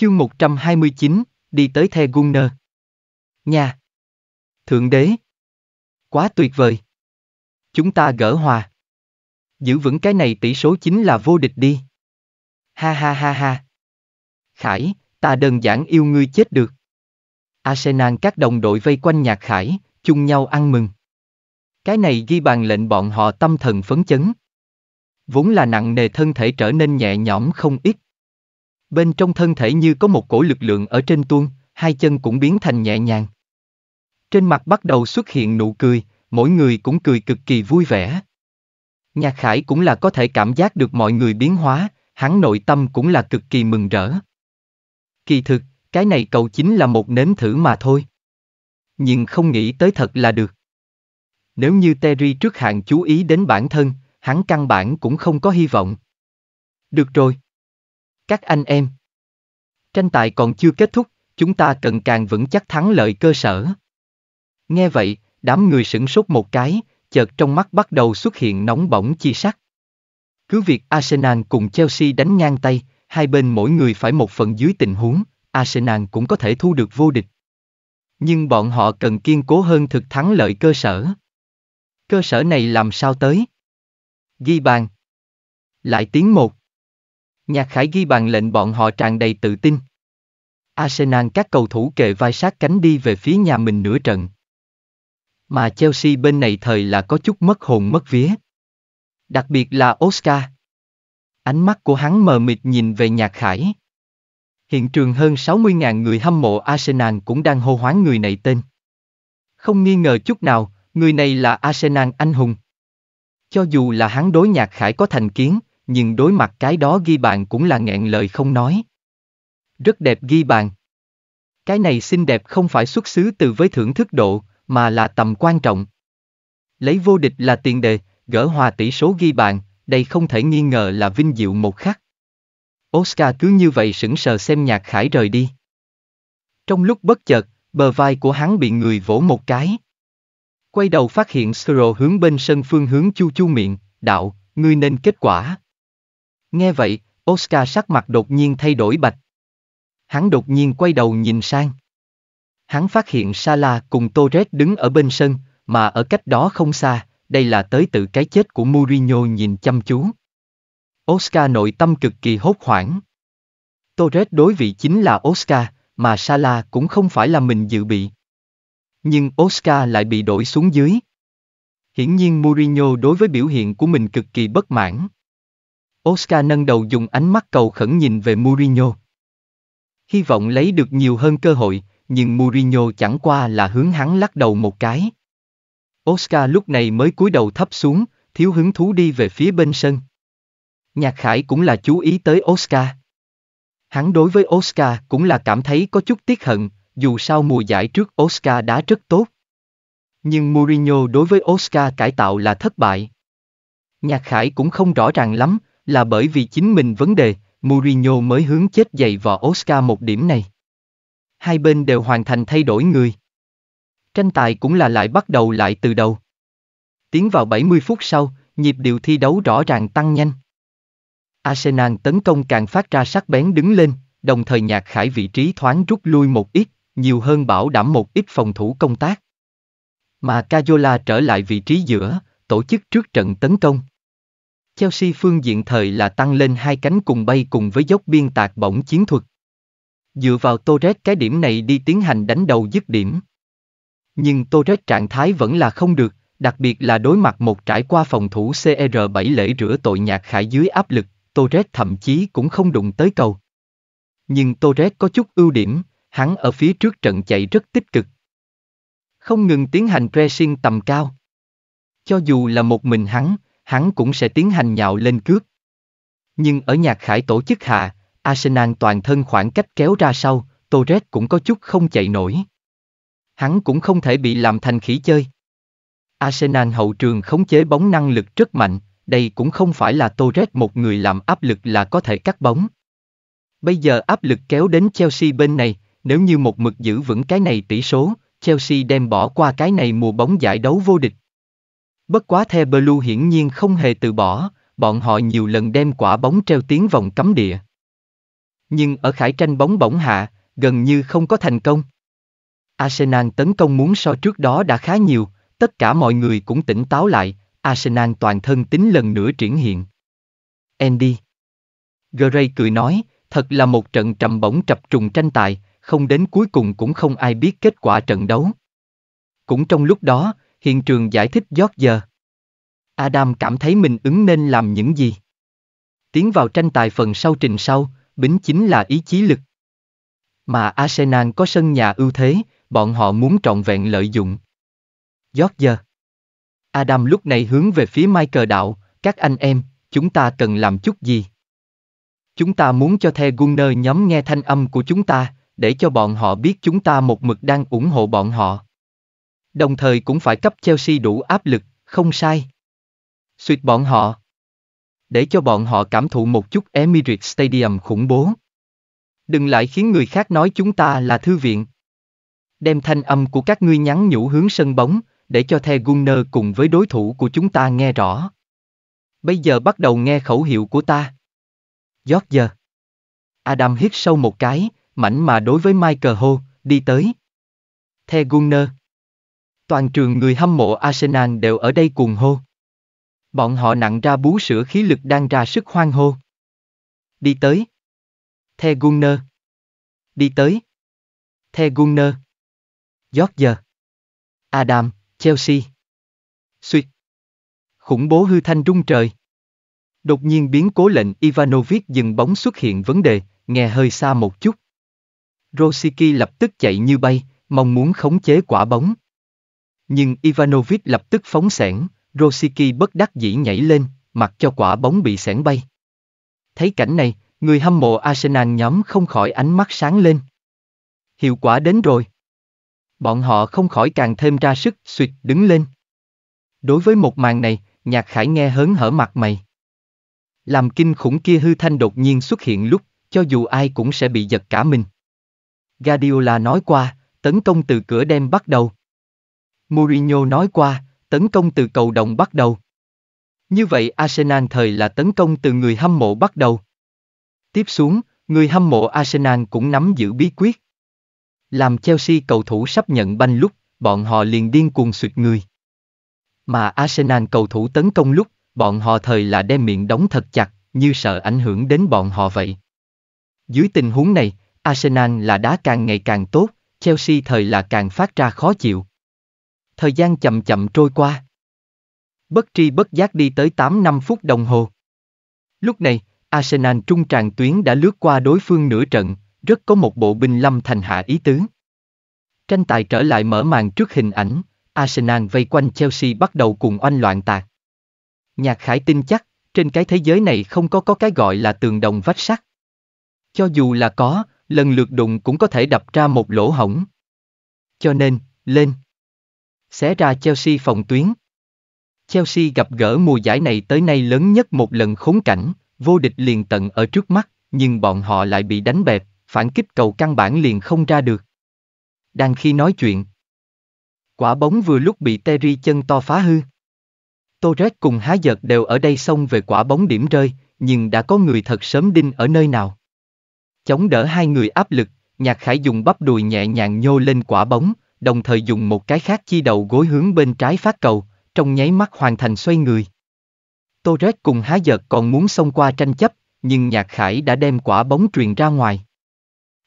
Chương 129, đi tới The Gunner. Nhà. Thượng đế. Quá tuyệt vời. Chúng ta gỡ hòa. Giữ vững cái này tỷ số chính là vô địch đi. Ha ha ha ha. Khải, ta đơn giản yêu ngươi chết được. Arsenal các đồng đội vây quanh nhạc khải, chung nhau ăn mừng. Cái này ghi bàn lệnh bọn họ tâm thần phấn chấn. Vốn là nặng nề thân thể trở nên nhẹ nhõm không ít. Bên trong thân thể như có một cổ lực lượng ở trên tuôn, hai chân cũng biến thành nhẹ nhàng. Trên mặt bắt đầu xuất hiện nụ cười, mỗi người cũng cười cực kỳ vui vẻ. Nhạc Khải cũng là có thể cảm giác được mọi người biến hóa, hắn nội tâm cũng là cực kỳ mừng rỡ. Kỳ thực, cái này cầu chính là một nếm thử mà thôi. Nhưng không nghĩ tới thật là được. Nếu như Terry trước hạn chú ý đến bản thân, hắn căn bản cũng không có hy vọng. Được rồi. Các anh em. Tranh tài còn chưa kết thúc, chúng ta cần càng vững chắc thắng lợi cơ sở. Nghe vậy, đám người sửng sốt một cái, chợt trong mắt bắt đầu xuất hiện nóng bỏng chi sắc. Cứ việc Arsenal cùng Chelsea đánh ngang tay, hai bên mỗi người phải một phần dưới tình huống, Arsenal cũng có thể thu được vô địch. Nhưng bọn họ cần kiên cố hơn thực thắng lợi cơ sở. Cơ sở này làm sao tới? Ghi bàn. Lại tiếng một. Nhạc Khải ghi bàn lệnh bọn họ tràn đầy tự tin. Arsenal các cầu thủ kề vai sát cánh đi về phía nhà mình nửa trận. Mà Chelsea bên này thời là có chút mất hồn mất vía. Đặc biệt là Oscar. Ánh mắt của hắn mờ mịt nhìn về nhạc khải. Hiện trường hơn 60.000 người hâm mộ Arsenal cũng đang hô hoán người này tên. Không nghi ngờ chút nào, người này là Arsenal anh hùng. Cho dù là hắn đối nhạc khải có thành kiến, nhưng đối mặt cái đó ghi bàn cũng là nghẹn lời không nói. Rất đẹp ghi bàn. Cái này xinh đẹp không phải xuất xứ từ với thưởng thức độ, mà là tầm quan trọng. Lấy vô địch là tiền đề, gỡ hòa tỷ số ghi bàn, đây không thể nghi ngờ là vinh diệu một khắc. Oscar cứ như vậy sững sờ xem nhạc khải rời đi. Trong lúc bất chợt, bờ vai của hắn bị người vỗ một cái. Quay đầu phát hiện Sro hướng bên sân phương hướng chu chu miệng, đạo, ngươi nên kết quả. Nghe vậy, Oscar sắc mặt đột nhiên thay đổi bạch. Hắn đột nhiên quay đầu nhìn sang. Hắn phát hiện Sala cùng Torres đứng ở bên sân, mà ở cách đó không xa, đây là tới tự cái chết của Mourinho nhìn chăm chú. Oscar nội tâm cực kỳ hốt hoảng. Torres đối vị chính là Oscar, mà Sala cũng không phải là mình dự bị. Nhưng Oscar lại bị đổi xuống dưới. Hiển nhiên Mourinho đối với biểu hiện của mình cực kỳ bất mãn. Oscar nâng đầu dùng ánh mắt cầu khẩn nhìn về Mourinho. Hy vọng lấy được nhiều hơn cơ hội, nhưng Mourinho chẳng qua là hướng hắn lắc đầu một cái. Oscar lúc này mới cúi đầu thấp xuống, thiếu hứng thú đi về phía bên sân. Nhạc Khải cũng là chú ý tới Oscar. Hắn đối với Oscar cũng là cảm thấy có chút tiếc hận, dù sao mùa giải trước Oscar đã rất tốt. Nhưng Mourinho đối với Oscar cải tạo là thất bại. Nhạc Khải cũng không rõ ràng lắm, là bởi vì chính mình vấn đề, Mourinho mới hướng chết dày vò Oscar một điểm này. Hai bên đều hoàn thành thay đổi người. Tranh tài cũng là lại bắt đầu lại từ đầu. Tiến vào 70 phút sau, nhịp điệu thi đấu rõ ràng tăng nhanh. Arsenal tấn công càng phát ra sắc bén đứng lên, đồng thời nhạc khải vị trí thoáng rút lui một ít, nhiều hơn bảo đảm một ít phòng thủ công tác. Mà Cajola trở lại vị trí giữa, tổ chức trước trận tấn công. Chelsea phương diện thời là tăng lên hai cánh cùng bay cùng với dốc biên tạc bổng chiến thuật. Dựa vào Torres cái điểm này đi tiến hành đánh đầu dứt điểm. Nhưng Torres trạng thái vẫn là không được, đặc biệt là đối mặt một trải qua phòng thủ CR7 lễ rửa tội nhạc khải dưới áp lực, Torres thậm chí cũng không đụng tới cầu. Nhưng Torres có chút ưu điểm, hắn ở phía trước trận chạy rất tích cực. Không ngừng tiến hành pressing tầm cao. Cho dù là một mình hắn, hắn cũng sẽ tiến hành nhạo lên cướp. Nhưng ở nhạc khải tổ chức hạ, Arsenal toàn thân khoảng cách kéo ra sau, Torres cũng có chút không chạy nổi. Hắn cũng không thể bị làm thành khỉ chơi. Arsenal hậu trường khống chế bóng năng lực rất mạnh, đây cũng không phải là Torres một người làm áp lực là có thể cắt bóng. Bây giờ áp lực kéo đến Chelsea bên này, nếu như một mực giữ vững cái này tỷ số, Chelsea đem bỏ qua cái này mùa bóng giải đấu vô địch. Bất quá The Blue hiển nhiên không hề từ bỏ, bọn họ nhiều lần đem quả bóng treo tiến vòng cấm địa. Nhưng ở khải tranh bóng bổng hạ, gần như không có thành công. Arsenal tấn công muốn so trước đó đã khá nhiều, tất cả mọi người cũng tỉnh táo lại, Arsenal toàn thân tính lần nữa triển hiện. Andy. Gray cười nói, thật là một trận trầm bổng trập trùng tranh tài, không đến cuối cùng cũng không ai biết kết quả trận đấu. Cũng trong lúc đó, hiện trường giải thích giót giờ. Adam cảm thấy mình ứng nên làm những gì. Tiến vào tranh tài phần sau trình sau, bính chính là ý chí lực. Mà Arsenal có sân nhà ưu thế, bọn họ muốn trọn vẹn lợi dụng. Giót giờ. Adam lúc này hướng về phía Michael đạo, các anh em, chúng ta cần làm chút gì? Chúng ta muốn cho The Gunner nhóm nghe thanh âm của chúng ta, để cho bọn họ biết chúng ta một mực đang ủng hộ bọn họ đồng thời cũng phải cấp Chelsea đủ áp lực, không sai. Suyệt bọn họ. Để cho bọn họ cảm thụ một chút Emirates Stadium khủng bố. Đừng lại khiến người khác nói chúng ta là thư viện. Đem thanh âm của các ngươi nhắn nhủ hướng sân bóng, để cho The Gunner cùng với đối thủ của chúng ta nghe rõ. Bây giờ bắt đầu nghe khẩu hiệu của ta. Giót giờ. Adam hít sâu một cái, mảnh mà đối với Michael Ho, đi tới. The Gunner. Toàn trường người hâm mộ Arsenal đều ở đây cuồng hô. Bọn họ nặng ra bú sữa khí lực đang ra sức hoang hô. Đi tới. The Gunner. Đi tới. The Gunner. George. Adam, Chelsea. Suyệt. Khủng bố hư thanh rung trời. Đột nhiên biến cố lệnh Ivanovic dừng bóng xuất hiện vấn đề, nghe hơi xa một chút. Rosicky lập tức chạy như bay, mong muốn khống chế quả bóng. Nhưng Ivanovic lập tức phóng sẻn, Rosicky bất đắc dĩ nhảy lên, mặc cho quả bóng bị sẻn bay. Thấy cảnh này, người hâm mộ Arsenal nhóm không khỏi ánh mắt sáng lên. Hiệu quả đến rồi. Bọn họ không khỏi càng thêm ra sức suyệt đứng lên. Đối với một màn này, nhạc khải nghe hớn hở mặt mày. Làm kinh khủng kia hư thanh đột nhiên xuất hiện lúc, cho dù ai cũng sẽ bị giật cả mình. Guardiola nói qua, tấn công từ cửa đem bắt đầu. Mourinho nói qua, tấn công từ cầu động bắt đầu. Như vậy Arsenal thời là tấn công từ người hâm mộ bắt đầu. Tiếp xuống, người hâm mộ Arsenal cũng nắm giữ bí quyết. Làm Chelsea cầu thủ sắp nhận banh lúc, bọn họ liền điên cuồng suyệt người. Mà Arsenal cầu thủ tấn công lúc, bọn họ thời là đem miệng đóng thật chặt, như sợ ảnh hưởng đến bọn họ vậy. Dưới tình huống này, Arsenal là đá càng ngày càng tốt, Chelsea thời là càng phát ra khó chịu thời gian chậm chậm trôi qua. Bất tri bất giác đi tới 8 năm phút đồng hồ. Lúc này, Arsenal trung tràng tuyến đã lướt qua đối phương nửa trận, rất có một bộ binh lâm thành hạ ý tứ. Tranh tài trở lại mở màn trước hình ảnh, Arsenal vây quanh Chelsea bắt đầu cùng oanh loạn tạc. Nhạc Khải tin chắc, trên cái thế giới này không có có cái gọi là tường đồng vách sắt. Cho dù là có, lần lượt đụng cũng có thể đập ra một lỗ hổng. Cho nên, lên. Xé ra Chelsea phòng tuyến. Chelsea gặp gỡ mùa giải này tới nay lớn nhất một lần khốn cảnh, vô địch liền tận ở trước mắt, nhưng bọn họ lại bị đánh bẹp, phản kích cầu căn bản liền không ra được. Đang khi nói chuyện, quả bóng vừa lúc bị Terry chân to phá hư. Torres cùng Há Giật đều ở đây xông về quả bóng điểm rơi, nhưng đã có người thật sớm đinh ở nơi nào. Chống đỡ hai người áp lực, Nhạc Khải dùng bắp đùi nhẹ nhàng nhô lên quả bóng, đồng thời dùng một cái khác chi đầu gối hướng bên trái phát cầu, trong nháy mắt hoàn thành xoay người. Torres cùng há giật còn muốn xông qua tranh chấp, nhưng Nhạc Khải đã đem quả bóng truyền ra ngoài.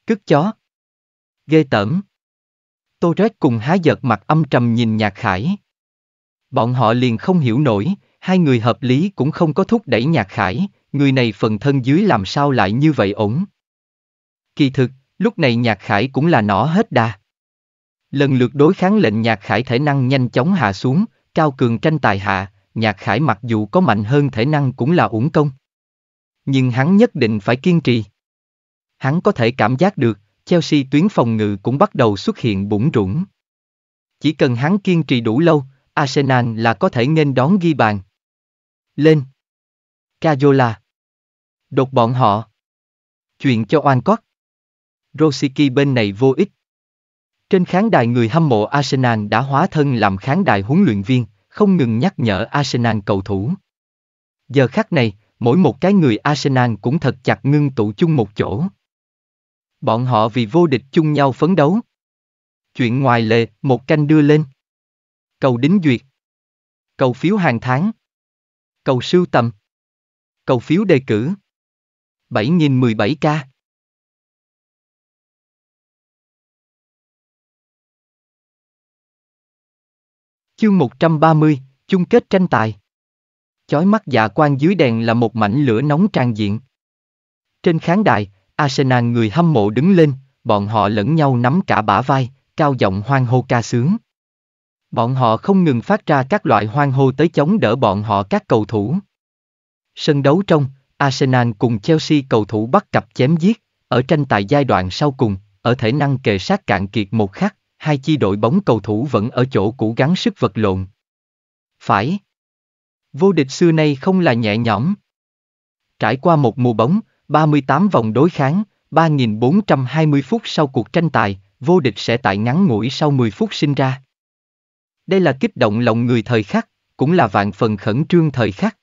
Cứt chó. Ghê tởm. Torres cùng há giật mặt âm trầm nhìn Nhạc Khải. Bọn họ liền không hiểu nổi, hai người hợp lý cũng không có thúc đẩy Nhạc Khải, người này phần thân dưới làm sao lại như vậy ổn. Kỳ thực, lúc này Nhạc Khải cũng là nỏ hết đà. Lần lượt đối kháng lệnh Nhạc Khải thể năng nhanh chóng hạ xuống, Cao Cường tranh tài hạ, Nhạc Khải mặc dù có mạnh hơn thể năng cũng là uổng công. Nhưng hắn nhất định phải kiên trì. Hắn có thể cảm giác được, Chelsea tuyến phòng ngự cũng bắt đầu xuất hiện bủng rủng. Chỉ cần hắn kiên trì đủ lâu, Arsenal là có thể nghênh đón ghi bàn. Lên! Cajola! Đột bọn họ! Chuyện cho oan cót! Rosicky bên này vô ích, trên khán đài người hâm mộ Arsenal đã hóa thân làm khán đài huấn luyện viên, không ngừng nhắc nhở Arsenal cầu thủ. Giờ khắc này, mỗi một cái người Arsenal cũng thật chặt ngưng tụ chung một chỗ. Bọn họ vì vô địch chung nhau phấn đấu. Chuyện ngoài lề, một canh đưa lên. Cầu đính duyệt. Cầu phiếu hàng tháng. Cầu sưu tầm. Cầu phiếu đề cử. 7017 ca Chương 130, chung kết tranh tài. Chói mắt dạ quan dưới đèn là một mảnh lửa nóng tràn diện. Trên khán đài, Arsenal người hâm mộ đứng lên, bọn họ lẫn nhau nắm cả bả vai, cao giọng hoan hô ca sướng. Bọn họ không ngừng phát ra các loại hoan hô tới chống đỡ bọn họ các cầu thủ. Sân đấu trong, Arsenal cùng Chelsea cầu thủ bắt cặp chém giết, ở tranh tài giai đoạn sau cùng, ở thể năng kề sát cạn kiệt một khắc hai chi đội bóng cầu thủ vẫn ở chỗ cũ gắng sức vật lộn. Phải. Vô địch xưa nay không là nhẹ nhõm. Trải qua một mùa bóng, 38 vòng đối kháng, 3.420 phút sau cuộc tranh tài, vô địch sẽ tại ngắn ngủi sau 10 phút sinh ra. Đây là kích động lòng người thời khắc, cũng là vạn phần khẩn trương thời khắc.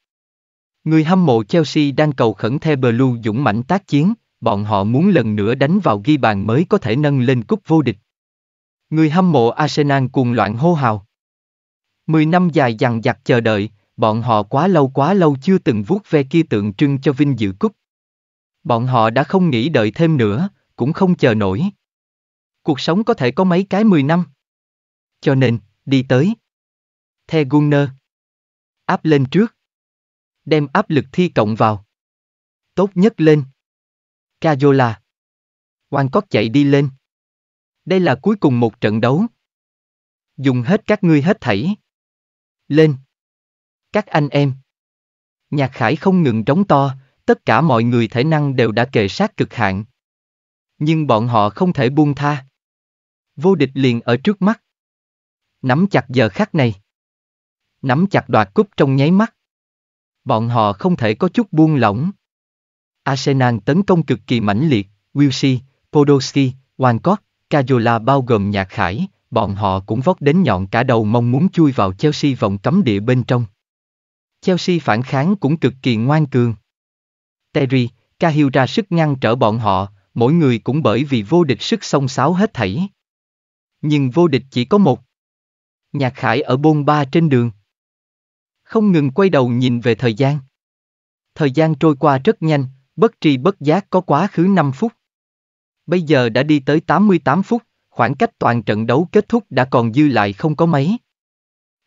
Người hâm mộ Chelsea đang cầu khẩn The Blue dũng mãnh tác chiến, bọn họ muốn lần nữa đánh vào ghi bàn mới có thể nâng lên cúp vô địch. Người hâm mộ Arsenal cuồng loạn hô hào. Mười năm dài dằng dặc chờ đợi, bọn họ quá lâu quá lâu chưa từng vuốt ve kia tượng trưng cho vinh dự cúp. Bọn họ đã không nghĩ đợi thêm nữa, cũng không chờ nổi. Cuộc sống có thể có mấy cái mười năm. Cho nên, đi tới. The Gunner. Áp lên trước. Đem áp lực thi cộng vào. Tốt nhất lên. Cajola. Quan cót chạy đi lên. Đây là cuối cùng một trận đấu. Dùng hết các ngươi hết thảy. Lên. Các anh em. Nhạc khải không ngừng trống to, tất cả mọi người thể năng đều đã kề sát cực hạn. Nhưng bọn họ không thể buông tha. Vô địch liền ở trước mắt. Nắm chặt giờ khắc này. Nắm chặt đoạt cúp trong nháy mắt. Bọn họ không thể có chút buông lỏng. Arsenal tấn công cực kỳ mãnh liệt, Wilshere, Podolski, Wancock, Cajola bao gồm nhạc khải, bọn họ cũng vót đến nhọn cả đầu mong muốn chui vào Chelsea vòng cấm địa bên trong. Chelsea phản kháng cũng cực kỳ ngoan cường. Terry, Cahill ra sức ngăn trở bọn họ, mỗi người cũng bởi vì vô địch sức xông xáo hết thảy. Nhưng vô địch chỉ có một. Nhạc khải ở bôn ba trên đường. Không ngừng quay đầu nhìn về thời gian. Thời gian trôi qua rất nhanh, bất tri bất giác có quá khứ 5 phút. Bây giờ đã đi tới 88 phút, khoảng cách toàn trận đấu kết thúc đã còn dư lại không có mấy.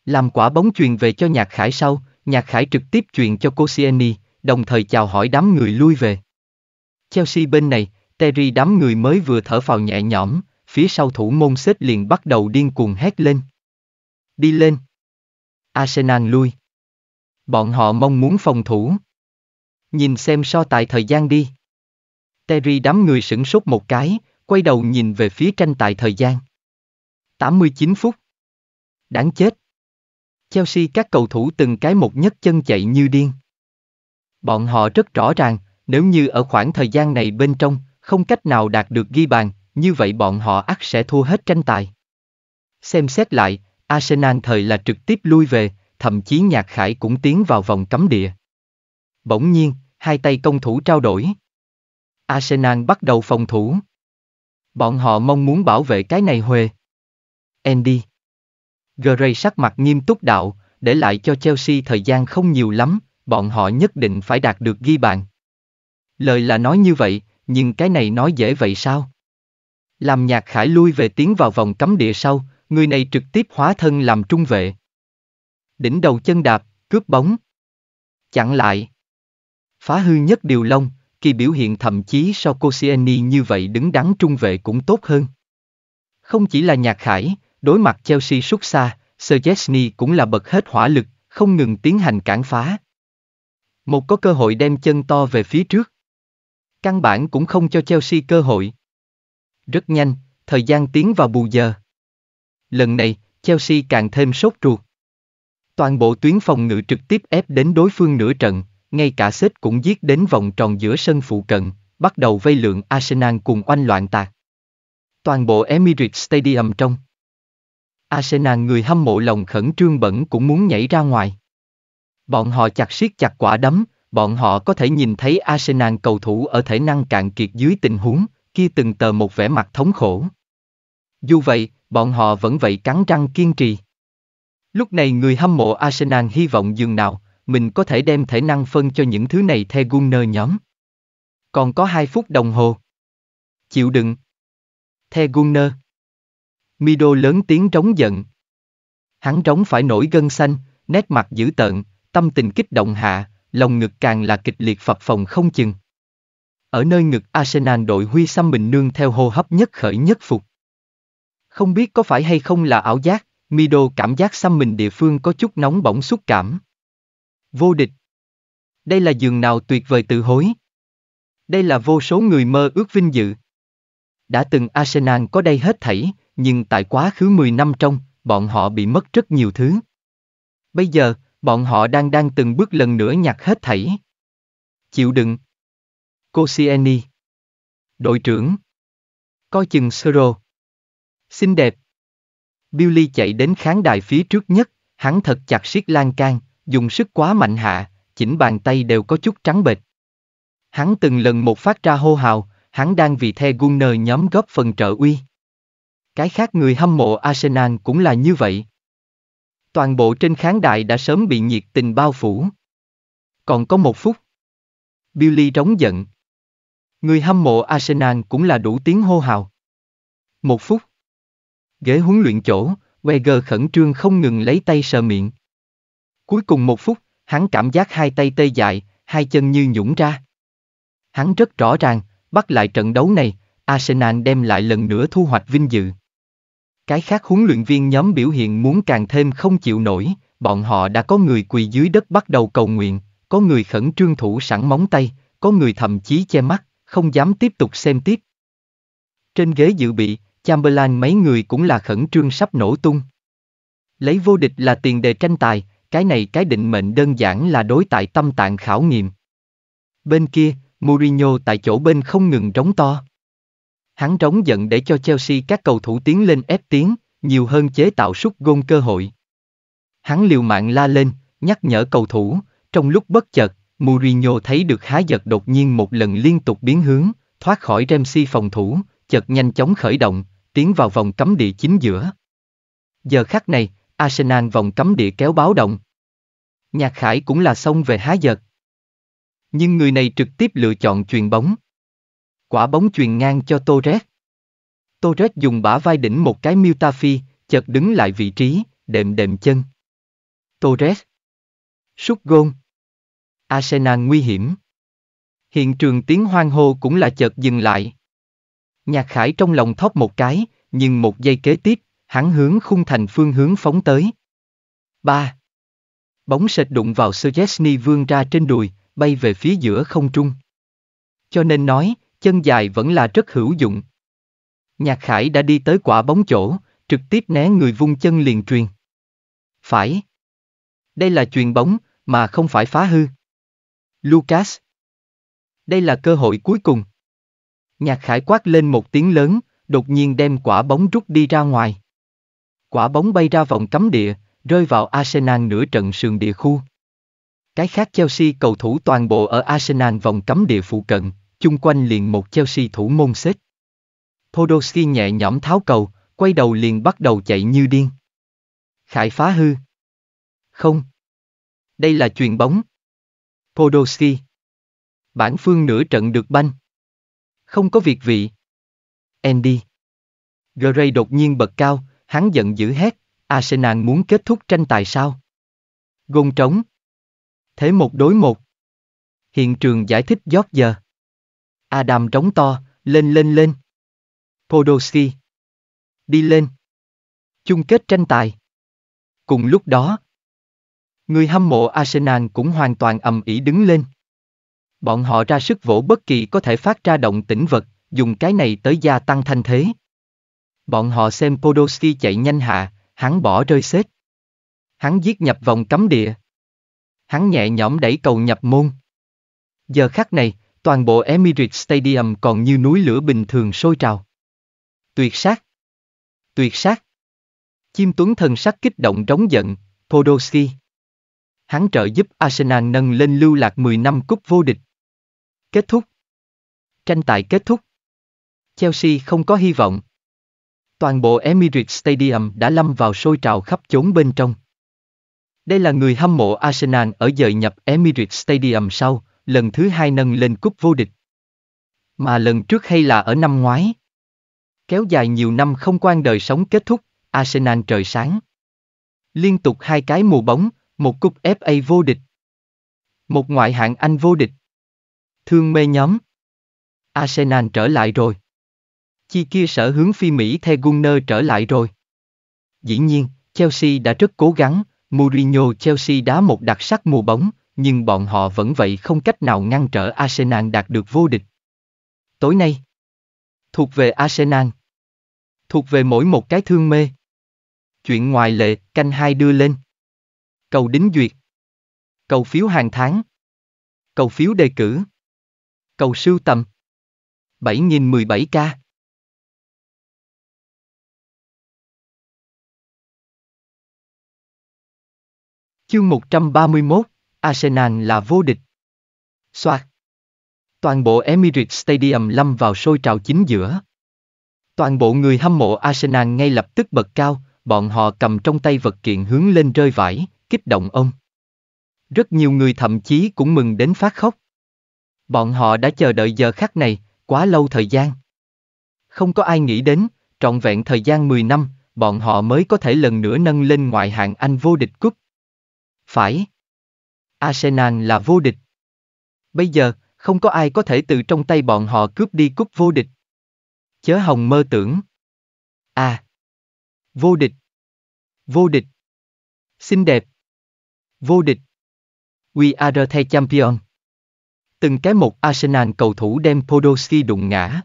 Làm quả bóng truyền về cho Nhạc Khải sau, Nhạc Khải trực tiếp truyền cho Koscielny, đồng thời chào hỏi đám người lui về. Chelsea bên này, Terry đám người mới vừa thở phào nhẹ nhõm, phía sau thủ môn xếp liền bắt đầu điên cuồng hét lên. Đi lên. Arsenal lui. Bọn họ mong muốn phòng thủ. Nhìn xem so tài thời gian đi. Terry đám người sửng sốt một cái, quay đầu nhìn về phía tranh tài thời gian. 89 phút. Đáng chết. Chelsea các cầu thủ từng cái một nhất chân chạy như điên. Bọn họ rất rõ ràng, nếu như ở khoảng thời gian này bên trong, không cách nào đạt được ghi bàn, như vậy bọn họ ắt sẽ thua hết tranh tài. Xem xét lại, Arsenal thời là trực tiếp lui về, thậm chí Nhạc Khải cũng tiến vào vòng cấm địa. Bỗng nhiên, hai tay công thủ trao đổi. Arsenal bắt đầu phòng thủ. Bọn họ mong muốn bảo vệ cái này Huề. Andy. Gray sắc mặt nghiêm túc đạo, để lại cho Chelsea thời gian không nhiều lắm, bọn họ nhất định phải đạt được ghi bàn. Lời là nói như vậy, nhưng cái này nói dễ vậy sao? Làm nhạc khải lui về tiến vào vòng cấm địa sau, người này trực tiếp hóa thân làm trung vệ. Đỉnh đầu chân đạp, cướp bóng. Chặn lại. Phá hư nhất điều lông, Kỳ biểu hiện thậm chí sau Koscielny như vậy đứng đắn trung vệ cũng tốt hơn. Không chỉ là nhạc khải, đối mặt Chelsea xuất xa, Sergei cũng là bật hết hỏa lực, không ngừng tiến hành cản phá. Một có cơ hội đem chân to về phía trước. Căn bản cũng không cho Chelsea cơ hội. Rất nhanh, thời gian tiến vào bù giờ. Lần này, Chelsea càng thêm sốt ruột. Toàn bộ tuyến phòng ngự trực tiếp ép đến đối phương nửa trận, ngay cả xếp cũng giết đến vòng tròn giữa sân phụ cận, bắt đầu vây lượng Arsenal cùng oanh loạn tạc. Toàn bộ Emirates Stadium trong. Arsenal người hâm mộ lòng khẩn trương bẩn cũng muốn nhảy ra ngoài. Bọn họ chặt siết chặt quả đấm, bọn họ có thể nhìn thấy Arsenal cầu thủ ở thể năng cạn kiệt dưới tình huống, kia từng tờ một vẻ mặt thống khổ. Dù vậy, bọn họ vẫn vậy cắn răng kiên trì. Lúc này người hâm mộ Arsenal hy vọng dường nào, mình có thể đem thể năng phân cho những thứ này theo Gunner nhóm. Còn có 2 phút đồng hồ. Chịu đựng. The Gunner. Mido lớn tiếng trống giận. Hắn trống phải nổi gân xanh, nét mặt dữ tợn, tâm tình kích động hạ, lòng ngực càng là kịch liệt phập phòng không chừng. Ở nơi ngực Arsenal đội huy xăm mình nương theo hô hấp nhất khởi nhất phục. Không biết có phải hay không là ảo giác, Mido cảm giác xăm mình địa phương có chút nóng bỏng xúc cảm. Vô địch. Đây là giường nào tuyệt vời tự hối. Đây là vô số người mơ ước vinh dự. Đã từng Arsenal có đây hết thảy, nhưng tại quá khứ 10 năm trong, bọn họ bị mất rất nhiều thứ. Bây giờ, bọn họ đang đang từng bước lần nữa nhặt hết thảy. Chịu đựng. Cô Koscielny. Đội trưởng. Coi chừng Sero. Xinh đẹp. Billy chạy đến khán đài phía trước nhất, hắn thật chặt siết lan can, dùng sức quá mạnh hạ, chỉnh bàn tay đều có chút trắng bệch. Hắn từng lần một phát ra hô hào, hắn đang vì The Gunner nhóm góp phần trợ uy. Cái khác người hâm mộ Arsenal cũng là như vậy. Toàn bộ trên khán đài đã sớm bị nhiệt tình bao phủ. Còn có một phút. Billy trống giận. Người hâm mộ Arsenal cũng là đủ tiếng hô hào. Một phút. Ghế huấn luyện chỗ, Wenger khẩn trương không ngừng lấy tay sờ miệng. Cuối cùng một phút, hắn cảm giác hai tay tê dại, hai chân như nhũng ra. Hắn rất rõ ràng, bắt lại trận đấu này, Arsenal đem lại lần nữa thu hoạch vinh dự. Cái khác huấn luyện viên nhóm biểu hiện muốn càng thêm không chịu nổi, bọn họ đã có người quỳ dưới đất bắt đầu cầu nguyện, có người khẩn trương thủ sẵn móng tay, có người thậm chí che mắt, không dám tiếp tục xem tiếp. Trên ghế dự bị, Chamberlain mấy người cũng là khẩn trương sắp nổ tung. Lấy vô địch là tiền đề tranh tài, cái này cái định mệnh đơn giản là đối tại tâm tạng khảo nghiệm. Bên kia, Mourinho tại chỗ bên không ngừng trống to. Hắn trống giận để cho Chelsea các cầu thủ tiến lên ép tiến nhiều hơn chế tạo sút gôn cơ hội. Hắn liều mạng la lên, nhắc nhở cầu thủ, trong lúc bất chợt, Mourinho thấy được há giật đột nhiên một lần liên tục biến hướng, thoát khỏi Ramsey phòng thủ, chợt nhanh chóng khởi động, tiến vào vòng cấm địa chính giữa. Giờ khắc này, Arsenal vòng cấm địa kéo báo động, Nhạc Khải cũng là xông về há giật. Nhưng người này trực tiếp lựa chọn truyền bóng. Quả bóng truyền ngang cho Torres. Torres dùng bả vai đỉnh một cái miêu ta phi, chợt đứng lại vị trí, đệm đệm chân. Torres. Sút gôn. Arsenal nguy hiểm. Hiện trường tiếng hoang hô cũng là chợt dừng lại. Nhạc Khải trong lòng thóp một cái, nhưng một giây kế tiếp, hắn hướng khung thành phương hướng phóng tới. 3. Bóng sệt đụng vào Sujesny vươn ra trên đùi, bay về phía giữa không trung. Cho nên nói, chân dài vẫn là rất hữu dụng. Nhạc Khải đã đi tới quả bóng chỗ, trực tiếp né người vung chân liền truyền. Phải. Đây là truyền bóng, mà không phải phá hư. Lucas. Đây là cơ hội cuối cùng. Nhạc Khải quát lên một tiếng lớn, đột nhiên đem quả bóng rút đi ra ngoài. Quả bóng bay ra vòng cấm địa, rơi vào Arsenal nửa trận sườn địa khu. Cái khác Chelsea cầu thủ toàn bộ ở Arsenal vòng cấm địa phụ cận, chung quanh liền một Chelsea thủ môn xếp. Podolski nhẹ nhõm tháo cầu, quay đầu liền bắt đầu chạy như điên. Khải phá hư. Không. Đây là chuyền bóng. Podolski. Bản phương nửa trận được banh. Không có việc vị. Andy. Gray đột nhiên bật cao, hắn giận dữ hét, Arsenal muốn kết thúc tranh tài sao? Gôn trống. Thế một đối một. Hiện trường giải thích giót giờ. Adam trống to, lên lên lên. Podolski. Đi lên. Chung kết tranh tài. Cùng lúc đó, người hâm mộ Arsenal cũng hoàn toàn ầm ĩ đứng lên. Bọn họ ra sức vỗ bất kỳ có thể phát ra động tĩnh vật, dùng cái này tới gia tăng thanh thế. Bọn họ xem Podolski chạy nhanh hạ, Hắn bỏ rơi xếp. Hắn giết nhập vòng cấm địa. Hắn nhẹ nhõm đẩy cầu nhập môn. Giờ khắc này, toàn bộ Emirates Stadium còn như núi lửa bình thường sôi trào. Tuyệt sát! Tuyệt sát! Chim Tuấn thần sắc kích động trống giận, Podolski. Hắn trợ giúp Arsenal nâng lên lưu lạc 10 năm cúp vô địch. Kết thúc. Tranh tài kết thúc. Chelsea không có hy vọng. Toàn bộ Emirates Stadium đã lâm vào sôi trào khắp chốn bên trong. Đây là người hâm mộ Arsenal ở dời nhập Emirates Stadium sau, lần thứ hai nâng lên cúp vô địch. Mà lần trước hay là ở năm ngoái. Kéo dài nhiều năm không quan đời sống kết thúc, Arsenal trời sáng. Liên tục hai cái mùa bóng, một cúp FA vô địch. Một ngoại hạng Anh vô địch. Thương mê nhóm. Arsenal trở lại rồi chi kia sở hướng phi Mỹ The Gunner trở lại rồi. Dĩ nhiên, Chelsea đã rất cố gắng, Mourinho Chelsea đá một đặc sắc mùa bóng, nhưng bọn họ vẫn vậy không cách nào ngăn trở Arsenal đạt được vô địch. Tối nay, thuộc về Arsenal, thuộc về mỗi một cái thương mê. Chuyện ngoài lệ, canh hai đưa lên. Cầu đính duyệt. Cầu phiếu hàng tháng. Cầu phiếu đề cử. Cầu sưu tầm. 7017 ca. Chương 131, Arsenal là vô địch. Soạt. Toàn bộ Emirates Stadium lâm vào sôi trào chính giữa. Toàn bộ người hâm mộ Arsenal ngay lập tức bật cao, bọn họ cầm trong tay vật kiện hướng lên rơi vải, kích động ông. Rất nhiều người thậm chí cũng mừng đến phát khóc. Bọn họ đã chờ đợi giờ khắc này, quá lâu thời gian. Không có ai nghĩ đến, trọn vẹn thời gian 10 năm, bọn họ mới có thể lần nữa nâng lên ngoại hạng Anh vô địch cúp, phải. Arsenal là vô địch. Bây giờ, không có ai có thể từ trong tay bọn họ cướp đi cúp vô địch. Chớ hồng mơ tưởng. À. Vô địch. Vô địch. Xinh đẹp. Vô địch. We are the champion. Từng cái một Arsenal cầu thủ đem Podolski đụng ngã.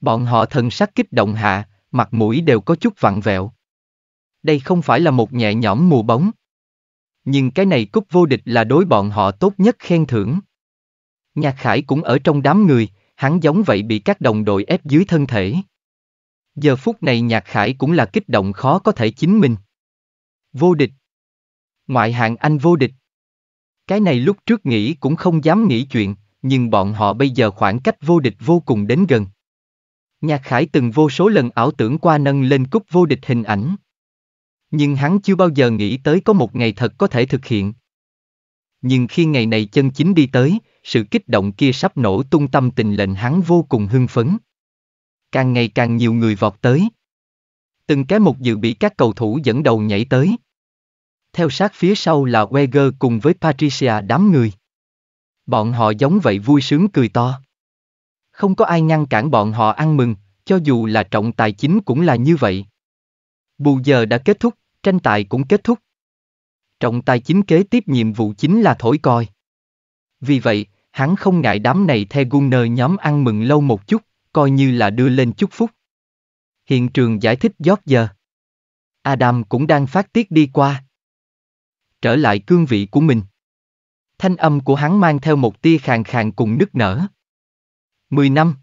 Bọn họ thần sắc kích động hạ, mặt mũi đều có chút vặn vẹo. Đây không phải là một nhẹ nhõm mùa bóng nhưng cái này cúp vô địch là đối bọn họ tốt nhất khen thưởng. Nhạc Khải cũng ở trong đám người, hắn giống vậy bị các đồng đội ép dưới thân thể. Giờ phút này Nhạc Khải cũng là kích động khó có thể chính mình. Vô địch. Ngoại hạng Anh vô địch. Cái này lúc trước nghĩ cũng không dám nghĩ chuyện, nhưng bọn họ bây giờ khoảng cách vô địch vô cùng đến gần. Nhạc Khải từng vô số lần ảo tưởng qua nâng lên cúp vô địch hình ảnh. Nhưng hắn chưa bao giờ nghĩ tới có một ngày thật có thể thực hiện. Nhưng khi ngày này chân chính đi tới, sự kích động kia sắp nổ tung tâm tình lệnh hắn vô cùng hưng phấn. Càng ngày càng nhiều người vọt tới. Từng cái một dự bị các cầu thủ dẫn đầu nhảy tới. Theo sát phía sau là Weger cùng với Patricia đám người. Bọn họ giống vậy vui sướng cười to. Không có ai ngăn cản bọn họ ăn mừng, cho dù là trọng tài chính cũng là như vậy. Bù giờ đã kết thúc, tranh tài cũng kết thúc. Trọng tài chính kế tiếp nhiệm vụ chính là thổi còi. Vì vậy, hắn không ngại đám này theo gung nơ nhóm ăn mừng lâu một chút, coi như là đưa lên chúc phúc. Hiện trường giải thích giót giờ. Adam cũng đang phát tiết đi qua. Trở lại cương vị của mình. Thanh âm của hắn mang theo một tia khàn khàn cùng nức nở. 10 năm.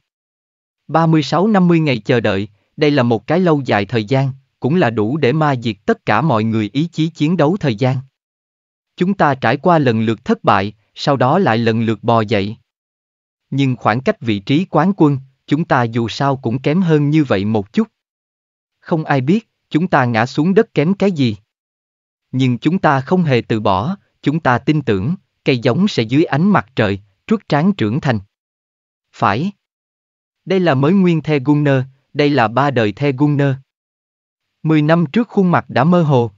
36-50 ngày chờ đợi, đây là một cái lâu dài thời gian, cũng là đủ để ma diệt tất cả mọi người ý chí chiến đấu thời gian. Chúng ta trải qua lần lượt thất bại, sau đó lại lần lượt bò dậy. Nhưng khoảng cách vị trí quán quân, chúng ta dù sao cũng kém hơn như vậy một chút. Không ai biết, chúng ta ngã xuống đất kém cái gì. Nhưng chúng ta không hề từ bỏ, chúng ta tin tưởng, cây giống sẽ dưới ánh mặt trời, trước tráng trưởng thành. Phải. Đây là mới nguyên The Gunner, đây là ba đời The Gunner. Mười năm trước khuôn mặt đã mơ hồ.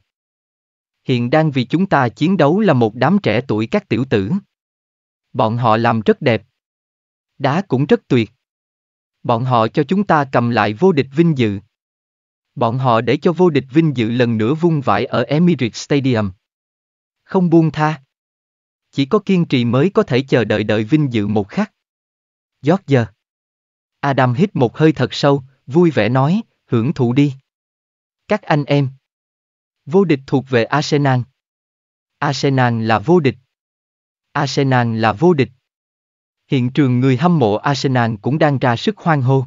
Hiện đang vì chúng ta chiến đấu là một đám trẻ tuổi các tiểu tử. Bọn họ làm rất đẹp. Đá cũng rất tuyệt. Bọn họ cho chúng ta cầm lại vô địch vinh dự. Bọn họ để cho vô địch vinh dự lần nữa vung vãi ở Emirates Stadium. Không buông tha. Chỉ có kiên trì mới có thể chờ đợi đợi vinh dự một khắc. Giót giờ. Adam hít một hơi thật sâu, vui vẻ nói, hưởng thụ đi. Các anh em. Vô địch thuộc về Arsenal. Arsenal là vô địch. Arsenal là vô địch. Hiện trường người hâm mộ Arsenal cũng đang ra sức hoan hô.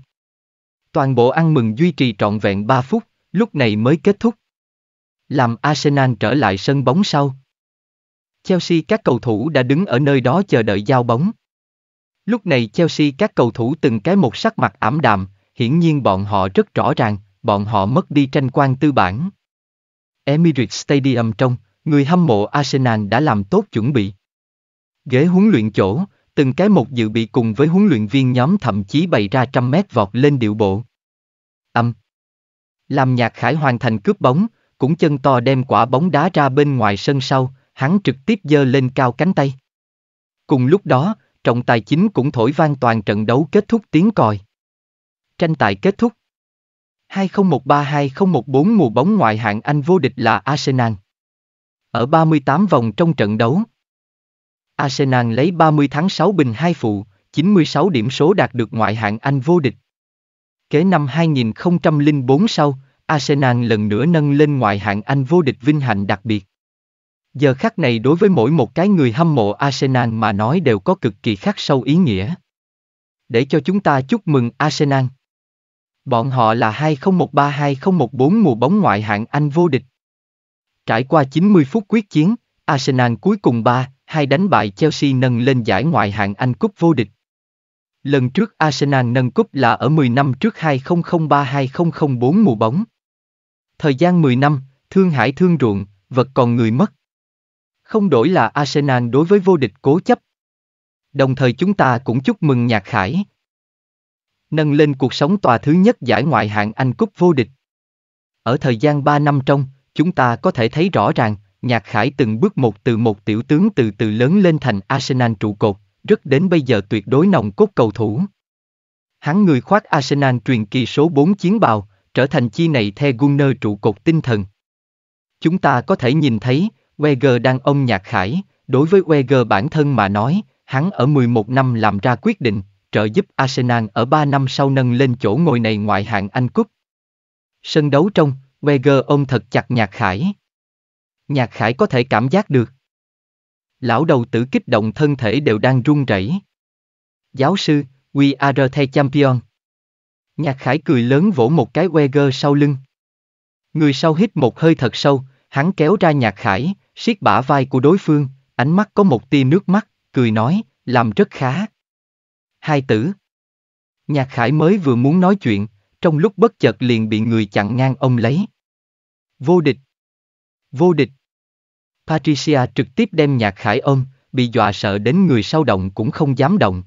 Toàn bộ ăn mừng duy trì trọn vẹn 3 phút, lúc này mới kết thúc. Làm Arsenal trở lại sân bóng sau. Chelsea các cầu thủ đã đứng ở nơi đó chờ đợi giao bóng. Lúc này Chelsea các cầu thủ từng cái một sắc mặt ảm đạm, hiển nhiên bọn họ rất rõ ràng, bọn họ mất đi tranh quan tư bản. Emirates Stadium trong, người hâm mộ Arsenal đã làm tốt chuẩn bị. Ghế huấn luyện chỗ, từng cái một dự bị cùng với huấn luyện viên nhóm thậm chí bày ra trăm mét vọt lên điệu bộ. Âm. Làm nhạc khải hoàn thành cướp bóng, cũng chân to đem quả bóng đá ra bên ngoài sân sau, hắn trực tiếp giơ lên cao cánh tay. Cùng lúc đó, trọng tài chính cũng thổi vang toàn trận đấu kết thúc tiếng còi. Tranh tài kết thúc, 2013-2014 mùa bóng ngoại hạng Anh vô địch là Arsenal. Ở 38 vòng trong trận đấu, Arsenal lấy 30 tháng 6 bình 2 phụ, 96 điểm số đạt được ngoại hạng Anh vô địch. Kế năm 2004 sau, Arsenal lần nữa nâng lên ngoại hạng Anh vô địch vinh hạnh đặc biệt. Giờ khắc này đối với mỗi một cái người hâm mộ Arsenal mà nói đều có cực kỳ khắc sâu ý nghĩa. Để cho chúng ta chúc mừng Arsenal. Bọn họ là 2013-2014 mùa bóng ngoại hạng Anh vô địch. Trải qua 90 phút quyết chiến, Arsenal cuối cùng 3-2 đánh bại Chelsea nâng lên giải ngoại hạng Anh cúp vô địch. Lần trước Arsenal nâng cúp là ở 10 năm trước 2003-2004 mùa bóng. Thời gian 10 năm, thương hải thương ruộng, vật còn người mất. Không đổi là Arsenal đối với vô địch cố chấp. Đồng thời chúng ta cũng chúc mừng Nhạc Khải, nâng lên cuộc sống tòa thứ nhất giải ngoại hạng Anh Cúp vô địch. Ở thời gian 3 năm trong, chúng ta có thể thấy rõ ràng, Nhạc Khải từng bước một từ một tiểu tướng từ từ lớn lên thành Arsenal trụ cột, rất đến bây giờ tuyệt đối nòng cốt cầu thủ. Hắn người khoác Arsenal truyền kỳ số 4 chiến bào, trở thành chi này the Gunner trụ cột tinh thần. Chúng ta có thể nhìn thấy, Wenger đang ông Nhạc Khải, đối với Wenger bản thân mà nói, hắn ở 11 năm làm ra quyết định, trợ giúp Arsenal ở 3 năm sau nâng lên chỗ ngồi này ngoại hạng Anh Cúp. Sân đấu trong, Wenger ôm thật chặt Nhạc Khải. Nhạc Khải có thể cảm giác được. Lão đầu tử kích động thân thể đều đang run rẩy. Giáo sư, we are the champion. Nhạc Khải cười lớn vỗ một cái Wenger sau lưng. Người sau hít một hơi thật sâu, hắn kéo ra Nhạc Khải, siết bả vai của đối phương, ánh mắt có một tia nước mắt, cười nói, làm rất khá hai tử. Nhạc Khải mới vừa muốn nói chuyện, trong lúc bất chợt liền bị người chặn ngang ông lấy. Vô địch! Vô địch! Patricia trực tiếp đem Nhạc Khải ôm, bị dọa sợ đến người sau động cũng không dám động.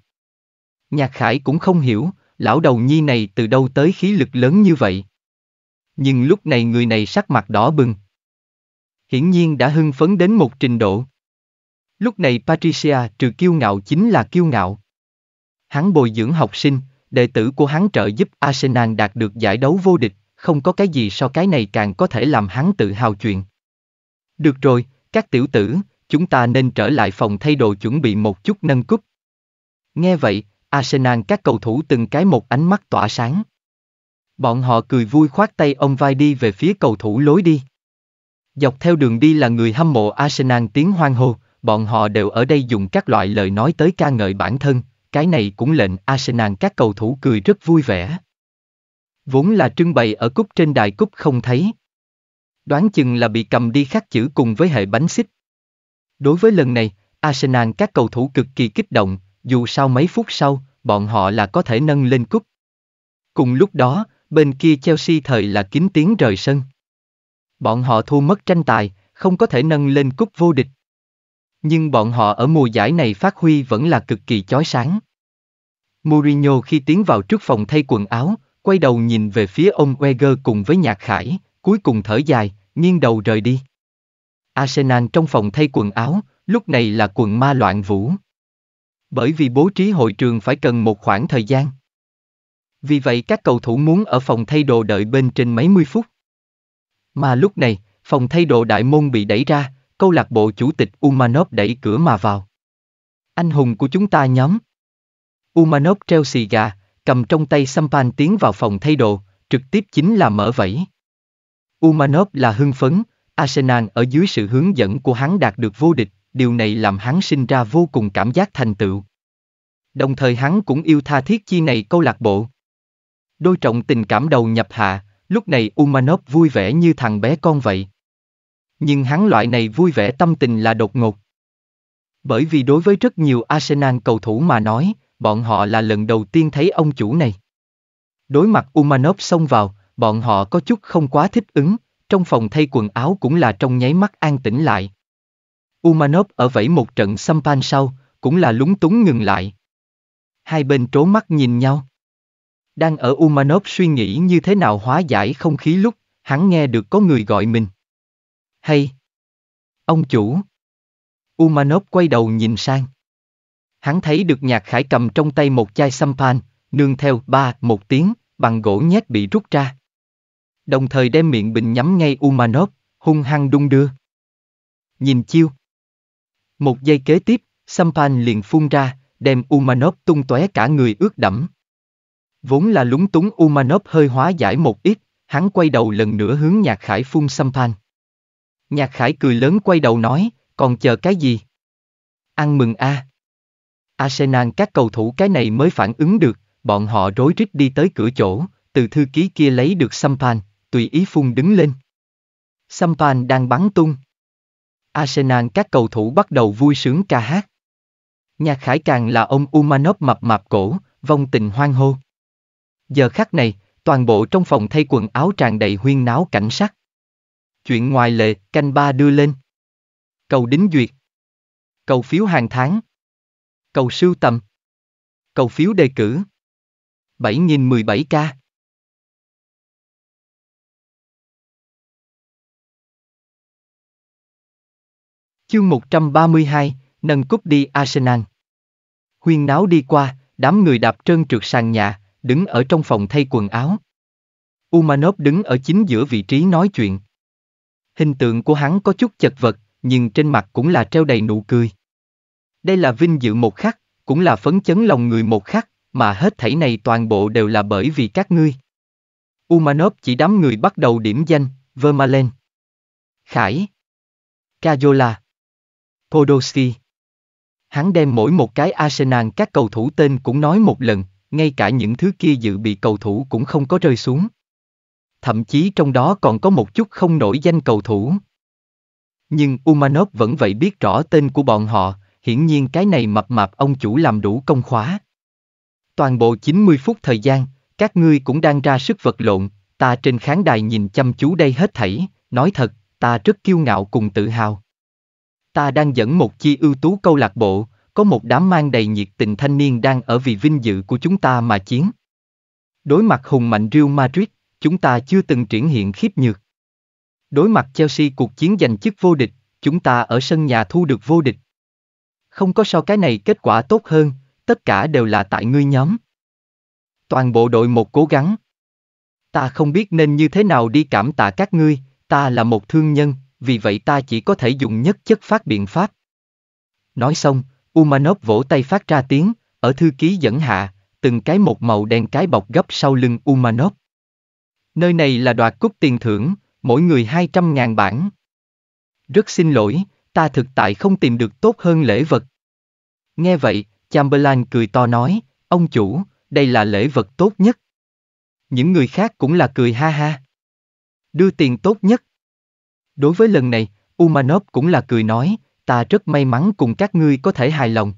Nhạc Khải cũng không hiểu, lão đầu nhi này từ đâu tới khí lực lớn như vậy. Nhưng lúc này người này sắc mặt đỏ bừng. Hiển nhiên đã hưng phấn đến một trình độ. Lúc này Patricia trừ kiêu ngạo chính là kiêu ngạo. Hắn bồi dưỡng học sinh, đệ tử của hắn trợ giúp Arsenal đạt được giải đấu vô địch, không có cái gì so cái này càng có thể làm hắn tự hào chuyện. Được rồi, các tiểu tử, chúng ta nên trở lại phòng thay đồ chuẩn bị một chút nâng cúp. Nghe vậy, Arsenal các cầu thủ từng cái một ánh mắt tỏa sáng. Bọn họ cười vui khoát tay ông vai đi về phía cầu thủ lối đi. Dọc theo đường đi là người hâm mộ Arsenal tiếng hoang hô, bọn họ đều ở đây dùng các loại lời nói tới ca ngợi bản thân, cái này cũng lệnh Arsenal các cầu thủ cười rất vui vẻ. Vốn là trưng bày ở cúp trên đài cúp không thấy. Đoán chừng là bị cầm đi khắc chữ cùng với hệ bánh xích. Đối với lần này, Arsenal các cầu thủ cực kỳ kích động, dù sau mấy phút sau, bọn họ là có thể nâng lên cúp. Cùng lúc đó, bên kia Chelsea thời là kín tiếng rời sân. Bọn họ thua mất tranh tài, không có thể nâng lên cúp vô địch. Nhưng bọn họ ở mùa giải này phát huy vẫn là cực kỳ chói sáng. Mourinho khi tiến vào trước phòng thay quần áo, quay đầu nhìn về phía ông Wenger cùng với Nhạc Khải, cuối cùng thở dài, nghiêng đầu rời đi. Arsenal trong phòng thay quần áo, lúc này là quần ma loạn vũ. Bởi vì bố trí hội trường phải cần một khoảng thời gian. Vì vậy các cầu thủ muốn ở phòng thay đồ đợi bên trên mấy mươi phút. Mà lúc này, phòng thay đồ đại môn bị đẩy ra, câu lạc bộ chủ tịch Umanov đẩy cửa mà vào. Anh hùng của chúng ta nhóm. Umanov treo xì gà, cầm trong tay sampan tiến vào phòng thay đồ, trực tiếp chính là mở vẫy. Umanov là hưng phấn, Arsenal ở dưới sự hướng dẫn của hắn đạt được vô địch, điều này làm hắn sinh ra vô cùng cảm giác thành tựu. Đồng thời hắn cũng yêu tha thiết chi này câu lạc bộ. Đôi trọng tình cảm đầu nhập hạ, lúc này Umanov vui vẻ như thằng bé con vậy. Nhưng hắn loại này vui vẻ tâm tình là đột ngột. Bởi vì đối với rất nhiều Arsenal cầu thủ mà nói, bọn họ là lần đầu tiên thấy ông chủ này. Đối mặt Umanov xông vào, bọn họ có chút không quá thích ứng, trong phòng thay quần áo cũng là trong nháy mắt an tĩnh lại. Umanov ở vẫy một trận pan sau, cũng là lúng túng ngừng lại. Hai bên trố mắt nhìn nhau. Đang ở Umanov suy nghĩ như thế nào hóa giải không khí lúc, hắn nghe được có người gọi mình hay? Ông chủ. Umanov quay đầu nhìn sang. Hắn thấy được nhạc khải cầm trong tay một chai sampan, nương theo ba một tiếng, bằng gỗ nhét bị rút ra. Đồng thời đem miệng bình nhắm ngay Umanov, hung hăng đung đưa. Nhìn chiêu. Một giây kế tiếp, sampan liền phun ra, đem Umanov tung tóe cả người ướt đẫm. Vốn là lúng túng Umanov hơi hóa giải một ít, hắn quay đầu lần nữa hướng nhạc khải phun sampan. Nhạc khải cười lớn quay đầu nói, còn chờ cái gì? Ăn mừng a. À. Arsenal các cầu thủ cái này mới phản ứng được, bọn họ rối rít đi tới cửa chỗ, từ thư ký kia lấy được Sampan, tùy ý phun đứng lên. Sampan đang bắn tung. Arsenal các cầu thủ bắt đầu vui sướng ca hát. Nhạc khải càng là ông Umanov mập mạp cổ, vong tình hoang hô. Giờ khắc này, toàn bộ trong phòng thay quần áo tràn đầy huyên náo cảnh sắc. Chuyện ngoài lệ, canh ba đưa lên. Cầu đính duyệt. Cầu phiếu hàng tháng. Cầu sưu tầm. Cầu phiếu đề cử. 7017k. Chương 132, nâng cúp đi Arsenal. Huyên náo đi qua, đám người đạp trơn trượt sàn nhà, đứng ở trong phòng thay quần áo. Umanov đứng ở chính giữa vị trí nói chuyện, Hình tượng của hắn có chút chật vật, nhưng trên mặt cũng là treo đầy nụ cười. Đây là vinh dự một khắc, cũng là phấn chấn lòng người một khắc, mà hết thảy này toàn bộ đều là bởi vì các ngươi. Umanov chỉ đám người bắt đầu điểm danh, Vermalen. Khải. Kajola. Podolski. Hắn đem mỗi một cái Arsenal các cầu thủ tên cũng nói một lần, ngay cả những thứ kia dự bị cầu thủ cũng không có rơi xuống thậm chí trong đó còn có một chút không nổi danh cầu thủ. Nhưng Umanov vẫn vậy biết rõ tên của bọn họ, hiển nhiên cái này mập mạp ông chủ làm đủ công khóa. Toàn bộ 90 phút thời gian, các ngươi cũng đang ra sức vật lộn, ta trên khán đài nhìn chăm chú đây hết thảy, nói thật, ta rất kiêu ngạo cùng tự hào. Ta đang dẫn một chi ưu tú câu lạc bộ, có một đám mang đầy nhiệt tình thanh niên đang ở vì vinh dự của chúng ta mà chiến. Đối mặt hùng mạnh Real Madrid, chúng ta chưa từng triển hiện khiếp nhược. Đối mặt Chelsea cuộc chiến giành chức vô địch, chúng ta ở sân nhà thu được vô địch. Không có so cái này kết quả tốt hơn, tất cả đều là tại ngươi nhóm. Toàn bộ đội một cố gắng. Ta không biết nên như thế nào đi cảm tạ các ngươi, ta là một thương nhân, vì vậy ta chỉ có thể dùng nhất chất phát biện pháp. Nói xong, Umanov vỗ tay phát ra tiếng, ở thư ký dẫn hạ, từng cái một màu đen cái bọc gấp sau lưng Umanov. Nơi này là đoạt cúp tiền thưởng, mỗi người 200.000 bản. Rất xin lỗi, ta thực tại không tìm được tốt hơn lễ vật. Nghe vậy, Chamberlain cười to nói, ông chủ, đây là lễ vật tốt nhất. Những người khác cũng là cười ha ha. Đưa tiền tốt nhất. Đối với lần này, Umanov cũng là cười nói, ta rất may mắn cùng các ngươi có thể hài lòng.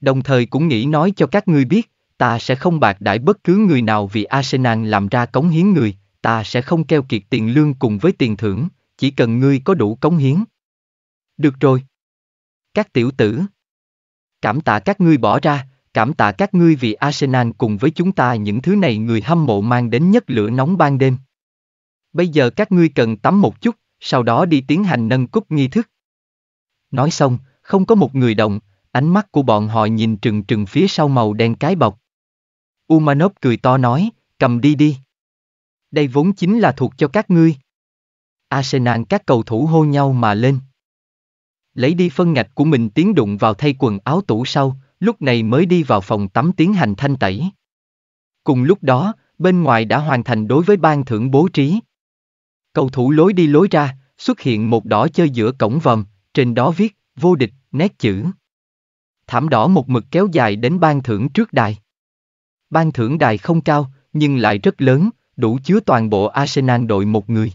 Đồng thời cũng nghĩ nói cho các ngươi biết, ta sẽ không bạc đãi bất cứ người nào vì Arsenal làm ra cống hiến người, ta sẽ không keo kiệt tiền lương cùng với tiền thưởng, chỉ cần ngươi có đủ cống hiến. Được rồi. Các tiểu tử. Cảm tạ các ngươi bỏ ra, cảm tạ các ngươi vì Arsenal cùng với chúng ta những thứ này người hâm mộ mang đến nhất lửa nóng ban đêm. Bây giờ các ngươi cần tắm một chút, sau đó đi tiến hành nâng cúp nghi thức. Nói xong, không có một người động, ánh mắt của bọn họ nhìn trừng trừng phía sau màu đen cái bọc. Umanov cười to nói, cầm đi đi. Đây vốn chính là thuộc cho các ngươi. Arsenal các cầu thủ hô nhau mà lên. Lấy đi phân ngạch của mình tiến đụng vào thay quần áo tủ sau, lúc này mới đi vào phòng tắm tiến hành thanh tẩy. Cùng lúc đó, bên ngoài đã hoàn thành đối với ban thưởng bố trí. Cầu thủ lối đi lối ra, xuất hiện một đỏ chơi giữa cổng vòm, trên đó viết, vô địch, nét chữ. Thảm đỏ một mực kéo dài đến ban thưởng trước đài. Ban thưởng đài không cao, nhưng lại rất lớn, đủ chứa toàn bộ Arsenal đội một người.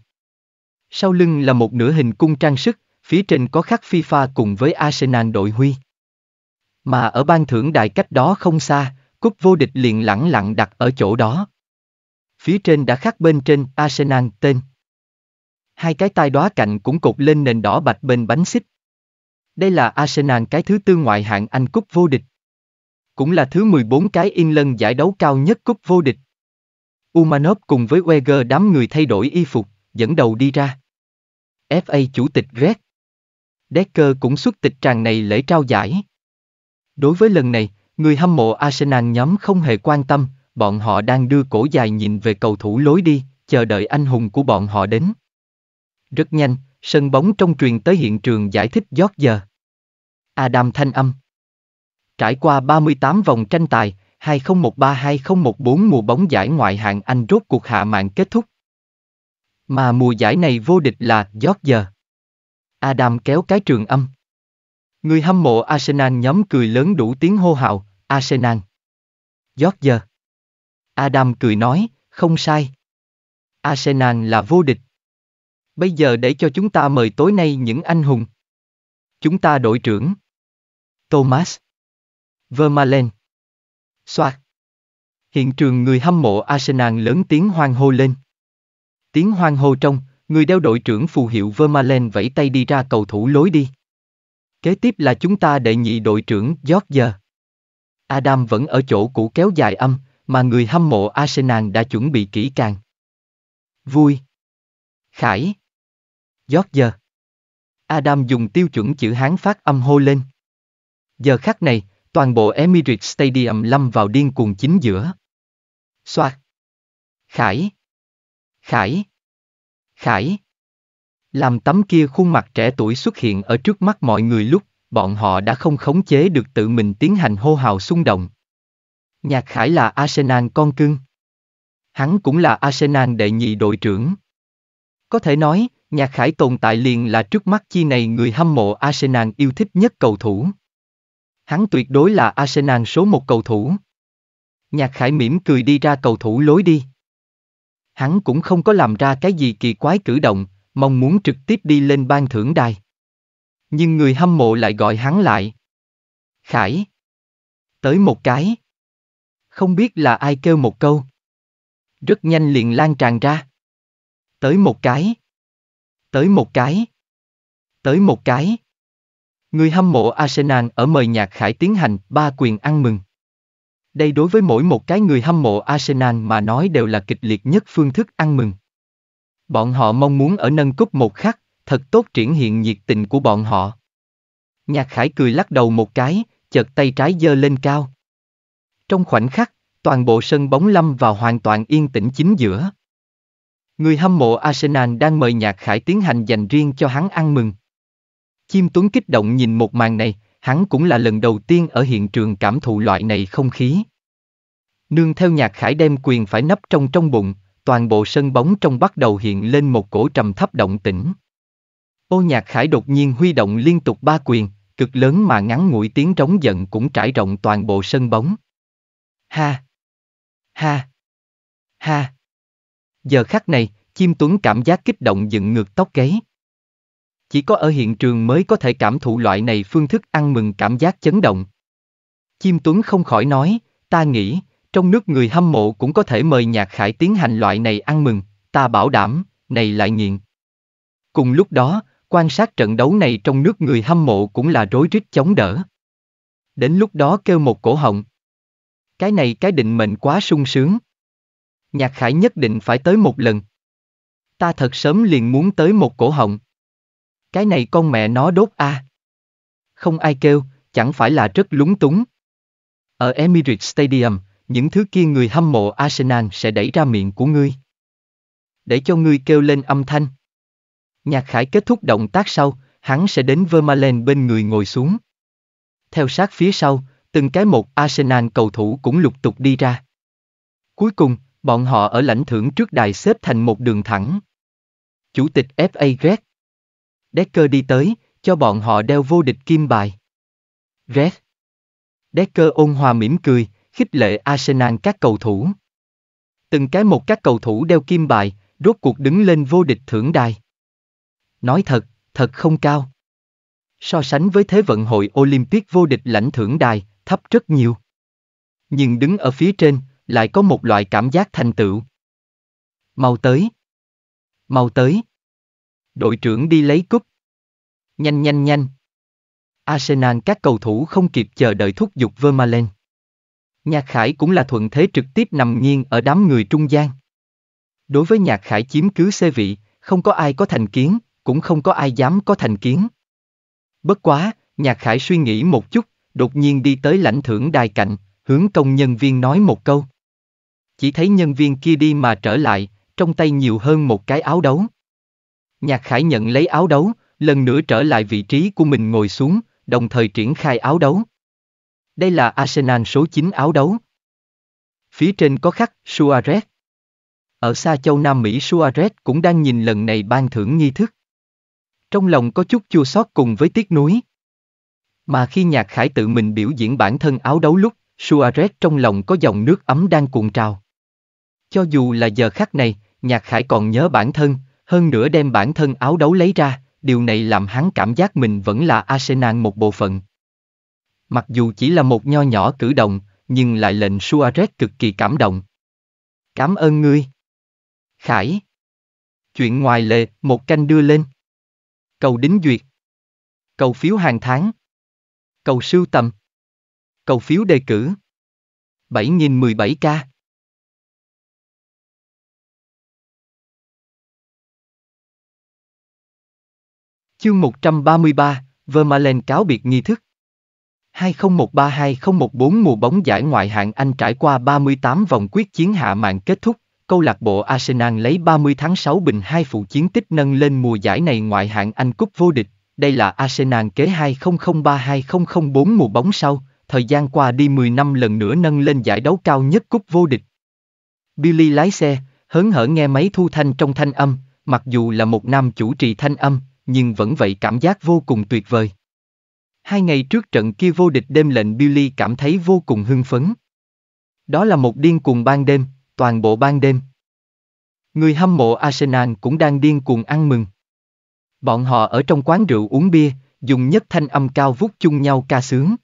Sau lưng là một nửa hình cung trang sức, phía trên có khắc FIFA cùng với Arsenal đội huy. Mà ở ban thưởng đài cách đó không xa, cúp vô địch liền lẳng lặng đặt ở chỗ đó. Phía trên đã khắc bên trên Arsenal tên. Hai cái tai đóa cạnh cũng cột lên nền đỏ bạch bên bánh xích. Đây là Arsenal cái thứ tư ngoại hạng Anh cúp vô địch cũng là thứ 14 cái in lân giải đấu cao nhất cúp vô địch. Umanov cùng với Weger đám người thay đổi y phục, dẫn đầu đi ra. FA chủ tịch Red. Decker cũng xuất tịch tràng này lễ trao giải. Đối với lần này, người hâm mộ Arsenal nhóm không hề quan tâm, bọn họ đang đưa cổ dài nhìn về cầu thủ lối đi, chờ đợi anh hùng của bọn họ đến. Rất nhanh, sân bóng trong truyền tới hiện trường giải thích giót giờ. Adam thanh âm. Trải qua 38 vòng tranh tài, 2013-2014 mùa bóng giải ngoại hạng Anh rốt cuộc hạ mạng kết thúc. Mà mùa giải này vô địch là George. Adam kéo cái trường âm. Người hâm mộ Arsenal nhóm cười lớn đủ tiếng hô hào, Arsenal. George. Adam cười nói, không sai. Arsenal là vô địch. Bây giờ để cho chúng ta mời tối nay những anh hùng. Chúng ta đội trưởng. Thomas. Vermaelen. Xoạt. Hiện trường người hâm mộ Arsenal lớn tiếng hoang hô lên. Tiếng hoang hô trong, người đeo đội trưởng phù hiệu Vermaelen vẫy tay đi ra cầu thủ lối đi. Kế tiếp là chúng ta đệ nhị đội trưởng George. Adam vẫn ở chỗ cũ kéo dài âm, mà người hâm mộ Arsenal đã chuẩn bị kỹ càng. Vui. Khải. George. Adam dùng tiêu chuẩn chữ Hán phát âm hô lên. Giờ khắc này, toàn bộ Emirates Stadium lâm vào điên cuồng chính giữa. Xoạt. Khải. Khải. Khải. Làm tấm kia khuôn mặt trẻ tuổi xuất hiện ở trước mắt mọi người lúc, bọn họ đã không khống chế được tự mình tiến hành hô hào xung động. Nhạc Khải là Arsenal con cưng. Hắn cũng là Arsenal đệ nhị đội trưởng. Có thể nói, Nhạc Khải tồn tại liền là trước mắt chi này người hâm mộ Arsenal yêu thích nhất cầu thủ. Hắn tuyệt đối là Arsenal số một cầu thủ. Nhạc Khải mỉm cười đi ra cầu thủ lối đi. Hắn cũng không có làm ra cái gì kỳ quái cử động, mong muốn trực tiếp đi lên ban thưởng đài. Nhưng người hâm mộ lại gọi hắn lại. Khải. Tới một cái. Không biết là ai kêu một câu. Rất nhanh liền lan tràn ra. Tới một cái. Tới một cái. Tới một cái. Người hâm mộ Arsenal ở mời nhạc Khải tiến hành ba quyền ăn mừng. Đây đối với mỗi một cái người hâm mộ Arsenal mà nói đều là kịch liệt nhất phương thức ăn mừng. Bọn họ mong muốn ở nâng cúp một khắc, thật tốt triển hiện nhiệt tình của bọn họ. Nhạc Khải cười lắc đầu một cái, chợt tay trái giơ lên cao. Trong khoảnh khắc, toàn bộ sân bóng lâm vào hoàn toàn yên tĩnh chính giữa. Người hâm mộ Arsenal đang mời Nhạc Khải tiến hành dành riêng cho hắn ăn mừng. Chim Tuấn kích động nhìn một màn này, hắn cũng là lần đầu tiên ở hiện trường cảm thụ loại này không khí. Nương theo nhạc khải đem quyền phải nấp trong trong bụng, toàn bộ sân bóng trong bắt đầu hiện lên một cổ trầm thấp động tĩnh. Ô nhạc khải đột nhiên huy động liên tục ba quyền, cực lớn mà ngắn ngủi tiếng trống giận cũng trải rộng toàn bộ sân bóng. Ha! Ha! Ha! Giờ khắc này, chim tuấn cảm giác kích động dựng ngược tóc gáy chỉ có ở hiện trường mới có thể cảm thụ loại này phương thức ăn mừng cảm giác chấn động. Chim Tuấn không khỏi nói, ta nghĩ, trong nước người hâm mộ cũng có thể mời nhạc khải tiến hành loại này ăn mừng, ta bảo đảm, này lại nghiện. Cùng lúc đó, quan sát trận đấu này trong nước người hâm mộ cũng là rối rít chống đỡ. Đến lúc đó kêu một cổ họng. Cái này cái định mệnh quá sung sướng. Nhạc khải nhất định phải tới một lần. Ta thật sớm liền muốn tới một cổ họng. Cái này con mẹ nó đốt a. À. Không ai kêu, chẳng phải là rất lúng túng. Ở Emirates Stadium, những thứ kia người hâm mộ Arsenal sẽ đẩy ra miệng của ngươi. Để cho ngươi kêu lên âm thanh. Nhạc Khải kết thúc động tác sau, hắn sẽ đến Vermaelen bên người ngồi xuống. Theo sát phía sau, từng cái một Arsenal cầu thủ cũng lục tục đi ra. Cuối cùng, bọn họ ở lãnh thưởng trước đài xếp thành một đường thẳng. Chủ tịch FA Red, Decker đi tới, cho bọn họ đeo vô địch kim bài. Red. Decker ôn hòa mỉm cười, khích lệ Arsenal các cầu thủ. Từng cái một các cầu thủ đeo kim bài, rốt cuộc đứng lên vô địch thưởng đài. Nói thật, thật không cao. So sánh với thế vận hội Olympic vô địch lãnh thưởng đài, thấp rất nhiều. Nhưng đứng ở phía trên, lại có một loại cảm giác thành tựu. Mau tới. Mau tới. Đội trưởng đi lấy cúp. Nhanh nhanh nhanh. Arsenal các cầu thủ không kịp chờ đợi thúc giục Vermaelen. Nhạc Khải cũng là thuận thế trực tiếp nằm nghiêng ở đám người trung gian. Đối với Nhạc Khải chiếm cứ xe vị, không có ai có thành kiến, cũng không có ai dám có thành kiến. Bất quá, Nhạc Khải suy nghĩ một chút, đột nhiên đi tới lãnh thưởng đài cạnh, hướng công nhân viên nói một câu. Chỉ thấy nhân viên kia đi mà trở lại, trong tay nhiều hơn một cái áo đấu. Nhạc Khải nhận lấy áo đấu, lần nữa trở lại vị trí của mình ngồi xuống, đồng thời triển khai áo đấu. Đây là Arsenal số 9 áo đấu. Phía trên có khắc Suarez. Ở xa châu Nam Mỹ Suarez cũng đang nhìn lần này ban thưởng nghi thức. Trong lòng có chút chua xót cùng với tiếc nuối. Mà khi nhạc khải tự mình biểu diễn bản thân áo đấu lúc, Suarez trong lòng có dòng nước ấm đang cuộn trào. Cho dù là giờ khắc này, nhạc khải còn nhớ bản thân, hơn nữa đem bản thân áo đấu lấy ra, điều này làm hắn cảm giác mình vẫn là Arsenal một bộ phận. Mặc dù chỉ là một nho nhỏ cử động, nhưng lại lệnh Suarez cực kỳ cảm động. Cảm ơn ngươi. Khải. Chuyện ngoài lề, một canh đưa lên. Cầu đính duyệt. Cầu phiếu hàng tháng. Cầu sưu tầm. Cầu phiếu đề cử. 7017 ca. Chương 133, Vermaelen cáo biệt nghi thức 2013-2014 mùa bóng giải ngoại hạng Anh trải qua 38 vòng quyết chiến hạ màn kết thúc, câu lạc bộ Arsenal lấy 30 tháng 6 bình 2 phụ chiến tích nâng lên mùa giải này ngoại hạng Anh cúp vô địch. Đây là Arsenal kế 2003-2004 mùa bóng sau, thời gian qua đi 10 năm lần nữa nâng lên giải đấu cao nhất cúp vô địch. Billy lái xe, hớn hở nghe máy thu thanh trong thanh âm, mặc dù là một nam chủ trì thanh âm, nhưng vẫn vậy cảm giác vô cùng tuyệt vời. Hai ngày trước trận kia vô địch đêm lệnh Billy cảm thấy vô cùng hưng phấn. Đó là một điên cuồng ban đêm, toàn bộ ban đêm. Người hâm mộ Arsenal cũng đang điên cuồng ăn mừng. Bọn họ ở trong quán rượu uống bia, dùng nhất thanh âm cao vút chung nhau ca sướng.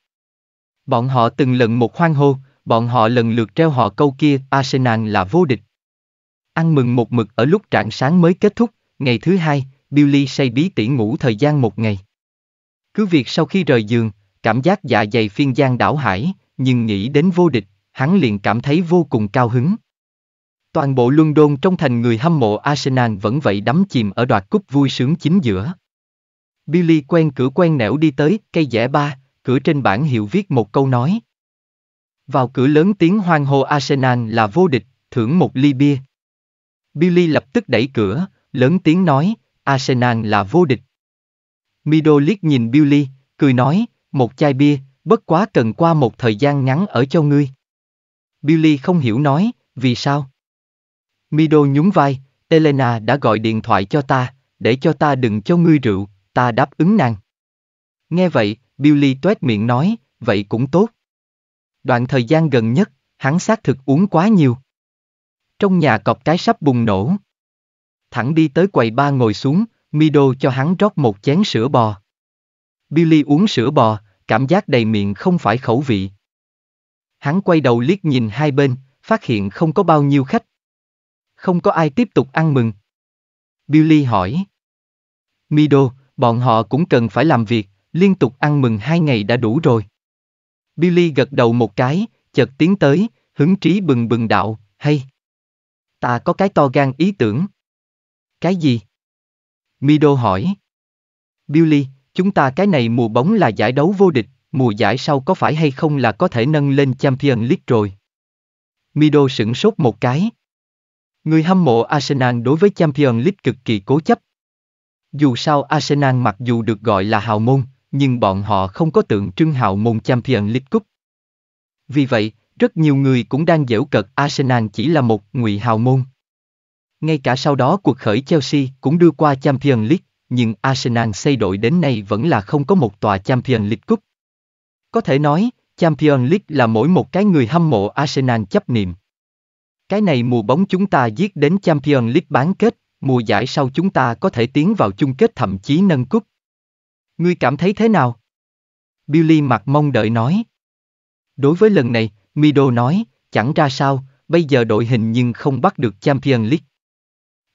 Bọn họ từng lần một hoang hô, bọn họ lần lượt treo họ câu kia Arsenal là vô địch. Ăn mừng một mực ở lúc trạng sáng mới kết thúc, ngày thứ hai, Billy say bí tỉ ngủ thời gian một ngày. Cứ việc sau khi rời giường, cảm giác dạ dày phiên gian đảo hải, nhưng nghĩ đến vô địch, hắn liền cảm thấy vô cùng cao hứng. Toàn bộ London trong thành người hâm mộ Arsenal vẫn vậy đắm chìm ở đoạt cúp vui sướng chính giữa. Billy quen cửa quen nẻo đi tới cây dẻ ba, cửa trên bảng hiệu viết một câu nói. Vào cửa lớn tiếng hoang hô Arsenal là vô địch, thưởng một ly bia. Billy lập tức đẩy cửa, lớn tiếng nói, Arsenal là vô địch. Midolik nhìn Billy, cười nói, một chai bia, bất quá cần qua một thời gian ngắn ở cho ngươi. Billy không hiểu nói, vì sao? Mido nhún vai, Elena đã gọi điện thoại cho ta, để cho ta đừng cho ngươi rượu, ta đáp ứng nàng. Nghe vậy, Billy tuét miệng nói, vậy cũng tốt. Đoạn thời gian gần nhất, hắn xác thực uống quá nhiều. Trong nhà cọp cái sắp bùng nổ thẳng đi tới quầy ba ngồi xuống, Mido cho hắn rót một chén sữa bò. Billy uống sữa bò, cảm giác đầy miệng không phải khẩu vị. Hắn quay đầu liếc nhìn hai bên, phát hiện không có bao nhiêu khách. Không có ai tiếp tục ăn mừng. Billy hỏi. Mido, bọn họ cũng cần phải làm việc, liên tục ăn mừng hai ngày đã đủ rồi. Billy gật đầu một cái, chợt tiến tới, hứng trí bừng bừng đạo, hay. Ta có cái to gan ý tưởng. Cái gì? Mido hỏi. Billy, chúng ta cái này mùa bóng là giải đấu vô địch, mùa giải sau có phải hay không là có thể nâng lên Champion League rồi? Mido sửng sốt một cái. Người hâm mộ Arsenal đối với Champion League cực kỳ cố chấp. Dù sao Arsenal mặc dù được gọi là hào môn, nhưng bọn họ không có tượng trưng hào môn Champion League Cup. Vì vậy, rất nhiều người cũng đang dễu cợt Arsenal chỉ là một ngụy hào môn. Ngay cả sau đó cuộc khởi Chelsea cũng đưa qua Champions League, nhưng Arsenal xây đội đến nay vẫn là không có một tòa Champions League cúp Có thể nói, Champions League là mỗi một cái người hâm mộ Arsenal chấp niệm. Cái này mùa bóng chúng ta giết đến Champions League bán kết, mùa giải sau chúng ta có thể tiến vào chung kết thậm chí nâng cúp. Ngươi cảm thấy thế nào? Billy mặt mong đợi nói. Đối với lần này, Mido nói, chẳng ra sao, bây giờ đội hình nhưng không bắt được Champions League.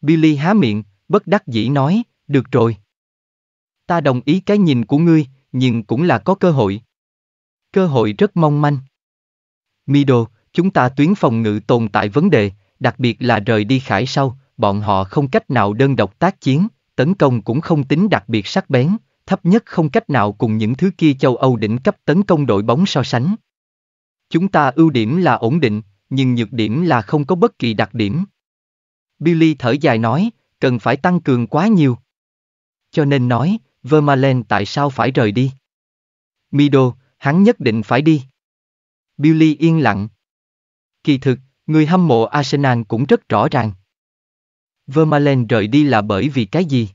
Billy há miệng, bất đắc dĩ nói, được rồi. Ta đồng ý cái nhìn của ngươi, nhưng cũng là có cơ hội. Cơ hội rất mong manh. Mido, chúng ta tuyến phòng ngự tồn tại vấn đề, đặc biệt là rời đi khải sau, bọn họ không cách nào đơn độc tác chiến, tấn công cũng không tính đặc biệt sắc bén, thấp nhất không cách nào cùng những thứ kia châu Âu đỉnh cấp tấn công đội bóng so sánh. Chúng ta ưu điểm là ổn định, nhưng nhược điểm là không có bất kỳ đặc điểm. Billy thở dài nói, cần phải tăng cường quá nhiều. Cho nên nói, Vermaelen tại sao phải rời đi? Mido, hắn nhất định phải đi. Billy yên lặng. Kỳ thực, người hâm mộ Arsenal cũng rất rõ ràng. Vermaelen rời đi là bởi vì cái gì?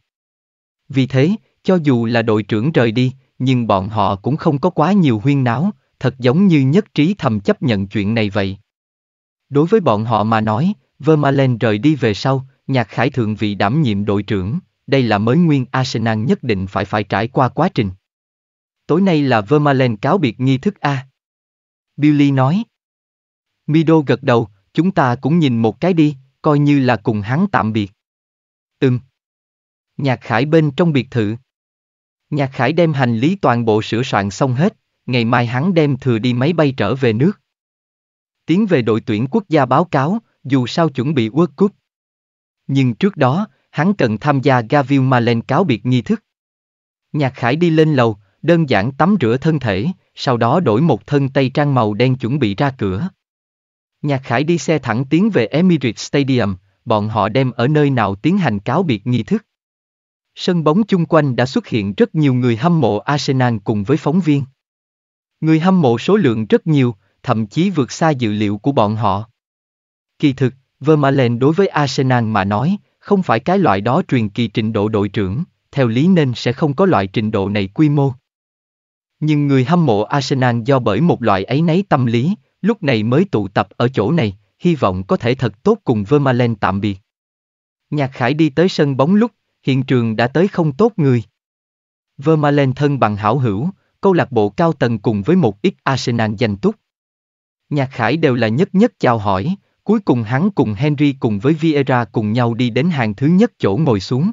Vì thế, cho dù là đội trưởng rời đi, nhưng bọn họ cũng không có quá nhiều huyên náo, thật giống như nhất trí thầm chấp nhận chuyện này vậy. Đối với bọn họ mà nói, Vermaelen rời đi về sau, Nhạc Khải Thượng vị đảm nhiệm đội trưởng, đây là mới nguyên Arsenal nhất định phải phải trải qua quá trình. Tối nay là Vermaelen cáo biệt nghi thức A. Billy nói. Mido gật đầu, chúng ta cũng nhìn một cái đi, coi như là cùng hắn tạm biệt. Ừm. Nhạc Khải bên trong biệt thự. Nhạc Khải đem hành lý toàn bộ sửa soạn xong hết, ngày mai hắn đem thừa đi máy bay trở về nước. Tiến về đội tuyển quốc gia báo cáo, dù sao chuẩn bị World Cup. Nhưng trước đó, hắn cần tham gia Gavil Malen cáo biệt nghi thức. Nhạc Khải đi lên lầu, đơn giản tắm rửa thân thể, sau đó đổi một thân tây trang màu đen chuẩn bị ra cửa. Nhạc Khải đi xe thẳng tiến về Emirates Stadium, bọn họ đem ở nơi nào tiến hành cáo biệt nghi thức. Sân bóng chung quanh đã xuất hiện rất nhiều người hâm mộ Arsenal cùng với phóng viên. Người hâm mộ số lượng rất nhiều, thậm chí vượt xa dự liệu của bọn họ. Kỳ thực, Vermaelen đối với Arsenal mà nói, không phải cái loại đó truyền kỳ trình độ đội trưởng, theo lý nên sẽ không có loại trình độ này quy mô. Nhưng người hâm mộ Arsenal do bởi một loại ấy nấy tâm lý, lúc này mới tụ tập ở chỗ này, hy vọng có thể thật tốt cùng Vermaelen tạm biệt. Nhạc Khải đi tới sân bóng lúc, hiện trường đã tới không tốt người. Vermaelen thân bằng hảo hữu, câu lạc bộ cao tầng cùng với một ít Arsenal danh túc. Nhạc Khải đều là nhất nhất chào hỏi, Cuối cùng hắn cùng Henry cùng với Vieira cùng nhau đi đến hàng thứ nhất chỗ ngồi xuống.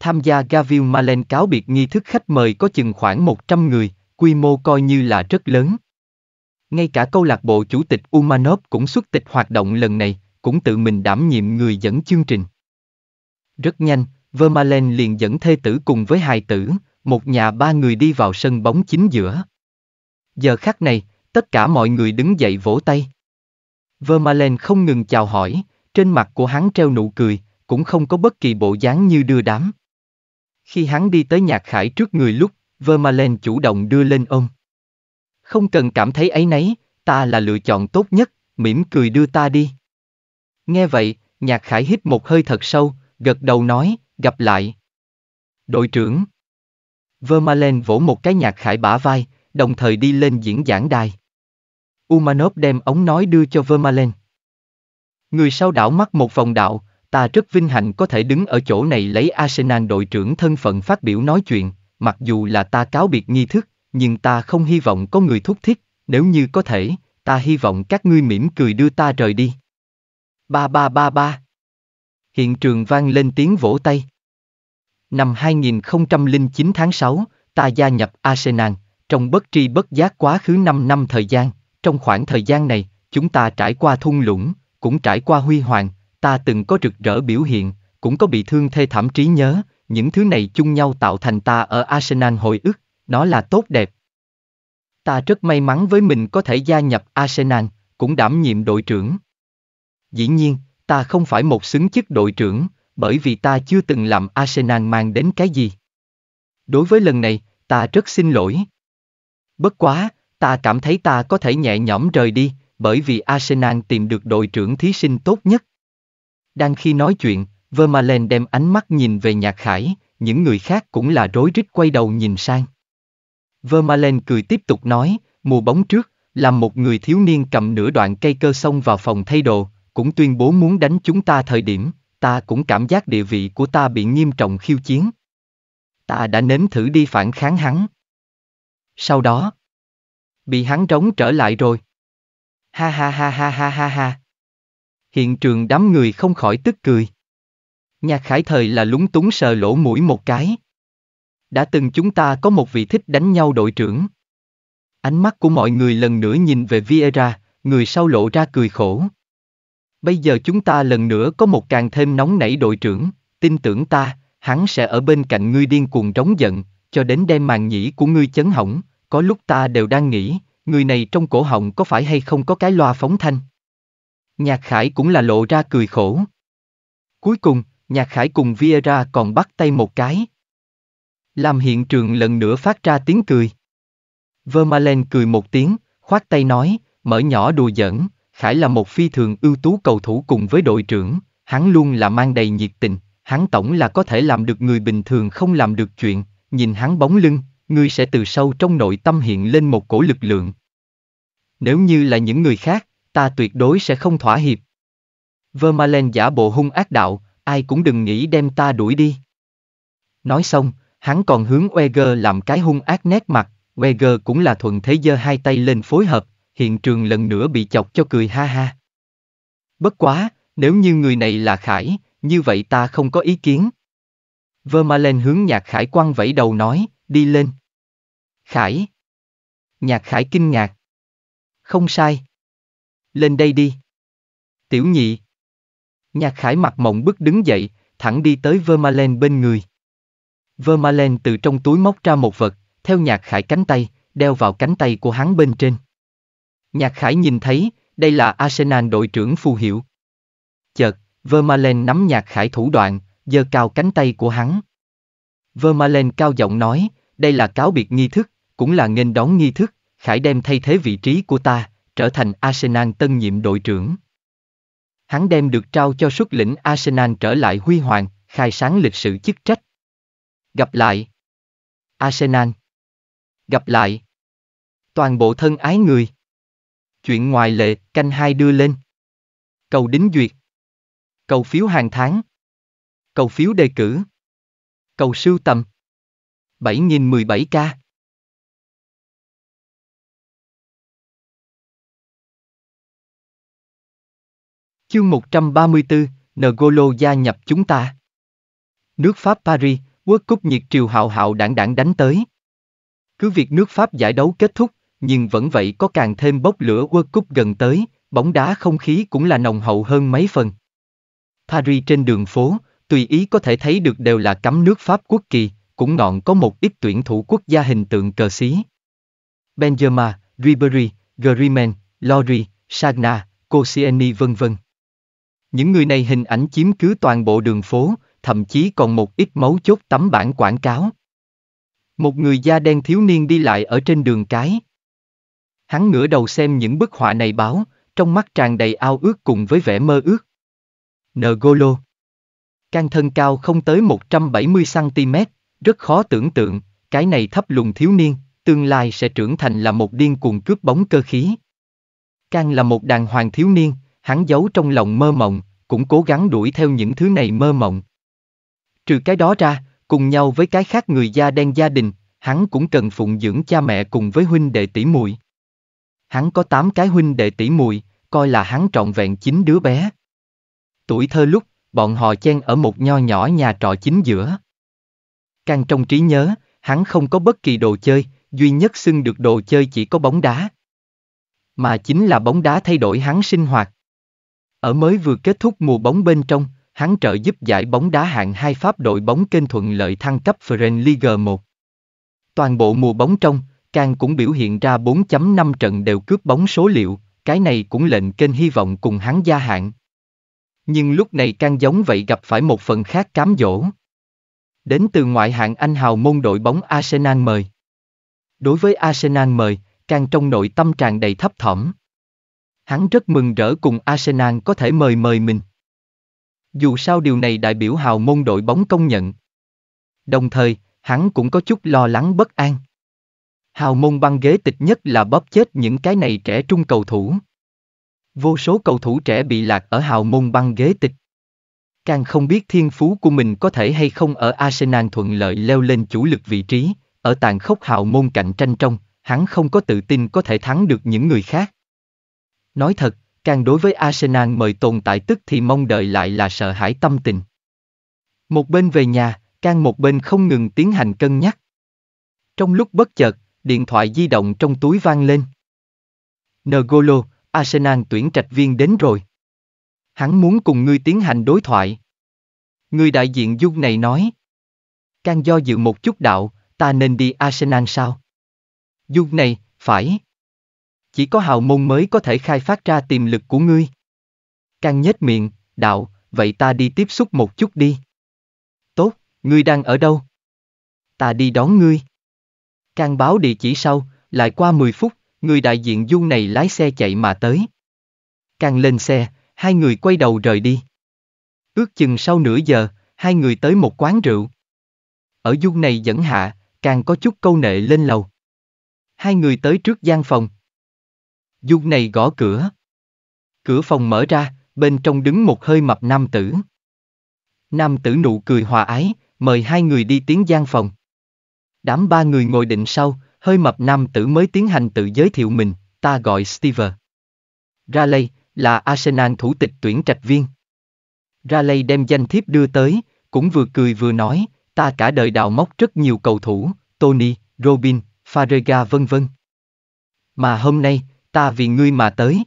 Tham gia Gavil Malen cáo biệt nghi thức khách mời có chừng khoảng 100 người, quy mô coi như là rất lớn. Ngay cả câu lạc bộ chủ tịch Umanov cũng xuất tịch hoạt động lần này, cũng tự mình đảm nhiệm người dẫn chương trình. Rất nhanh, Vermalen liền dẫn thê tử cùng với hài tử, một nhà ba người đi vào sân bóng chính giữa. Giờ khắc này, tất cả mọi người đứng dậy vỗ tay. Vermalen không ngừng chào hỏi, trên mặt của hắn treo nụ cười, cũng không có bất kỳ bộ dáng như đưa đám. Khi hắn đi tới nhạc khải trước người lúc, Vermalen chủ động đưa lên ôm. Không cần cảm thấy ấy nấy, ta là lựa chọn tốt nhất, mỉm cười đưa ta đi. Nghe vậy, nhạc khải hít một hơi thật sâu, gật đầu nói, gặp lại. Đội trưởng. Vermalen vỗ một cái nhạc khải bả vai, đồng thời đi lên diễn giảng đài. Umanov đem ống nói đưa cho Vermalen. Người sau đảo mắt một vòng đạo, ta rất vinh hạnh có thể đứng ở chỗ này lấy Arsenal đội trưởng thân phận phát biểu nói chuyện, mặc dù là ta cáo biệt nghi thức, nhưng ta không hy vọng có người thúc thiết, nếu như có thể, ta hy vọng các ngươi mỉm cười đưa ta rời đi. Ba ba ba ba. Hiện trường vang lên tiếng vỗ tay. Năm 2009 tháng 6, ta gia nhập Arsenal, trong bất tri bất giác quá khứ 5 năm thời gian, trong khoảng thời gian này, chúng ta trải qua thung lũng, cũng trải qua huy hoàng, ta từng có rực rỡ biểu hiện, cũng có bị thương thê thảm trí nhớ, những thứ này chung nhau tạo thành ta ở Arsenal hồi ức, đó là tốt đẹp. Ta rất may mắn với mình có thể gia nhập Arsenal, cũng đảm nhiệm đội trưởng. Dĩ nhiên, ta không phải một xứng chức đội trưởng, bởi vì ta chưa từng làm Arsenal mang đến cái gì. Đối với lần này, ta rất xin lỗi. Bất quá, Ta cảm thấy ta có thể nhẹ nhõm rời đi, bởi vì Arsenal tìm được đội trưởng thí sinh tốt nhất. Đang khi nói chuyện, Vermaelen đem ánh mắt nhìn về nhạc khải, những người khác cũng là rối rít quay đầu nhìn sang. Vermaelen cười tiếp tục nói, mùa bóng trước, làm một người thiếu niên cầm nửa đoạn cây cơ xông vào phòng thay đồ, cũng tuyên bố muốn đánh chúng ta thời điểm, ta cũng cảm giác địa vị của ta bị nghiêm trọng khiêu chiến. Ta đã nếm thử đi phản kháng hắn. Sau đó, bị hắn trống trở lại rồi. Ha ha ha ha ha ha ha. Hiện trường đám người không khỏi tức cười. Nhạc khải thời là lúng túng sờ lỗ mũi một cái. Đã từng chúng ta có một vị thích đánh nhau đội trưởng. Ánh mắt của mọi người lần nữa nhìn về Vieira, người sau lộ ra cười khổ. Bây giờ chúng ta lần nữa có một càng thêm nóng nảy đội trưởng, tin tưởng ta, hắn sẽ ở bên cạnh ngươi điên cuồng trống giận, cho đến đem màn nhĩ của ngươi chấn hỏng có lúc ta đều đang nghĩ, người này trong cổ họng có phải hay không có cái loa phóng thanh. Nhạc Khải cũng là lộ ra cười khổ. Cuối cùng, Nhạc Khải cùng Vieira còn bắt tay một cái. Làm hiện trường lần nữa phát ra tiếng cười. Vermalen cười một tiếng, khoát tay nói, mở nhỏ đùa giỡn, Khải là một phi thường ưu tú cầu thủ cùng với đội trưởng, hắn luôn là mang đầy nhiệt tình, hắn tổng là có thể làm được người bình thường không làm được chuyện, nhìn hắn bóng lưng, ngươi sẽ từ sâu trong nội tâm hiện lên một cổ lực lượng. Nếu như là những người khác, ta tuyệt đối sẽ không thỏa hiệp. Vermalen giả bộ hung ác đạo, ai cũng đừng nghĩ đem ta đuổi đi. Nói xong, hắn còn hướng Weger làm cái hung ác nét mặt, Weger cũng là thuận thế giơ hai tay lên phối hợp, hiện trường lần nữa bị chọc cho cười ha ha. Bất quá, nếu như người này là Khải, như vậy ta không có ý kiến. Vermalen hướng nhạc Khải quăng vẫy đầu nói, đi lên. Khải. Nhạc Khải kinh ngạc. Không sai. Lên đây đi. Tiểu nhị. Nhạc Khải mặt mộng bức đứng dậy, thẳng đi tới Vermalen bên người. Vermalen từ trong túi móc ra một vật, theo Nhạc Khải cánh tay, đeo vào cánh tay của hắn bên trên. Nhạc Khải nhìn thấy, đây là Arsenal đội trưởng phù hiệu. Chợt, Vermalen nắm Nhạc Khải thủ đoạn, giơ cao cánh tay của hắn. Vermalen cao giọng nói, đây là cáo biệt nghi thức, cũng là nghênh đón nghi thức, Khải đem thay thế vị trí của ta, trở thành Arsenal tân nhiệm đội trưởng. Hắn đem được trao cho xuất lĩnh Arsenal trở lại huy hoàng, khai sáng lịch sử chức trách. Gặp lại. Arsenal. Gặp lại. Toàn bộ thân ái người. Chuyện ngoài lệ, canh hai đưa lên. Cầu đính duyệt. Cầu phiếu hàng tháng. Cầu phiếu đề cử. Cầu sưu tầm. 7017 ca. Chương 134, Ngolo gia nhập chúng ta. Nước Pháp Paris, World Cup nhiệt triều hào hào đảng đảng đánh tới. Cứ việc nước Pháp giải đấu kết thúc, nhưng vẫn vậy có càng thêm bốc lửa World Cup gần tới, bóng đá không khí cũng là nồng hậu hơn mấy phần. Paris trên đường phố, tùy ý có thể thấy được đều là cắm nước Pháp quốc kỳ, cũng ngọn có một ít tuyển thủ quốc gia hình tượng cờ xí. Benzema, Ribery, Griezmann, Lori, Sagna, Koscielny vân vân. Những người này hình ảnh chiếm cứ toàn bộ đường phố, thậm chí còn một ít mấu chốt tấm bản quảng cáo. Một người da đen thiếu niên đi lại ở trên đường cái. Hắn ngửa đầu xem những bức họa này báo, trong mắt tràn đầy ao ước cùng với vẻ mơ ước. Ngolo Can thân cao không tới 170cm, rất khó tưởng tượng, cái này thấp lùn thiếu niên, tương lai sẽ trưởng thành là một điên cuồng cướp bóng cơ khí. Can là một đàng hoàng thiếu niên, hắn giấu trong lòng mơ mộng, cũng cố gắng đuổi theo những thứ này mơ mộng. Trừ cái đó ra, cùng nhau với cái khác người da đen gia đình, hắn cũng cần phụng dưỡng cha mẹ cùng với huynh đệ tỷ muội. Hắn có 8 cái huynh đệ tỷ muội, coi là hắn trọn vẹn 9 đứa bé. Tuổi thơ lúc, bọn họ chen ở một nho nhỏ nhà trọ chính giữa. Càng trong trí nhớ, hắn không có bất kỳ đồ chơi, duy nhất xưng được đồ chơi chỉ có bóng đá. Mà chính là bóng đá thay đổi hắn sinh hoạt. Ở mới vừa kết thúc mùa bóng bên trong, hắn trợ giúp giải bóng đá hạng hai Pháp đội bóng kênh thuận lợi thăng cấp French League 1. Toàn bộ mùa bóng trong, Can cũng biểu hiện ra 4.5 trận đều cướp bóng số liệu, cái này cũng lệnh kênh hy vọng cùng hắn gia hạn. Nhưng lúc này Can giống vậy gặp phải một phần khác cám dỗ. Đến từ ngoại hạng Anh hào môn đội bóng Arsenal mời. Đối với Arsenal mời, Can trong nội tâm tràn đầy thấp thỏm hắn rất mừng rỡ cùng Arsenal có thể mời mời mình. Dù sao điều này đại biểu hào môn đội bóng công nhận. Đồng thời, hắn cũng có chút lo lắng bất an. Hào môn băng ghế tịch nhất là bóp chết những cái này trẻ trung cầu thủ. Vô số cầu thủ trẻ bị lạc ở hào môn băng ghế tịch. Càng không biết thiên phú của mình có thể hay không ở Arsenal thuận lợi leo lên chủ lực vị trí, ở tàn khốc hào môn cạnh tranh trong, hắn không có tự tin có thể thắng được những người khác. Nói thật, càng đối với Arsenal mời tồn tại tức thì mong đợi lại là sợ hãi tâm tình. Một bên về nhà, Can một bên không ngừng tiến hành cân nhắc. Trong lúc bất chợt, điện thoại di động trong túi vang lên. Ngolo, Arsenal tuyển trạch viên đến rồi. Hắn muốn cùng ngươi tiến hành đối thoại. Người đại diện Dung này nói. Can do dự một chút đạo, ta nên đi Arsenal sao? Dung này, phải chỉ có hào môn mới có thể khai phát ra tiềm lực của ngươi. Càng nhếch miệng, đạo, vậy ta đi tiếp xúc một chút đi. Tốt, ngươi đang ở đâu? Ta đi đón ngươi. Càng báo địa chỉ sau, lại qua 10 phút, người đại diện du này lái xe chạy mà tới. Càng lên xe, hai người quay đầu rời đi. Ước chừng sau nửa giờ, hai người tới một quán rượu. Ở du này dẫn hạ, càng có chút câu nệ lên lầu. Hai người tới trước gian phòng, Dung này gõ cửa. Cửa phòng mở ra, bên trong đứng một hơi mập nam tử. Nam tử nụ cười hòa ái, mời hai người đi tiến gian phòng. Đám ba người ngồi định sau, hơi mập nam tử mới tiến hành tự giới thiệu mình, ta gọi Steve. Raleigh, là Arsenal thủ tịch tuyển trạch viên. Raleigh đem danh thiếp đưa tới, cũng vừa cười vừa nói, ta cả đời đào móc rất nhiều cầu thủ, Tony, Robin, Farega vân vân. Mà hôm nay, ta vì ngươi mà tới.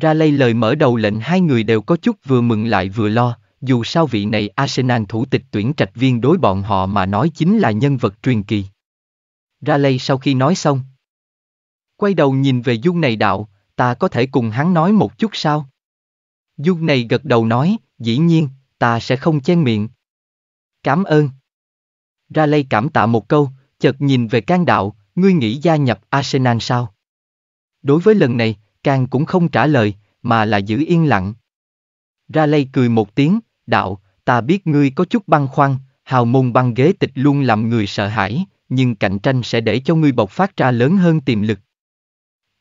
Ra lây lời mở đầu lệnh hai người đều có chút vừa mừng lại vừa lo, dù sao vị này Arsenal thủ tịch tuyển trạch viên đối bọn họ mà nói chính là nhân vật truyền kỳ. Ra lây sau khi nói xong. Quay đầu nhìn về dung này đạo, ta có thể cùng hắn nói một chút sao? Dung này gật đầu nói, dĩ nhiên, ta sẽ không chen miệng. Cảm ơn. Ra lây cảm tạ một câu, chợt nhìn về can đạo, ngươi nghĩ gia nhập Arsenal sao? Đối với lần này, Càng cũng không trả lời, mà là giữ yên lặng. Ra lây cười một tiếng, đạo, ta biết ngươi có chút băng khoăn, hào môn băng ghế tịch luôn làm người sợ hãi, nhưng cạnh tranh sẽ để cho ngươi bộc phát ra lớn hơn tiềm lực.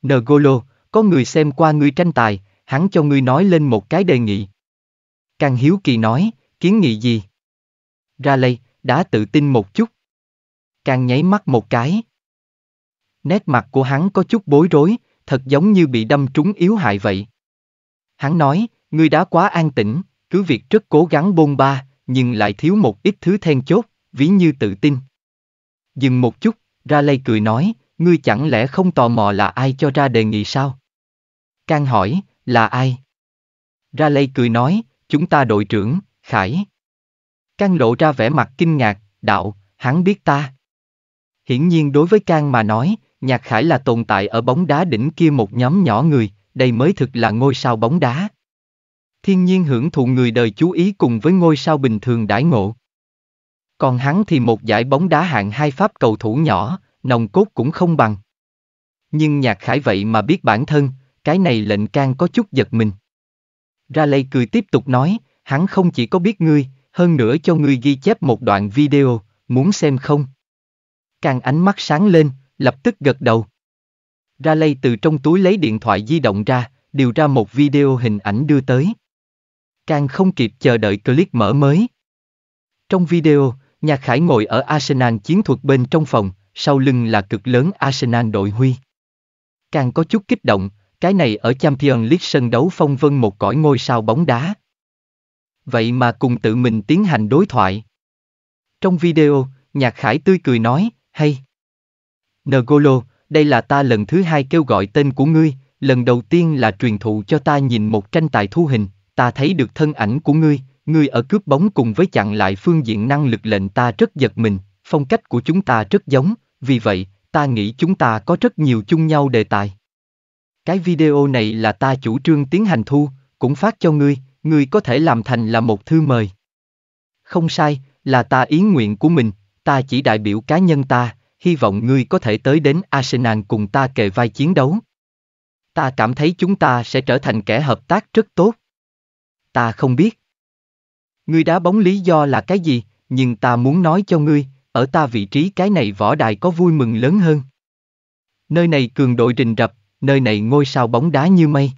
Ngolo, có người xem qua ngươi tranh tài, hắn cho ngươi nói lên một cái đề nghị. Càng hiếu kỳ nói, kiến nghị gì? Ra lây, đã tự tin một chút. Càng nháy mắt một cái. Nét mặt của hắn có chút bối rối, thật giống như bị đâm trúng yếu hại vậy. Hắn nói, ngươi đã quá an tĩnh, cứ việc rất cố gắng bôn ba, nhưng lại thiếu một ít thứ then chốt, ví như tự tin. Dừng một chút, ra lây cười nói, ngươi chẳng lẽ không tò mò là ai cho ra đề nghị sao? Can hỏi, là ai? Ra lây cười nói, chúng ta đội trưởng, Khải. Can lộ ra vẻ mặt kinh ngạc, đạo, hắn biết ta. Hiển nhiên đối với Can mà nói, Nhạc Khải là tồn tại ở bóng đá đỉnh kia một nhóm nhỏ người, đây mới thực là ngôi sao bóng đá. Thiên nhiên hưởng thụ người đời chú ý cùng với ngôi sao bình thường đãi ngộ. Còn hắn thì một giải bóng đá hạng hai Pháp cầu thủ nhỏ, nồng cốt cũng không bằng. Nhưng Nhạc Khải vậy mà biết bản thân, cái này lệnh can có chút giật mình. Ra lây cười tiếp tục nói, hắn không chỉ có biết ngươi, hơn nữa cho ngươi ghi chép một đoạn video, muốn xem không? Càng ánh mắt sáng lên, lập tức gật đầu. ra Raleigh từ trong túi lấy điện thoại di động ra, điều ra một video hình ảnh đưa tới. Càng không kịp chờ đợi clip mở mới. Trong video, nhà Khải ngồi ở Arsenal chiến thuật bên trong phòng, sau lưng là cực lớn Arsenal đội huy. Càng có chút kích động, cái này ở Champions League sân đấu phong vân một cõi ngôi sao bóng đá. Vậy mà cùng tự mình tiến hành đối thoại. Trong video, Nhạc Khải tươi cười nói, hay. Ngolo, đây là ta lần thứ hai kêu gọi tên của ngươi, lần đầu tiên là truyền thụ cho ta nhìn một tranh tài thu hình, ta thấy được thân ảnh của ngươi, ngươi ở cướp bóng cùng với chặn lại phương diện năng lực lệnh ta rất giật mình, phong cách của chúng ta rất giống, vì vậy, ta nghĩ chúng ta có rất nhiều chung nhau đề tài. Cái video này là ta chủ trương tiến hành thu, cũng phát cho ngươi, ngươi có thể làm thành là một thư mời. Không sai, là ta ý nguyện của mình, ta chỉ đại biểu cá nhân ta, hy vọng ngươi có thể tới đến Arsenal cùng ta kề vai chiến đấu. Ta cảm thấy chúng ta sẽ trở thành kẻ hợp tác rất tốt. Ta không biết. Ngươi đá bóng lý do là cái gì, nhưng ta muốn nói cho ngươi, ở ta vị trí cái này võ đài có vui mừng lớn hơn. Nơi này cường đội rình rập, nơi này ngôi sao bóng đá như mây.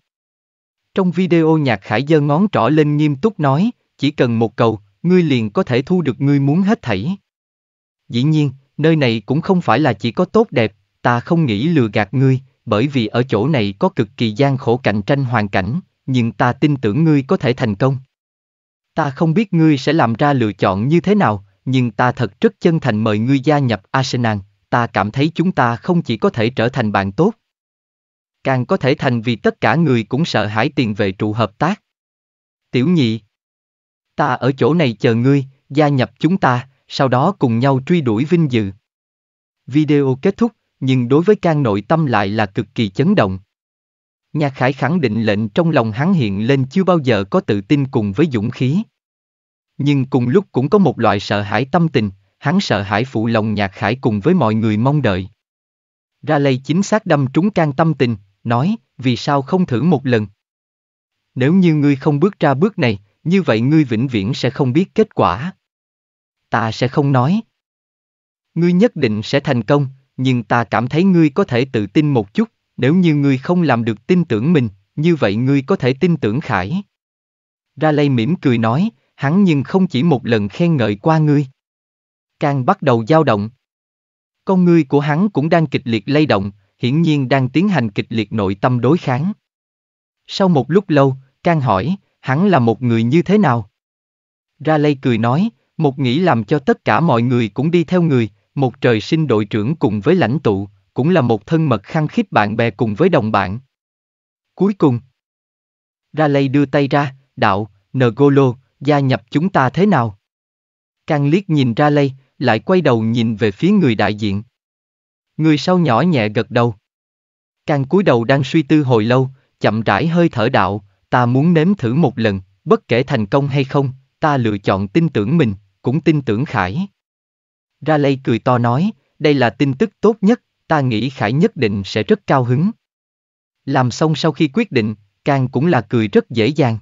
Trong video nhạc khải giơ ngón trỏ lên nghiêm túc nói, chỉ cần một cầu, ngươi liền có thể thu được ngươi muốn hết thảy. Dĩ nhiên, nơi này cũng không phải là chỉ có tốt đẹp, ta không nghĩ lừa gạt ngươi, bởi vì ở chỗ này có cực kỳ gian khổ cạnh tranh hoàn cảnh, nhưng ta tin tưởng ngươi có thể thành công. Ta không biết ngươi sẽ làm ra lựa chọn như thế nào, nhưng ta thật rất chân thành mời ngươi gia nhập Arsenal, ta cảm thấy chúng ta không chỉ có thể trở thành bạn tốt, càng có thể thành vì tất cả người cũng sợ hãi tiền vệ trụ hợp tác. Tiểu nhị, ta ở chỗ này chờ ngươi, gia nhập chúng ta, sau đó cùng nhau truy đuổi vinh dự. Video kết thúc, nhưng đối với can nội tâm lại là cực kỳ chấn động. Nhà Khải khẳng định lệnh trong lòng hắn hiện lên chưa bao giờ có tự tin cùng với dũng khí. Nhưng cùng lúc cũng có một loại sợ hãi tâm tình, hắn sợ hãi phụ lòng nhạc khải cùng với mọi người mong đợi. Ra lây chính xác đâm trúng can tâm tình, nói, vì sao không thử một lần. Nếu như ngươi không bước ra bước này, như vậy ngươi vĩnh viễn sẽ không biết kết quả ta sẽ không nói. Ngươi nhất định sẽ thành công, nhưng ta cảm thấy ngươi có thể tự tin một chút, nếu như ngươi không làm được tin tưởng mình, như vậy ngươi có thể tin tưởng Khải. Raleigh mỉm cười nói, hắn nhưng không chỉ một lần khen ngợi qua ngươi. Càng bắt đầu dao động. Con ngươi của hắn cũng đang kịch liệt lay động, hiển nhiên đang tiến hành kịch liệt nội tâm đối kháng. Sau một lúc lâu, Càng hỏi, hắn là một người như thế nào? Raleigh cười nói, một nghĩ làm cho tất cả mọi người cũng đi theo người, một trời sinh đội trưởng cùng với lãnh tụ, cũng là một thân mật khăng khít bạn bè cùng với đồng bạn. Cuối cùng, Raleigh đưa tay ra, đạo, Ngolo, gia nhập chúng ta thế nào? Càng liếc nhìn Raleigh, lại quay đầu nhìn về phía người đại diện. Người sau nhỏ nhẹ gật đầu. Càng cúi đầu đang suy tư hồi lâu, chậm rãi hơi thở đạo, ta muốn nếm thử một lần, bất kể thành công hay không, ta lựa chọn tin tưởng mình cũng tin tưởng Khải. Ra lây cười to nói, đây là tin tức tốt nhất, ta nghĩ Khải nhất định sẽ rất cao hứng. Làm xong sau khi quyết định, Càng cũng là cười rất dễ dàng.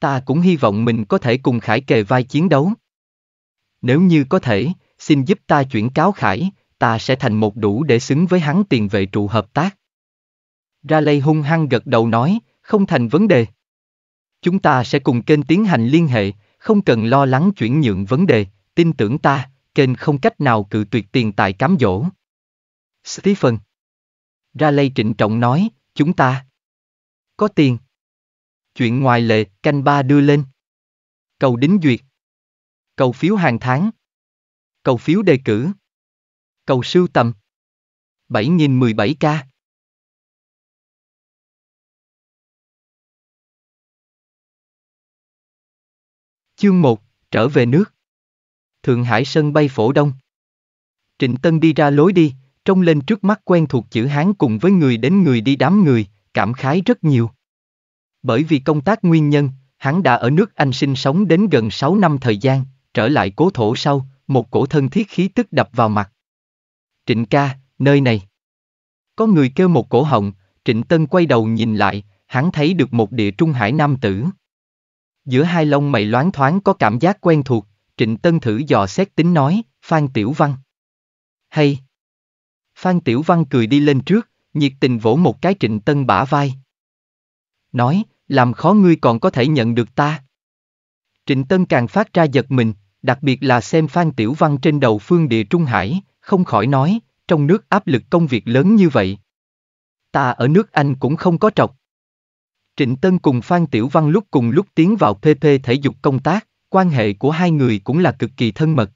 Ta cũng hy vọng mình có thể cùng Khải kề vai chiến đấu. Nếu như có thể, xin giúp ta chuyển cáo Khải, ta sẽ thành một đủ để xứng với hắn tiền vệ trụ hợp tác. Ra lây hung hăng gật đầu nói, không thành vấn đề. Chúng ta sẽ cùng kênh tiến hành liên hệ, không cần lo lắng chuyển nhượng vấn đề, tin tưởng ta, kênh không cách nào cự tuyệt tiền tài cám dỗ. Stephen Raleigh trịnh trọng nói, chúng ta có tiền. Chuyện ngoài lệ, canh ba đưa lên. Cầu đính duyệt. Cầu phiếu hàng tháng. Cầu phiếu đề cử. Cầu sưu tầm. 7017K. Chương 1, trở về nước. Thượng Hải sân bay phổ đông. Trịnh Tân đi ra lối đi, trông lên trước mắt quen thuộc chữ Hán cùng với người đến người đi đám người, cảm khái rất nhiều. Bởi vì công tác nguyên nhân, hắn đã ở nước Anh sinh sống đến gần 6 năm thời gian, trở lại cố thổ sau, một cổ thân thiết khí tức đập vào mặt. Trịnh ca, nơi này. Có người kêu một cổ họng, Trịnh Tân quay đầu nhìn lại, hắn thấy được một địa trung hải nam tử. Giữa hai lông mày loáng thoáng có cảm giác quen thuộc, Trịnh Tân thử dò xét tính nói, Phan Tiểu Văn. Hay! Phan Tiểu Văn cười đi lên trước, nhiệt tình vỗ một cái Trịnh Tân bả vai. Nói, làm khó ngươi còn có thể nhận được ta. Trịnh Tân càng phát ra giật mình, đặc biệt là xem Phan Tiểu Văn trên đầu phương địa Trung Hải, không khỏi nói, trong nước áp lực công việc lớn như vậy. Ta ở nước Anh cũng không có trọc. Trịnh Tân cùng Phan Tiểu Văn lúc cùng lúc tiến vào PP thể dục công tác, quan hệ của hai người cũng là cực kỳ thân mật.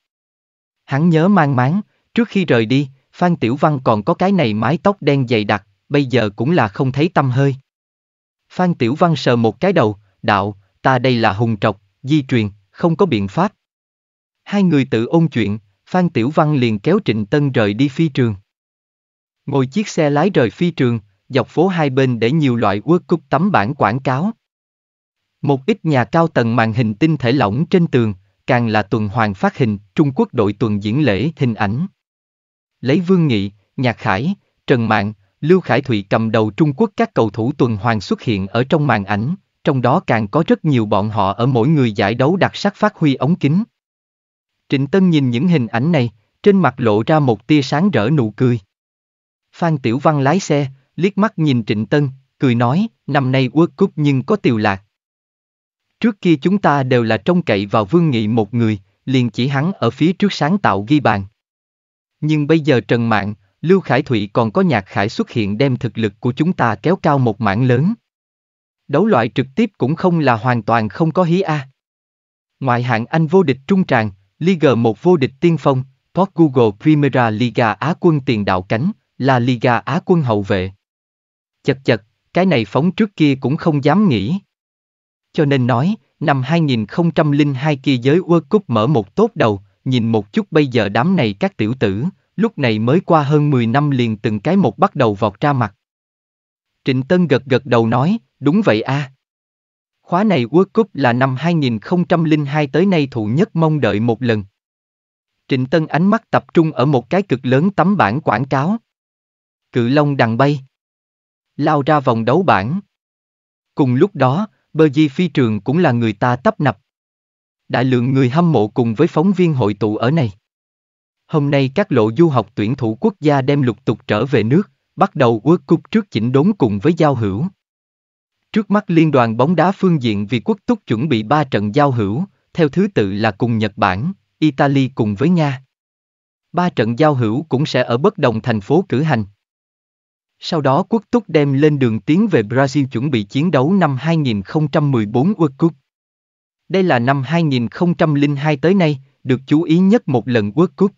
Hắn nhớ mang máng, trước khi rời đi, Phan Tiểu Văn còn có cái này mái tóc đen dày đặc, bây giờ cũng là không thấy tâm hơi. Phan Tiểu Văn sờ một cái đầu, đạo, ta đây là hùng trọc, di truyền, không có biện pháp. Hai người tự ôn chuyện, Phan Tiểu Văn liền kéo Trịnh Tân rời đi phi trường. Ngồi chiếc xe lái rời phi trường, dọc phố hai bên để nhiều loại cúc tấm bản quảng cáo. Một ít nhà cao tầng màn hình tinh thể lỏng trên tường, càng là tuần hoàn phát hình, Trung Quốc đội tuần diễn lễ hình ảnh. Lấy Vương Nghị, Nhạc Khải, Trần Mạng, Lưu Khải Thụy cầm đầu Trung Quốc các cầu thủ tuần hoàn xuất hiện ở trong màn ảnh, trong đó càng có rất nhiều bọn họ ở mỗi người giải đấu đặc sắc phát huy ống kính. Trịnh Tân nhìn những hình ảnh này, trên mặt lộ ra một tia sáng rỡ nụ cười. Phan Tiểu Văn lái xe, liếc mắt nhìn Trịnh Tân, cười nói, năm nay World Cup nhưng có tiều lạc. Trước kia chúng ta đều là trông cậy vào Vương Nghị một người, liền chỉ hắn ở phía trước sáng tạo ghi bàn. Nhưng bây giờ Trần Mạng, Lưu Khải Thụy còn có nhạc khải xuất hiện đem thực lực của chúng ta kéo cao một mảng lớn. Đấu loại trực tiếp cũng không là hoàn toàn không có hí A. Ngoại hạng Anh vô địch trung tràng, Liga 1 vô địch tiên phong, Port Google Primera Liga Á quân tiền đạo cánh, là Liga Á quân hậu vệ. Chật chật, cái này phóng trước kia cũng không dám nghĩ. Cho nên nói, năm 2002 kia giới World Cup mở một tốt đầu, nhìn một chút bây giờ đám này các tiểu tử, lúc này mới qua hơn 10 năm liền từng cái một bắt đầu vọt ra mặt. Trịnh Tân gật gật đầu nói, đúng vậy a. À. Khóa này World Cup là năm 2002 tới nay thụ nhất mong đợi một lần. Trịnh Tân ánh mắt tập trung ở một cái cực lớn tấm bảng quảng cáo. Cự Long đằng bay lao ra vòng đấu bảng. Cùng lúc đó, bờ di phi trường cũng là người ta tấp nập. Đại lượng người hâm mộ cùng với phóng viên hội tụ ở này. Hôm nay các lộ du học tuyển thủ quốc gia đem lục tục trở về nước, bắt đầu World Cup trước chỉnh đốn cùng với giao hữu. Trước mắt Liên đoàn bóng đá phương diện vì quốc túc chuẩn bị 3 trận giao hữu, theo thứ tự là cùng Nhật Bản, Italy cùng với Nga. Ba trận giao hữu cũng sẽ ở bất đồng thành phố cử hành, sau đó quốc túc đem lên đường tiến về Brazil chuẩn bị chiến đấu năm 2014 World Cup. Đây là năm 2002 tới nay, được chú ý nhất một lần World Cup.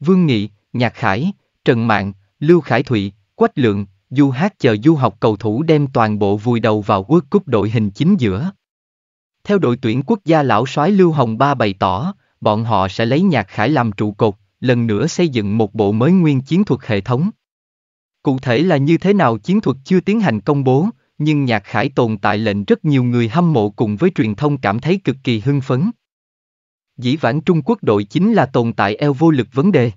Vương Nghị, Nhạc Khải, Trần Mạng, Lưu Khải Thụy, Quách Lượng, Du Hát chờ du học cầu thủ đem toàn bộ vùi đầu vào World Cup đội hình chính giữa. Theo đội tuyển quốc gia lão soái Lưu Hồng Ba bày tỏ, bọn họ sẽ lấy Nhạc Khải làm trụ cột, lần nữa xây dựng một bộ mới nguyên chiến thuật hệ thống. Cụ thể là như thế nào chiến thuật chưa tiến hành công bố, nhưng nhạc khải tồn tại lệnh rất nhiều người hâm mộ cùng với truyền thông cảm thấy cực kỳ hưng phấn. Dĩ vãng Trung Quốc đội chính là tồn tại eo vô lực vấn đề.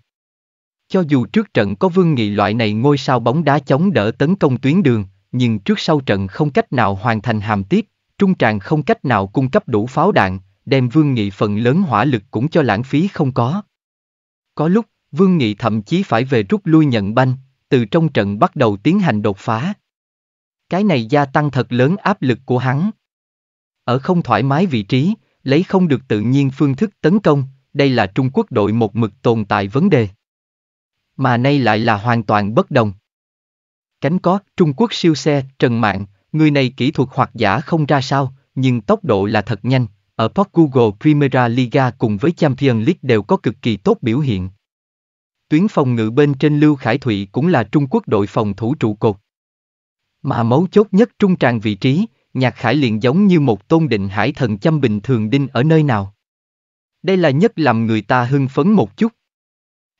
Cho dù trước trận có vương nghị loại này ngôi sao bóng đá chống đỡ tấn công tuyến đường, nhưng trước sau trận không cách nào hoàn thành hàm tiếp, trung tràng không cách nào cung cấp đủ pháo đạn, đem vương nghị phần lớn hỏa lực cũng cho lãng phí không có. Có lúc, vương nghị thậm chí phải về rút lui nhận banh, từ trong trận bắt đầu tiến hành đột phá. Cái này gia tăng thật lớn áp lực của hắn. Ở không thoải mái vị trí, lấy không được tự nhiên phương thức tấn công, đây là Trung Quốc đội một mực tồn tại vấn đề. Mà nay lại là hoàn toàn bất đồng. Cánh có, Trung Quốc siêu xe, Trần Mạng, người này kỹ thuật hoặc giả không ra sao, nhưng tốc độ là thật nhanh, ở Port Google Primera Liga cùng với Champions League đều có cực kỳ tốt biểu hiện tuyến phòng ngự bên trên Lưu Khải Thụy cũng là Trung Quốc đội phòng thủ trụ cột. Mà mấu chốt nhất trung tràng vị trí, Nhạc Khải liền giống như một tôn định hải thần chăm bình thường đinh ở nơi nào. Đây là nhất làm người ta hưng phấn một chút.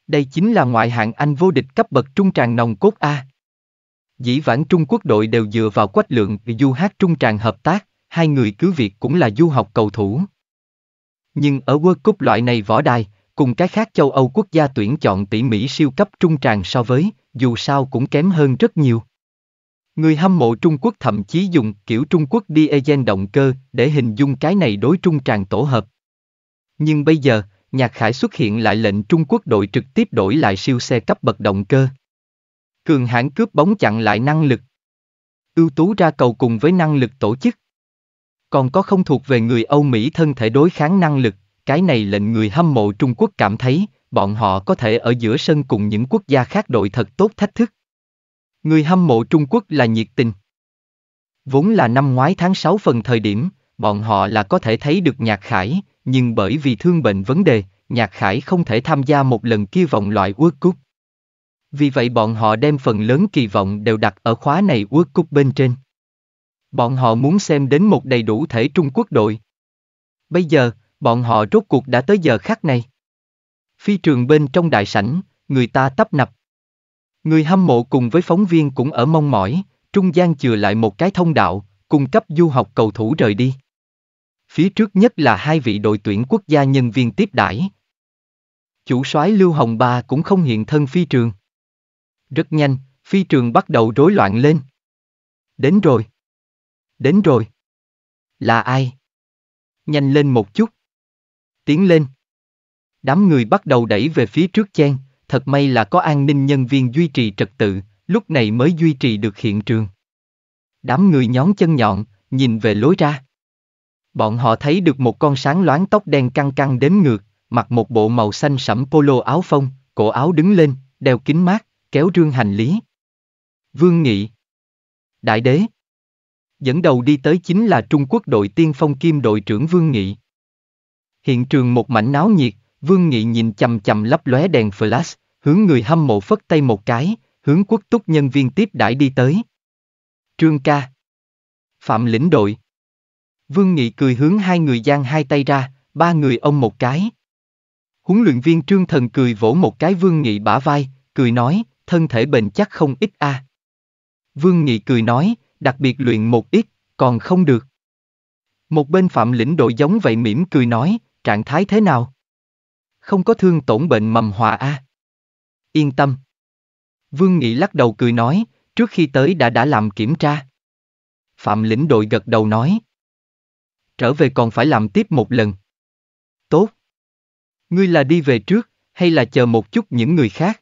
Đây chính là ngoại hạng Anh vô địch cấp bậc trung tràng nòng cốt A. Dĩ vãng Trung Quốc đội đều dựa vào quách lượng du hát trung tràng hợp tác, hai người cứ việc cũng là du học cầu thủ. Nhưng ở World Cup loại này võ đài, cùng cái khác châu Âu quốc gia tuyển chọn tỉ mỉ siêu cấp trung tràng so với, dù sao cũng kém hơn rất nhiều. Người hâm mộ Trung Quốc thậm chí dùng kiểu Trung Quốc diesel động cơ để hình dung cái này đối trung tràng tổ hợp. Nhưng bây giờ, Nhạc Khải xuất hiện lại lệnh Trung Quốc đội trực tiếp đổi lại siêu xe cấp bậc động cơ. Cường hãn cướp bóng chặn lại năng lực. Ưu tú ra cầu cùng với năng lực tổ chức. Còn có không thuộc về người Âu Mỹ thân thể đối kháng năng lực, cái này lệnh người hâm mộ Trung Quốc cảm thấy, bọn họ có thể ở giữa sân cùng những quốc gia khác đội thật tốt thách thức. Người hâm mộ Trung Quốc là nhiệt tình. Vốn là năm ngoái tháng 6 phần thời điểm, bọn họ là có thể thấy được Nhạc Khải, nhưng bởi vì thương bệnh vấn đề, Nhạc Khải không thể tham gia một lần kia vòng loại World Cup. Vì vậy bọn họ đem phần lớn kỳ vọng đều đặt ở khóa này World Cup bên trên. Bọn họ muốn xem đến một đầy đủ thể Trung Quốc đội. Bây giờ, Bọn họ rốt cuộc đã tới giờ khắc này. Phi trường bên trong đại sảnh, người ta tấp nập. Người hâm mộ cùng với phóng viên cũng ở mong mỏi, trung gian chừa lại một cái thông đạo, cung cấp du học cầu thủ rời đi. Phía trước nhất là hai vị đội tuyển quốc gia nhân viên tiếp đãi. Chủ soái Lưu Hồng Ba cũng không hiện thân phi trường. Rất nhanh, phi trường bắt đầu rối loạn lên. Đến rồi. Đến rồi. Là ai? Nhanh lên một chút tiến lên. Đám người bắt đầu đẩy về phía trước chen, thật may là có an ninh nhân viên duy trì trật tự, lúc này mới duy trì được hiện trường. Đám người nhón chân nhọn, nhìn về lối ra. Bọn họ thấy được một con sáng loáng tóc đen căng căng đến ngược, mặc một bộ màu xanh sẫm polo áo phông, cổ áo đứng lên, đeo kính mát, kéo rương hành lý. Vương Nghị Đại đế Dẫn đầu đi tới chính là Trung Quốc đội tiên phong kim đội trưởng Vương Nghị. Hiện trường một mảnh náo nhiệt, Vương Nghị nhìn chầm chầm lấp lóe đèn flash, hướng người hâm mộ phất tay một cái, hướng quốc túc nhân viên tiếp đãi đi tới. Trương ca. Phạm lĩnh đội. Vương Nghị cười hướng hai người giang hai tay ra, ba người ông một cái. Huấn luyện viên Trương Thần cười vỗ một cái Vương Nghị bả vai, cười nói, thân thể bền chắc không ít a. À. Vương Nghị cười nói, đặc biệt luyện một ít, còn không được. Một bên Phạm lĩnh đội giống vậy mỉm cười nói, trạng thái thế nào? Không có thương tổn bệnh mầm họa a. À? Yên tâm. Vương Nghị lắc đầu cười nói, trước khi tới đã đã làm kiểm tra. Phạm lĩnh đội gật đầu nói. Trở về còn phải làm tiếp một lần. Tốt. Ngươi là đi về trước, hay là chờ một chút những người khác?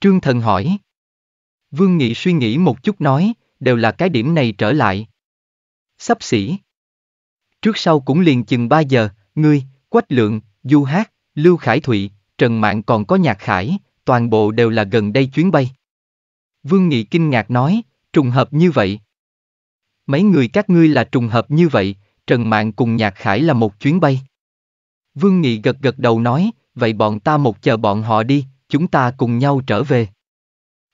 Trương Thần hỏi. Vương Nghị suy nghĩ một chút nói, đều là cái điểm này trở lại. Sắp xỉ. Trước sau cũng liền chừng 3 giờ, Ngươi, Quách Lượng, Du Hát, Lưu Khải Thụy, Trần Mạn còn có Nhạc Khải, toàn bộ đều là gần đây chuyến bay. Vương Nghị kinh ngạc nói, trùng hợp như vậy. Mấy người các ngươi là trùng hợp như vậy, Trần Mạn cùng Nhạc Khải là một chuyến bay. Vương Nghị gật gật đầu nói, vậy bọn ta một chờ bọn họ đi, chúng ta cùng nhau trở về.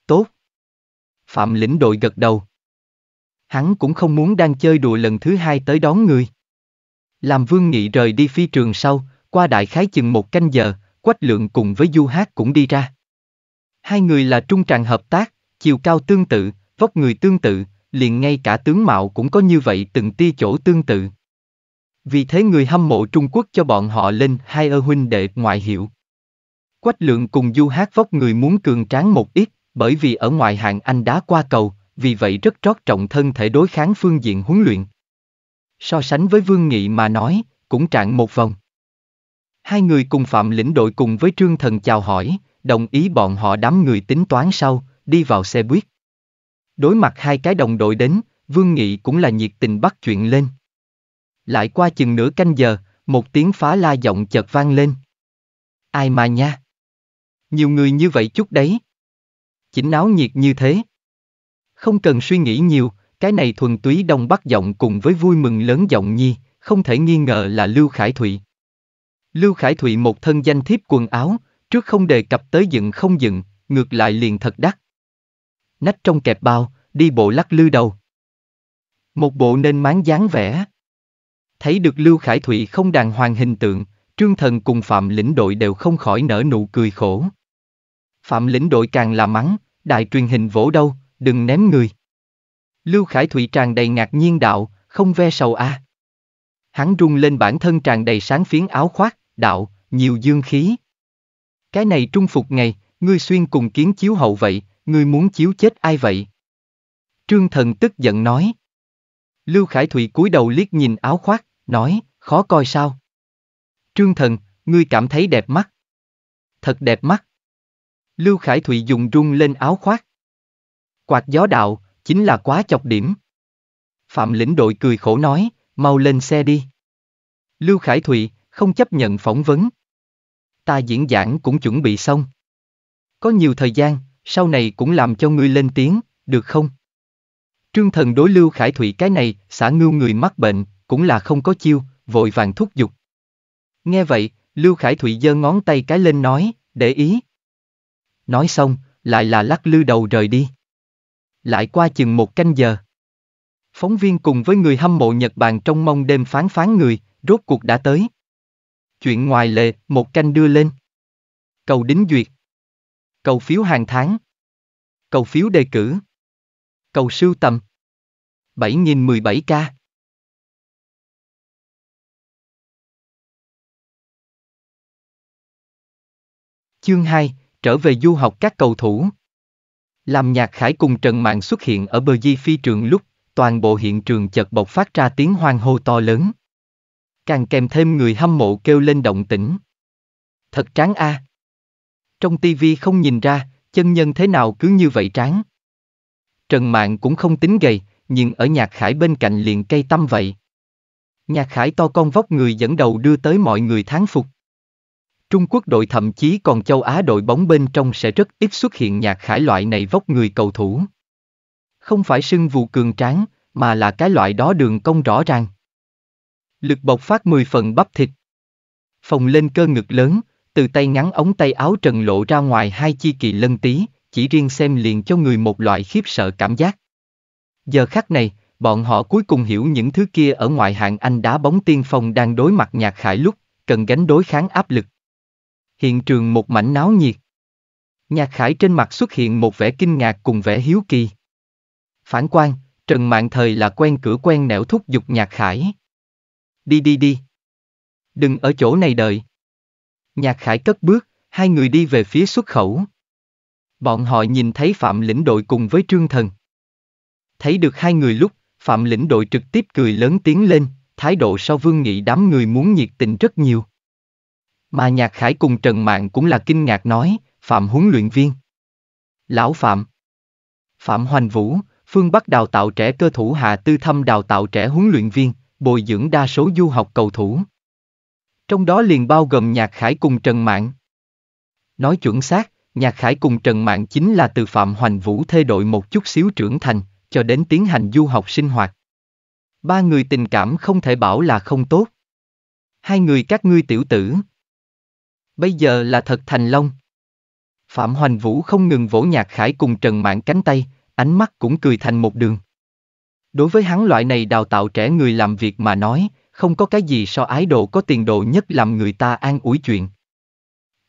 Tốt. Phạm lĩnh đội gật đầu. Hắn cũng không muốn đang chơi đùa lần thứ hai tới đón người. Làm Vương Nghị rời đi phi trường sau, qua đại khái chừng một canh giờ, Quách Lượng cùng với Du Hát cũng đi ra. Hai người là trung tràng hợp tác, chiều cao tương tự, vóc người tương tự, liền ngay cả tướng mạo cũng có như vậy từng tia chỗ tương tự. Vì thế người hâm mộ Trung Quốc cho bọn họ lên hai ơ huynh đệ ngoại hiệu. Quách lượng cùng du hát vóc người muốn cường tráng một ít, bởi vì ở ngoài hạng anh đá qua cầu, vì vậy rất trót trọng thân thể đối kháng phương diện huấn luyện. So sánh với Vương Nghị mà nói, cũng trạng một vòng. Hai người cùng phạm lĩnh đội cùng với Trương Thần chào hỏi, đồng ý bọn họ đám người tính toán sau, đi vào xe buýt. Đối mặt hai cái đồng đội đến, Vương Nghị cũng là nhiệt tình bắt chuyện lên. Lại qua chừng nửa canh giờ, một tiếng phá la giọng chợt vang lên. Ai mà nha? Nhiều người như vậy chút đấy. Chỉnh náo nhiệt như thế. Không cần suy nghĩ nhiều, cái này thuần túy đông bắc giọng cùng với vui mừng lớn giọng nhi, không thể nghi ngờ là Lưu Khải Thụy. Lưu Khải Thụy một thân danh thiếp quần áo, trước không đề cập tới dựng không dựng, ngược lại liền thật đắt. Nách trong kẹp bao, đi bộ lắc lư đầu. Một bộ nên máng dáng vẻ. Thấy được Lưu Khải Thụy không đàng hoàng hình tượng, Trương Thần cùng Phạm lĩnh đội đều không khỏi nở nụ cười khổ. Phạm lĩnh đội càng là mắng, đại truyền hình vỗ đâu, đừng ném người. Lưu Khải Thụy tràn đầy ngạc nhiên đạo, không ve sầu à. Hắn rung lên bản thân tràn đầy sáng phiến áo khoác, đạo, nhiều dương khí. Cái này trung phục ngày, ngươi xuyên cùng kiến chiếu hậu vậy, ngươi muốn chiếu chết ai vậy? Trương thần tức giận nói. Lưu Khải Thụy cúi đầu liếc nhìn áo khoác, nói, khó coi sao? Trương thần, ngươi cảm thấy đẹp mắt. Thật đẹp mắt. Lưu Khải Thụy dùng rung lên áo khoác. Quạt gió đạo, chính là quá chọc điểm. Phạm lĩnh đội cười khổ nói, mau lên xe đi. Lưu Khải Thụy, không chấp nhận phỏng vấn. Ta diễn giảng cũng chuẩn bị xong. Có nhiều thời gian, sau này cũng làm cho ngươi lên tiếng, được không? Trương thần đối Lưu Khải Thụy cái này, xả ngưu người mắc bệnh, cũng là không có chiêu, vội vàng thúc giục. Nghe vậy, Lưu Khải Thụy giơ ngón tay cái lên nói, để ý. Nói xong, lại là lắc lư đầu rời đi. Lại qua chừng một canh giờ. Phóng viên cùng với người hâm mộ Nhật Bản trong mong đêm phán phán người, rốt cuộc đã tới. Chuyện ngoài lệ, một canh đưa lên. Cầu đính duyệt. Cầu phiếu hàng tháng. Cầu phiếu đề cử. Cầu sưu tầm. 7017 ca Chương 2, trở về du học các cầu thủ. Làm nhạc khải cùng Trần Mạng xuất hiện ở bờ di phi trường lúc, toàn bộ hiện trường chợt bộc phát ra tiếng hoang hô to lớn. Càng kèm thêm người hâm mộ kêu lên động tĩnh. Thật tráng a. À. Trong tivi không nhìn ra, chân nhân thế nào cứ như vậy tráng. Trần Mạng cũng không tính gầy, nhưng ở nhạc khải bên cạnh liền cây tâm vậy. Nhạc khải to con vóc người dẫn đầu đưa tới mọi người tháng phục. Trung Quốc đội thậm chí còn châu Á đội bóng bên trong sẽ rất ít xuất hiện nhạc khải loại này vóc người cầu thủ. Không phải sưng vụ cường tráng, mà là cái loại đó đường cong rõ ràng. Lực bộc phát 10 phần bắp thịt. Phòng lên cơ ngực lớn, từ tay ngắn ống tay áo trần lộ ra ngoài hai chi kỳ lân tí, chỉ riêng xem liền cho người một loại khiếp sợ cảm giác. Giờ khắc này, bọn họ cuối cùng hiểu những thứ kia ở ngoại hạng Anh đá bóng tiên phong đang đối mặt nhạc khải lúc, cần gánh đối kháng áp lực hiện trường một mảnh náo nhiệt. Nhạc Khải trên mặt xuất hiện một vẻ kinh ngạc cùng vẻ hiếu kỳ. Phản quan, Trần Mạng Thời là quen cửa quen nẻo thúc giục Nhạc Khải. Đi đi đi. Đừng ở chỗ này đợi. Nhạc Khải cất bước, hai người đi về phía xuất khẩu. Bọn họ nhìn thấy Phạm lĩnh đội cùng với Trương Thần. Thấy được hai người lúc, Phạm lĩnh đội trực tiếp cười lớn tiếng lên, thái độ sau vương nghị đám người muốn nhiệt tình rất nhiều. Mà Nhạc Khải cùng Trần Mạng cũng là kinh ngạc nói, Phạm huấn luyện viên. Lão Phạm. Phạm Hoành Vũ, phương Bắc đào tạo trẻ cơ thủ Hạ Tư Thâm đào tạo trẻ huấn luyện viên, bồi dưỡng đa số du học cầu thủ. Trong đó liền bao gồm Nhạc Khải cùng Trần Mạng. Nói chuẩn xác, Nhạc Khải cùng Trần Mạng chính là từ Phạm Hoành Vũ thê đội một chút xíu trưởng thành, cho đến tiến hành du học sinh hoạt. Ba người tình cảm không thể bảo là không tốt. Hai người các ngươi tiểu tử, bây giờ là thật thành long. Phạm Hoành Vũ không ngừng vỗ nhạc khải cùng Trần mạng cánh tay, ánh mắt cũng cười thành một đường. Đối với hắn loại này đào tạo trẻ người làm việc mà nói, không có cái gì so ái độ có tiền đồ nhất làm người ta an ủi chuyện.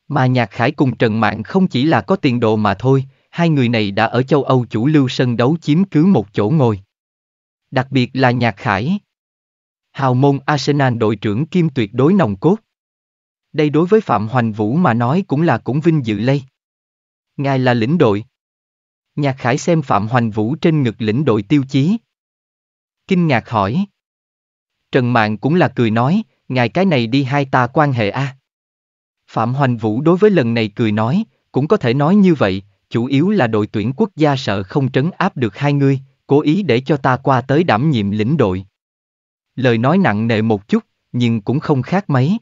Mà nhạc khải cùng Trần mạng không chỉ là có tiền đồ mà thôi, hai người này đã ở châu Âu chủ lưu sân đấu chiếm cứ một chỗ ngồi. Đặc biệt là nhạc khải. Hào môn Arsenal đội trưởng kim tuyệt đối nồng cốt. Đây đối với Phạm Hoành Vũ mà nói cũng là cũng vinh dự lây. Ngài là lĩnh đội. Nhạc Khải xem Phạm Hoành Vũ trên ngực lĩnh đội tiêu chí. Kinh ngạc hỏi. Trần Mạng cũng là cười nói, ngài cái này đi hai ta quan hệ a. À? Phạm Hoành Vũ đối với lần này cười nói, cũng có thể nói như vậy, chủ yếu là đội tuyển quốc gia sợ không trấn áp được hai người, cố ý để cho ta qua tới đảm nhiệm lĩnh đội. Lời nói nặng nề một chút, nhưng cũng không khác mấy.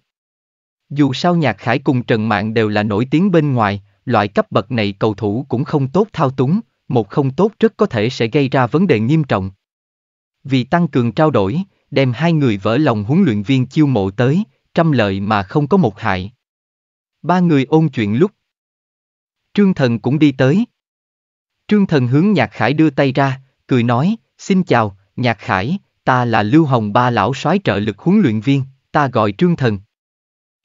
Dù sao Nhạc Khải cùng Trần Mạng đều là nổi tiếng bên ngoài, loại cấp bậc này cầu thủ cũng không tốt thao túng, một không tốt rất có thể sẽ gây ra vấn đề nghiêm trọng. Vì tăng cường trao đổi, đem hai người vỡ lòng huấn luyện viên chiêu mộ tới, trăm lợi mà không có một hại. Ba người ôn chuyện lúc. Trương Thần cũng đi tới. Trương Thần hướng Nhạc Khải đưa tay ra, cười nói, xin chào, Nhạc Khải, ta là Lưu Hồng Ba Lão soái trợ lực huấn luyện viên, ta gọi Trương Thần.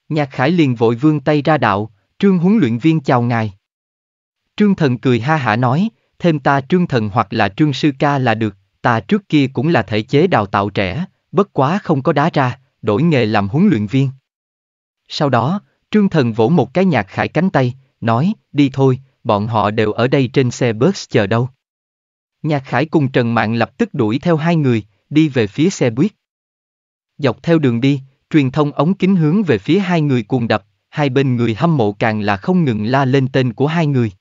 Nhạc Khải liền vội vương tay ra đạo, Trương huấn luyện viên chào ngài. Trương thần cười ha hả nói, thêm ta Trương thần hoặc là Trương sư ca là được, ta trước kia cũng là thể chế đào tạo trẻ, bất quá không có đá ra, đổi nghề làm huấn luyện viên. Sau đó, Trương thần vỗ một cái nhạc khải cánh tay, nói, đi thôi, bọn họ đều ở đây trên xe bus chờ đâu. Nhạc khải cùng Trần Mạng lập tức đuổi theo hai người, đi về phía xe buýt. Dọc theo đường đi, truyền thông ống kính hướng về phía hai người cuồng đập, hai bên người hâm mộ càng là không ngừng la lên tên của hai người.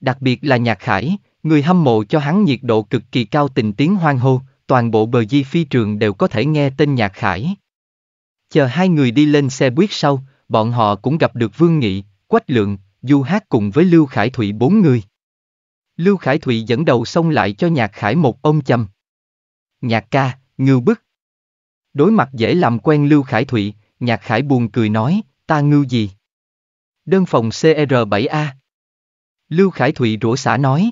Đặc biệt là Nhạc Khải, người hâm mộ cho hắn nhiệt độ cực kỳ cao tình tiếng hoang hô, toàn bộ bờ di phi trường đều có thể nghe tên Nhạc Khải. Chờ hai người đi lên xe buýt sau, bọn họ cũng gặp được Vương Nghị, Quách Lượng, Du Hát cùng với Lưu Khải Thụy bốn người. Lưu Khải Thụy dẫn đầu xông lại cho Nhạc Khải một ôm chầm. Nhạc ca, ngưu bức. Đối mặt dễ làm quen Lưu Khải Thụy, Nhạc Khải buồn cười nói, ta ngưu gì? Đơn phòng CR7A. Lưu Khải Thụy rủa xả nói.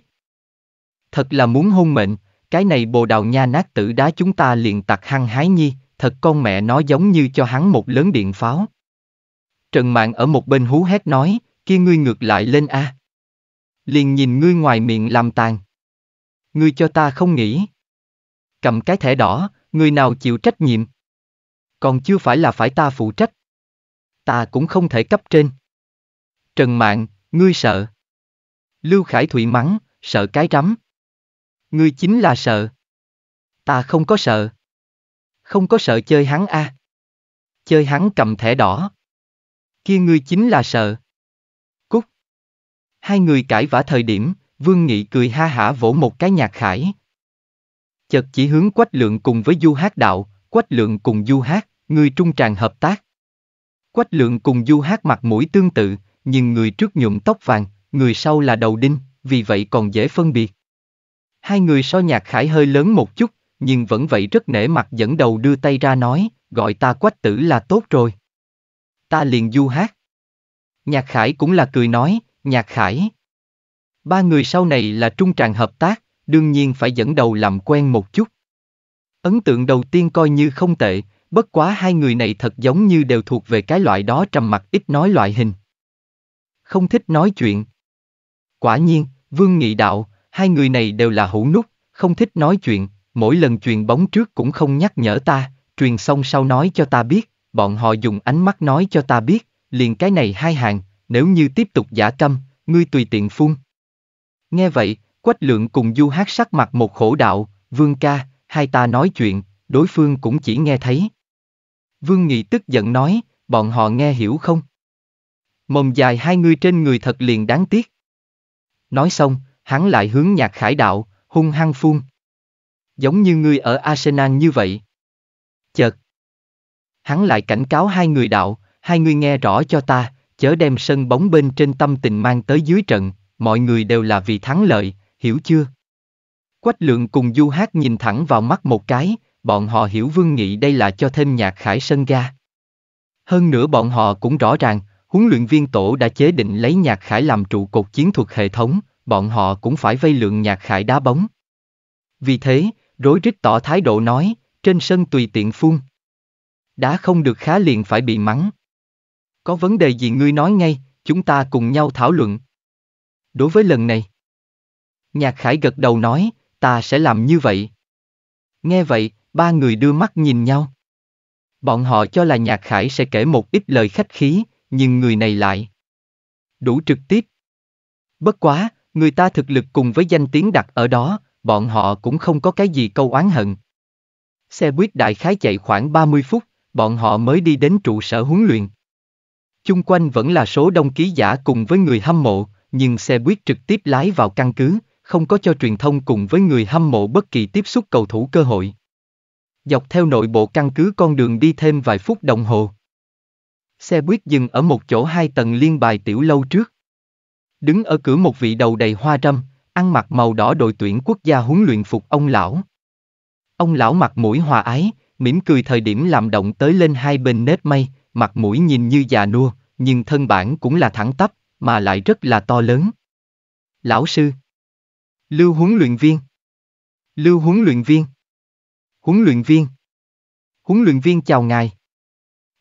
Thật là muốn hôn mệnh, cái này bồ đào nha nát tử đá chúng ta liền tặc hăng hái nhi, thật con mẹ nó giống như cho hắn một lớn điện pháo. Trần Mạng ở một bên hú hét nói, kia ngươi ngược lại lên a. Liền nhìn ngươi ngoài miệng làm tàn. Ngươi cho ta không nghĩ. Cầm cái thẻ đỏ, người nào chịu trách nhiệm? Còn chưa phải là phải ta phụ trách. Ta cũng không thể cấp trên. Trần Mạng, ngươi sợ. Lưu Khải Thụy mắng, sợ cái rắm. Ngươi chính là sợ. Ta không có sợ. Không có sợ chơi hắn a. À. Chơi hắn cầm thẻ đỏ. Kia ngươi chính là sợ. Cúc. Hai người cãi vã thời điểm, Vương Nghị cười ha hả vỗ một cái nhạc khải, chợt chỉ hướng quách lượng cùng với du hát đạo, quách lượng cùng du hát, người trung tràng hợp tác. Quách lượng cùng du hát mặt mũi tương tự, nhưng người trước nhuộm tóc vàng, người sau là đầu đinh, vì vậy còn dễ phân biệt. Hai người so nhạc khải hơi lớn một chút, nhưng vẫn vậy rất nể mặt dẫn đầu đưa tay ra nói, gọi ta quách tử là tốt rồi. Ta liền du hát. Nhạc khải cũng là cười nói, nhạc khải. Ba người sau này là trung tràng hợp tác, đương nhiên phải dẫn đầu làm quen một chút. Ấn tượng đầu tiên coi như không tệ, bất quá hai người này thật giống như đều thuộc về cái loại đó trầm mặc ít nói loại hình. Không thích nói chuyện. Quả nhiên, Vương Nghị Đạo, hai người này đều là hữu nút, không thích nói chuyện, mỗi lần truyền bóng trước cũng không nhắc nhở ta, truyền xong sau nói cho ta biết, bọn họ dùng ánh mắt nói cho ta biết, liền cái này hai hàng, nếu như tiếp tục giả câm, ngươi tùy tiện phun. Nghe vậy, Quách lượng cùng du hát sắc mặt một khổ đạo, vương ca, hai ta nói chuyện, đối phương cũng chỉ nghe thấy. Vương Nghị tức giận nói, bọn họ nghe hiểu không? Mồm dài hai người trên người thật liền đáng tiếc. Nói xong, hắn lại hướng nhạc khải đạo, hung hăng phun. Giống như ngươi ở Arsenal như vậy. Chợt. Hắn lại cảnh cáo hai người đạo, hai người nghe rõ cho ta, chớ đem sân bóng bên trên tâm tình mang tới dưới trận, mọi người đều là vì thắng lợi, hiểu chưa? Quách lượng cùng du hát nhìn thẳng vào mắt một cái, bọn họ hiểu Vương Nghị đây là cho thêm nhạc khải sân ga. Hơn nữa bọn họ cũng rõ ràng, huấn luyện viên tổ đã chế định lấy nhạc khải làm trụ cột chiến thuật hệ thống, bọn họ cũng phải vây lượng nhạc khải đá bóng. Vì thế, rối rít tỏ thái độ nói, trên sân tùy tiện phun. Đá không được khá liền phải bị mắng. Có vấn đề gì ngươi nói ngay, chúng ta cùng nhau thảo luận. Đối với lần này, Nhạc khải gật đầu nói, ta sẽ làm như vậy. Nghe vậy, ba người đưa mắt nhìn nhau. Bọn họ cho là nhạc khải sẽ kể một ít lời khách khí, nhưng người này lại. Đủ trực tiếp. Bất quá, người ta thực lực cùng với danh tiếng đặt ở đó, bọn họ cũng không có cái gì câu oán hận. Xe buýt đại khái chạy khoảng 30 phút, bọn họ mới đi đến trụ sở huấn luyện. Chung quanh vẫn là số đông ký giả cùng với người hâm mộ, nhưng xe buýt trực tiếp lái vào căn cứ, không có cho truyền thông cùng với người hâm mộ bất kỳ tiếp xúc cầu thủ cơ hội. Dọc theo nội bộ căn cứ con đường đi thêm vài phút đồng hồ. Xe buýt dừng ở một chỗ hai tầng liên bài tiểu lâu trước. Đứng ở cửa một vị đầu đầy hoa râm, ăn mặc màu đỏ đội tuyển quốc gia huấn luyện phục ông lão. Ông lão mặt mũi hòa ái, mỉm cười thời điểm làm động tới lên hai bên nếp mây, mặt mũi nhìn như già nua, nhưng thân bản cũng là thẳng tắp, mà lại rất là to lớn. Lão sư, Lưu huấn luyện viên. Lưu huấn luyện viên. Huấn luyện viên. Huấn luyện viên chào ngài.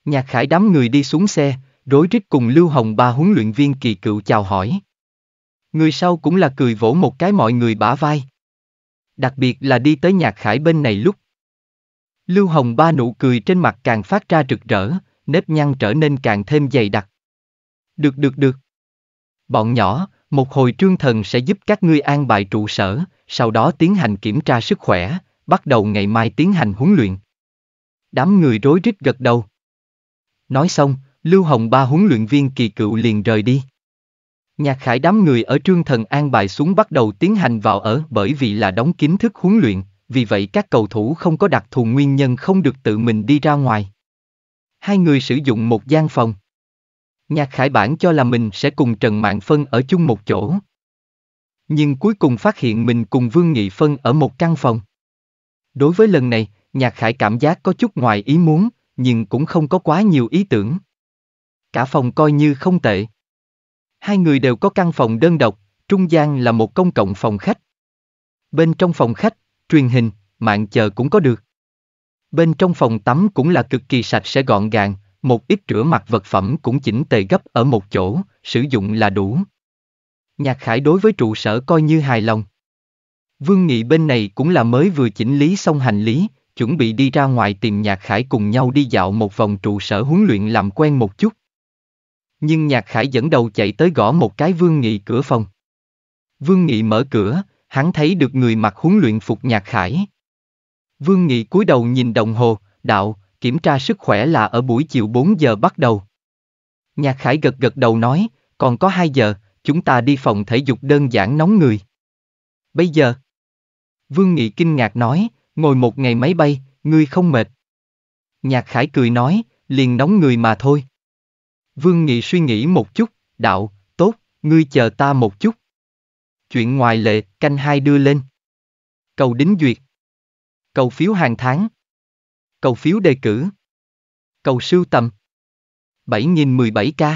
Nhạc khải đám người đi xuống xe, rối rít cùng Lưu Hồng ba huấn luyện viên kỳ cựu chào hỏi. Người sau cũng là cười vỗ một cái mọi người bả vai. Đặc biệt là đi tới nhạc khải bên này lúc. Lưu Hồng ba nụ cười trên mặt càng phát ra rực rỡ, nếp nhăn trở nên càng thêm dày đặc. Được được được. Bọn nhỏ, một hồi trương thần sẽ giúp các ngươi an bài trụ sở, sau đó tiến hành kiểm tra sức khỏe, bắt đầu ngày mai tiến hành huấn luyện. Đám người rối rít gật đầu. Nói xong, Lưu Hồng ba huấn luyện viên kỳ cựu liền rời đi. Nhạc khải đám người ở trương thần an bài xuống bắt đầu tiến hành vào ở bởi vì là đóng kín thức huấn luyện, vì vậy các cầu thủ không có đặc thù nguyên nhân không được tự mình đi ra ngoài. Hai người sử dụng một gian phòng. Nhạc khải bản cho là mình sẽ cùng Trần Mạn Phân ở chung một chỗ. Nhưng cuối cùng phát hiện mình cùng Vương Nghị Phân ở một căn phòng. Đối với lần này, nhạc khải cảm giác có chút ngoài ý muốn, nhưng cũng không có quá nhiều ý tưởng. Cả phòng coi như không tệ. Hai người đều có căn phòng đơn độc, trung gian là một công cộng phòng khách. Bên trong phòng khách, truyền hình, mạng chờ cũng có được. Bên trong phòng tắm cũng là cực kỳ sạch sẽ gọn gàng, một ít rửa mặt vật phẩm cũng chỉnh tề gấp ở một chỗ, sử dụng là đủ. Nhạc Khải đối với trụ sở coi như hài lòng. Vương Nghị bên này cũng là mới vừa chỉnh lý xong hành lý, chuẩn bị đi ra ngoài tìm Nhạc Khải cùng nhau đi dạo một vòng trụ sở huấn luyện làm quen một chút. Nhưng Nhạc Khải dẫn đầu chạy tới gõ một cái Vương Nghị cửa phòng. Vương Nghị mở cửa, hắn thấy được người mặc huấn luyện phục Nhạc Khải. Vương Nghị cúi đầu nhìn đồng hồ, đạo, kiểm tra sức khỏe là ở buổi chiều 4 giờ bắt đầu. Nhạc Khải gật gật đầu nói, còn có 2 giờ, chúng ta đi phòng thể dục đơn giản nóng người. Bây giờ, Vương Nghị kinh ngạc nói, ngồi một ngày máy bay, ngươi không mệt. Nhạc Khải cười nói, liền nóng người mà thôi. Vương Nghị suy nghĩ một chút, đạo, tốt, ngươi chờ ta một chút. Chuyện ngoài lệ, canh hai đưa lên. Cầu đính duyệt. Cầu phiếu hàng tháng. Cầu phiếu đề cử. Cầu sưu tầm. 7 7017k.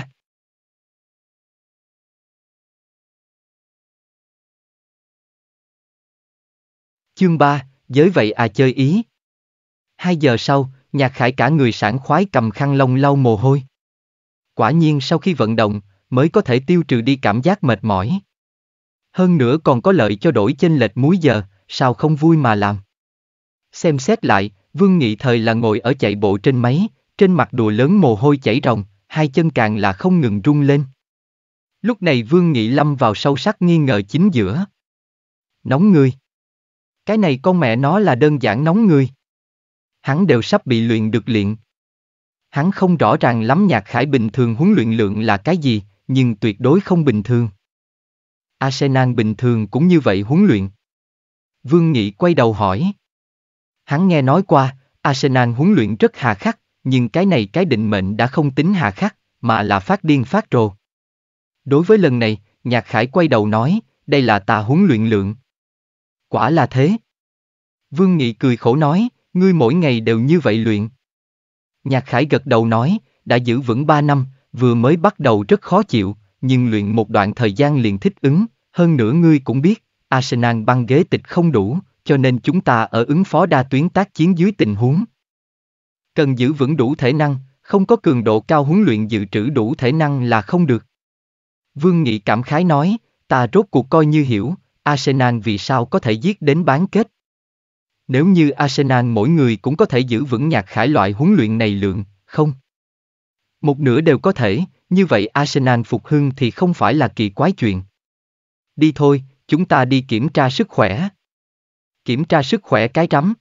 Chương 3, giới vậy à chơi ý. Hai giờ sau, nhạc khải cả người sảng khoái cầm khăn lông lau mồ hôi. Quả nhiên sau khi vận động, mới có thể tiêu trừ đi cảm giác mệt mỏi. Hơn nữa còn có lợi cho đổi chênh lệch múi giờ, sao không vui mà làm. Xem xét lại, Vương Nghị thời là ngồi ở chạy bộ trên máy, trên mặt đùa lớn mồ hôi chảy ròng, hai chân càng là không ngừng rung lên. Lúc này Vương Nghị lâm vào sâu sắc nghi ngờ chính giữa. Nóng người. Cái này con mẹ nó là đơn giản nóng người. Hắn đều sắp bị luyện được luyện. Hắn không rõ ràng lắm nhạc khải bình thường huấn luyện lượng là cái gì, nhưng tuyệt đối không bình thường. Arsenal bình thường cũng như vậy huấn luyện. Vương Nghị quay đầu hỏi. Hắn nghe nói qua, Arsenal huấn luyện rất hà khắc, nhưng cái này cái định mệnh đã không tính hà khắc, mà là phát điên phát rồ. Đối với lần này, Nhạc Khải quay đầu nói, đây là ta huấn luyện lượng. Quả là thế. Vương Nghị cười khổ nói, ngươi mỗi ngày đều như vậy luyện. Nhạc Khải gật đầu nói, đã giữ vững 3 năm, vừa mới bắt đầu rất khó chịu, nhưng luyện một đoạn thời gian liền thích ứng, hơn nữa ngươi cũng biết, Arsenal băng ghế tịch không đủ, cho nên chúng ta ở ứng phó đa tuyến tác chiến dưới tình huống. Cần giữ vững đủ thể năng, không có cường độ cao huấn luyện dự trữ đủ thể năng là không được. Vương Nghị cảm khái nói, ta rốt cuộc coi như hiểu, Arsenal vì sao có thể giết đến bán kết. Nếu như Arsenal mỗi người cũng có thể giữ vững nhạc khải loại huấn luyện này lượng, không? Một nửa đều có thể, như vậy Arsenal phục hưng thì không phải là kỳ quái chuyện. Đi thôi, chúng ta đi kiểm tra sức khỏe, kiểm tra sức khỏe cái rắm.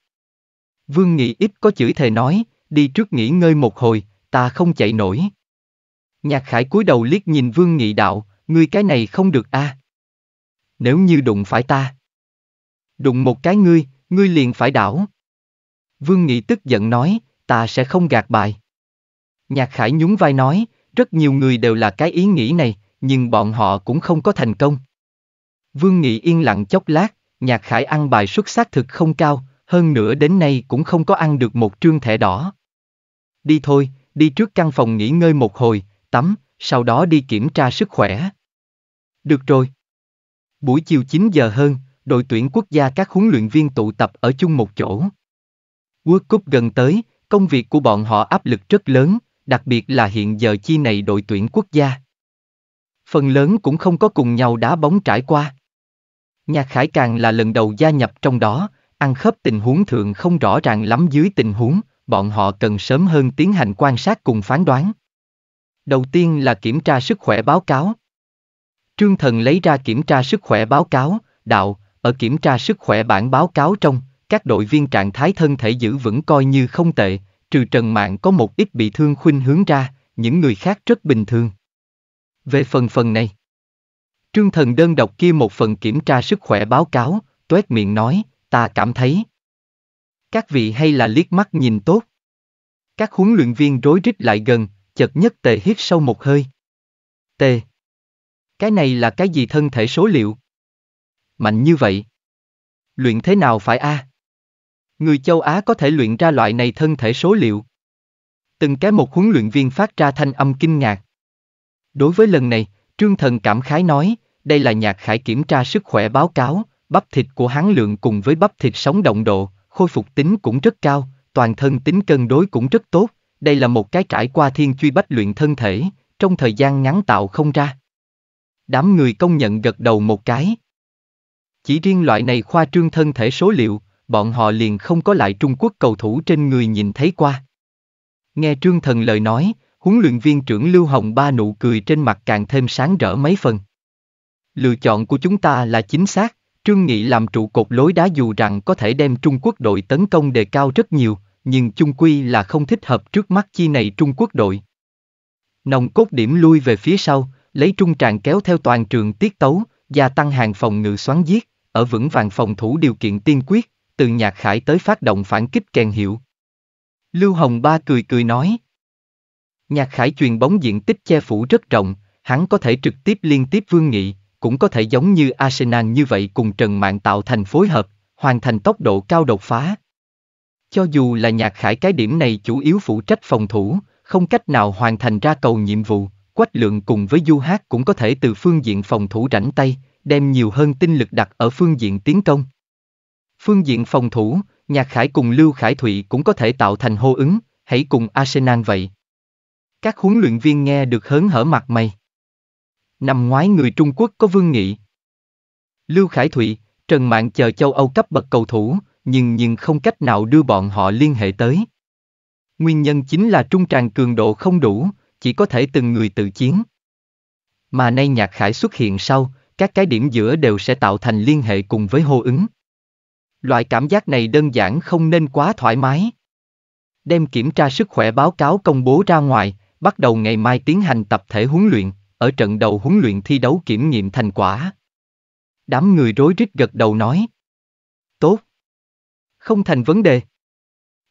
Vương Nghị ít có chửi thề nói, đi trước nghỉ ngơi một hồi, ta không chạy nổi. Nhạc khải cúi đầu liếc nhìn Vương Nghị đạo, ngươi cái này không được a. À. Nếu như đụng phải ta. Đụng một cái ngươi, ngươi liền phải đảo. Vương Nghị tức giận nói, ta sẽ không gạt bài. Nhạc khải nhún vai nói, rất nhiều người đều là cái ý nghĩ này, nhưng bọn họ cũng không có thành công. Vương Nghị yên lặng chốc lát, Nhạc Khải ăn bài xuất sắc thực không cao, hơn nữa đến nay cũng không có ăn được một trương thẻ đỏ. Đi thôi, đi trước căn phòng nghỉ ngơi một hồi, tắm, sau đó đi kiểm tra sức khỏe. Được rồi. Buổi chiều 9 giờ hơn, đội tuyển quốc gia các huấn luyện viên tụ tập ở chung một chỗ. World Cup gần tới, công việc của bọn họ áp lực rất lớn, đặc biệt là hiện giờ chi này đội tuyển quốc gia. Phần lớn cũng không có cùng nhau đá bóng trải qua. Nhà Khải càng là lần đầu gia nhập trong đó, ăn khớp tình huống thượng không rõ ràng lắm dưới tình huống, bọn họ cần sớm hơn tiến hành quan sát cùng phán đoán. Đầu tiên là kiểm tra sức khỏe báo cáo. Trương Thần lấy ra kiểm tra sức khỏe báo cáo, đạo, ở kiểm tra sức khỏe bản báo cáo trong, các đội viên trạng thái thân thể giữ vững coi như không tệ, trừ Trần Mạng có một ít bị thương khuynh hướng ra, những người khác rất bình thường. Về phần phần này, Trương Thần đơn đọc kia một phần kiểm tra sức khỏe báo cáo, tuét miệng nói, ta cảm thấy. Các vị hay là liếc mắt nhìn tốt. Các huấn luyện viên rối rít lại gần, chợt nhất tề hít sâu một hơi. Tề. Cái này là cái gì thân thể số liệu? Mạnh như vậy. Luyện thế nào phải a? À? Người châu Á có thể luyện ra loại này thân thể số liệu. Từng cái một huấn luyện viên phát ra thanh âm kinh ngạc. Đối với lần này, Trương Thần cảm khái nói, đây là nhạc khải kiểm tra sức khỏe báo cáo, bắp thịt của hắn lượng cùng với bắp thịt sống động độ, khôi phục tính cũng rất cao, toàn thân tính cân đối cũng rất tốt, đây là một cái trải qua thiên truy bách luyện thân thể, trong thời gian ngắn tạo không ra. Đám người công nhận gật đầu một cái. Chỉ riêng loại này khoa trương thân thể số liệu, bọn họ liền không có lại Trung Quốc cầu thủ trên người nhìn thấy qua. Nghe Trương Thần lời nói, huấn luyện viên trưởng Lưu Hồng Ba nụ cười trên mặt càng thêm sáng rỡ mấy phần. Lựa chọn của chúng ta là chính xác, Trương Nghị làm trụ cột lối đá dù rằng có thể đem Trung Quốc đội tấn công đề cao rất nhiều, nhưng chung quy là không thích hợp trước mắt chi này Trung Quốc đội. Nòng cốt điểm lui về phía sau, lấy trung tràng kéo theo toàn trường tiết tấu, gia tăng hàng phòng ngự xoắn giết, ở vững vàng phòng thủ điều kiện tiên quyết, từ nhạc khải tới phát động phản kích kèn hiệu. Lưu Hồng Ba cười cười nói. Nhạc khải truyền bóng diện tích che phủ rất rộng, hắn có thể trực tiếp liên tiếp vương nghị, cũng có thể giống như Arsenal như vậy cùng Trần Mạng tạo thành phối hợp, hoàn thành tốc độ cao đột phá. Cho dù là nhạc khải cái điểm này chủ yếu phụ trách phòng thủ, không cách nào hoàn thành ra cầu nhiệm vụ, quách lượng cùng với du hát cũng có thể từ phương diện phòng thủ rảnh tay, đem nhiều hơn tinh lực đặt ở phương diện tiến công. Phương diện phòng thủ, nhạc khải cùng Lưu Khải Thụy cũng có thể tạo thành hô ứng, hãy cùng Arsenal vậy. Các huấn luyện viên nghe được hớn hở mặt mày. Năm ngoái người Trung Quốc có Vương Nghị. Lưu Khải Thụy, Trần Mạng chờ châu Âu cấp bậc cầu thủ, nhưng nhưng không cách nào đưa bọn họ liên hệ tới. Nguyên nhân chính là trung tràng cường độ không đủ, chỉ có thể từng người tự chiến. Mà nay nhạc khải xuất hiện sau, các cái điểm giữa đều sẽ tạo thành liên hệ cùng với hô ứng. Loại cảm giác này đơn giản không nên quá thoải mái. Đem kiểm tra sức khỏe báo cáo công bố ra ngoài, bắt đầu ngày mai tiến hành tập thể huấn luyện ở trận đầu huấn luyện thi đấu kiểm nghiệm thành quả. Đám người rối rít gật đầu nói. Tốt. Không thành vấn đề.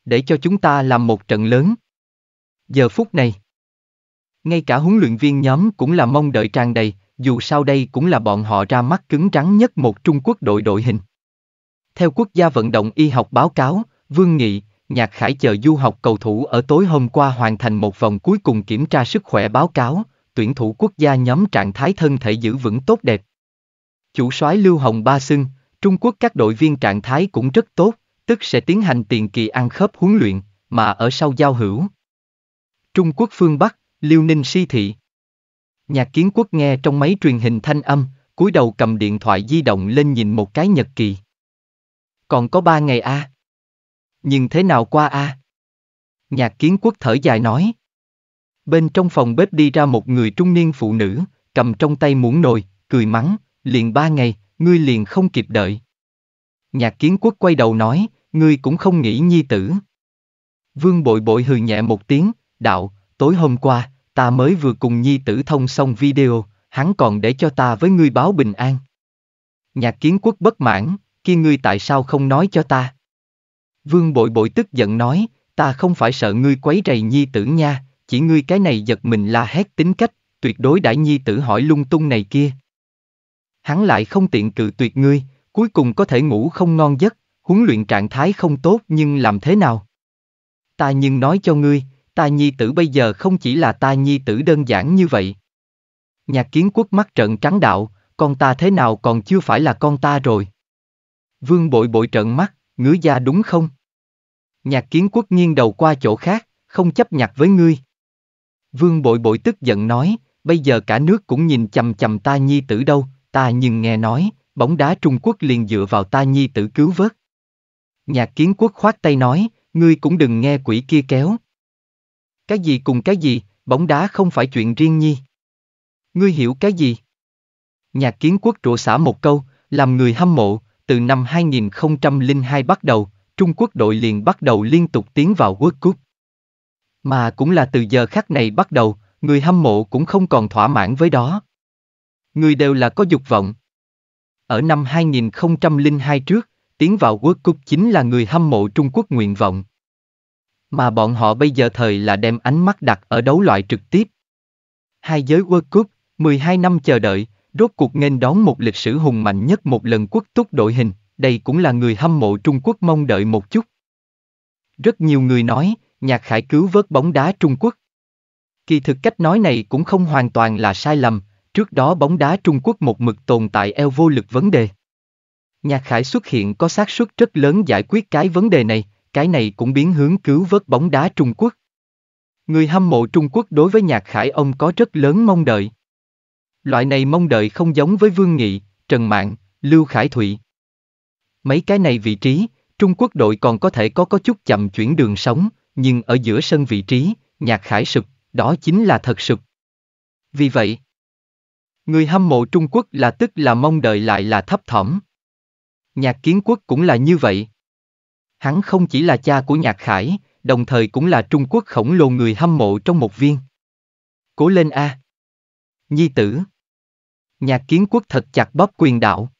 Để cho chúng ta làm một trận lớn. Giờ phút này. Ngay cả huấn luyện viên nhóm cũng là mong đợi tràn đầy, dù sau đây cũng là bọn họ ra mắt cứng rắn nhất một Trung Quốc đội đội hình. Theo quốc gia vận động y học báo cáo, Vương Nghị, Nhạc Khải chờ du học cầu thủ ở tối hôm qua hoàn thành một vòng cuối cùng kiểm tra sức khỏe báo cáo, tuyển thủ quốc gia nhóm trạng thái thân thể giữ vững tốt đẹp. Chủ soái Lưu Hồng Ba Sưng, Trung Quốc các đội viên trạng thái cũng rất tốt, tức sẽ tiến hành tiền kỳ ăn khớp huấn luyện, mà ở sau giao hữu. Trung Quốc phương Bắc, Liêu Ninh si thị. Nhạc kiến quốc nghe trong máy truyền hình thanh âm, cúi đầu cầm điện thoại di động lên nhìn một cái nhật kỳ. Còn có ba ngày a. À? Nhưng thế nào qua a? À? Nhạc kiến quốc thở dài nói. Bên trong phòng bếp đi ra một người trung niên phụ nữ, cầm trong tay muỗng nồi, cười mắng, liền ba ngày, ngươi liền không kịp đợi. Nhạc kiến quốc quay đầu nói, ngươi cũng không nghĩ nhi tử. Vương bội bội hừ nhẹ một tiếng, đạo, tối hôm qua, ta mới vừa cùng nhi tử thông xong video, hắn còn để cho ta với ngươi báo bình an. Nhạc kiến quốc bất mãn, kia ngươi tại sao không nói cho ta? Vương bội bội tức giận nói, ta không phải sợ ngươi quấy rầy nhi tử nha, chỉ ngươi cái này giật mình la hét tính cách, tuyệt đối đãi nhi tử hỏi lung tung này kia. Hắn lại không tiện cự tuyệt ngươi, cuối cùng có thể ngủ không ngon giấc, huấn luyện trạng thái không tốt nhưng làm thế nào? Ta nhưng nói cho ngươi, ta nhi tử bây giờ không chỉ là ta nhi tử đơn giản như vậy. Nhạc kiến quốc mắt trận trắng đạo, con ta thế nào còn chưa phải là con ta rồi. Vương bội bội trợn mắt, ngứa da đúng không? Nhạc kiến quốc nghiêng đầu qua chỗ khác, không chấp nhặt với ngươi. Vương bội bội tức giận nói, bây giờ cả nước cũng nhìn chầm chầm ta nhi tử đâu, ta nhưng nghe nói, bóng đá Trung Quốc liền dựa vào ta nhi tử cứu vớt. Nhạc kiến quốc khoát tay nói, ngươi cũng đừng nghe quỷ kia kéo. Cái gì cùng cái gì, bóng đá không phải chuyện riêng nhi. Ngươi hiểu cái gì? Nhạc kiến quốc rủa xả một câu, làm người hâm mộ, từ năm 2002 bắt đầu, Trung Quốc đội liền bắt đầu liên tục tiến vào World Cup. Mà cũng là từ giờ khắc này bắt đầu, người hâm mộ cũng không còn thỏa mãn với đó. Người đều là có dục vọng. Ở năm 2002 trước, tiến vào World Cup chính là người hâm mộ Trung Quốc nguyện vọng. Mà bọn họ bây giờ thời là đem ánh mắt đặt ở đấu loại trực tiếp. Hai giới World Cup, 12 năm chờ đợi, rốt cuộc nghênh đón một lịch sử hùng mạnh nhất một lần quốc túc đội hình, đây cũng là người hâm mộ Trung Quốc mong đợi một chút. Rất nhiều người nói, Nhạc Khải cứu vớt bóng đá Trung Quốc. Kỳ thực cách nói này cũng không hoàn toàn là sai lầm, trước đó bóng đá Trung Quốc một mực tồn tại eo vô lực vấn đề. Nhạc Khải xuất hiện có xác suất rất lớn giải quyết cái vấn đề này, cái này cũng biến hướng cứu vớt bóng đá Trung Quốc. Người hâm mộ Trung Quốc đối với Nhạc Khải ông có rất lớn mong đợi. Loại này mong đợi không giống với Vương Nghị, Trần Mạng, Lưu Khải Thụy. Mấy cái này vị trí, Trung Quốc đội còn có thể có có chút chậm chuyển đường sống, nhưng ở giữa sân vị trí, nhạc khải sụp, đó chính là thật sụp. Vì vậy, người hâm mộ Trung Quốc là tức là mong đợi lại là thấp thỏm. Nhạc kiến quốc cũng là như vậy. Hắn không chỉ là cha của nhạc khải, đồng thời cũng là Trung Quốc khổng lồ người hâm mộ trong một viên. Cố lên A. Nhi tử. Nhạc kiến quốc thật chặt bóp quyền đạo.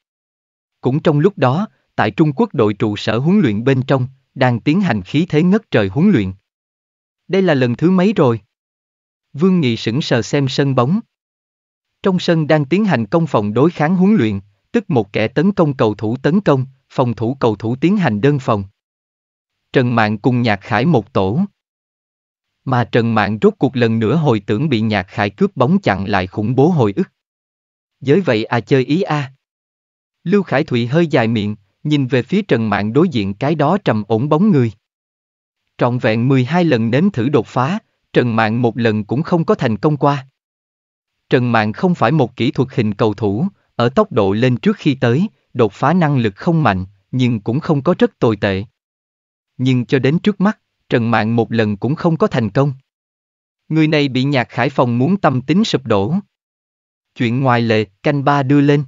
Cũng trong lúc đó, tại Trung Quốc đội trụ sở huấn luyện bên trong, đang tiến hành khí thế ngất trời huấn luyện. Đây là lần thứ mấy rồi? Vương Nghị sững sờ xem sân bóng. Trong sân đang tiến hành công phòng đối kháng huấn luyện, tức một kẻ tấn công cầu thủ tấn công, phòng thủ cầu thủ tiến hành đơn phòng. Trần Mạng cùng Nhạc Khải một tổ. Mà Trần Mạng rốt cuộc lần nữa hồi tưởng bị Nhạc Khải cướp bóng chặn lại khủng bố hồi ức. Giới vậy à chơi ý a. À. Lưu Khải Thụy hơi dài miệng, nhìn về phía Trần Mạn đối diện cái đó trầm ổn bóng người. Trọn vẹn 12 lần nếm thử đột phá, Trần Mạn một lần cũng không có thành công qua. Trần Mạn không phải một kỹ thuật hình cầu thủ, ở tốc độ lên trước khi tới, đột phá năng lực không mạnh, nhưng cũng không có rất tồi tệ. Nhưng cho đến trước mắt, Trần Mạn một lần cũng không có thành công. Người này bị nhạc Khải Phòng muốn tâm tính sụp đổ. Chuyện ngoài lệ, canh ba đưa lên.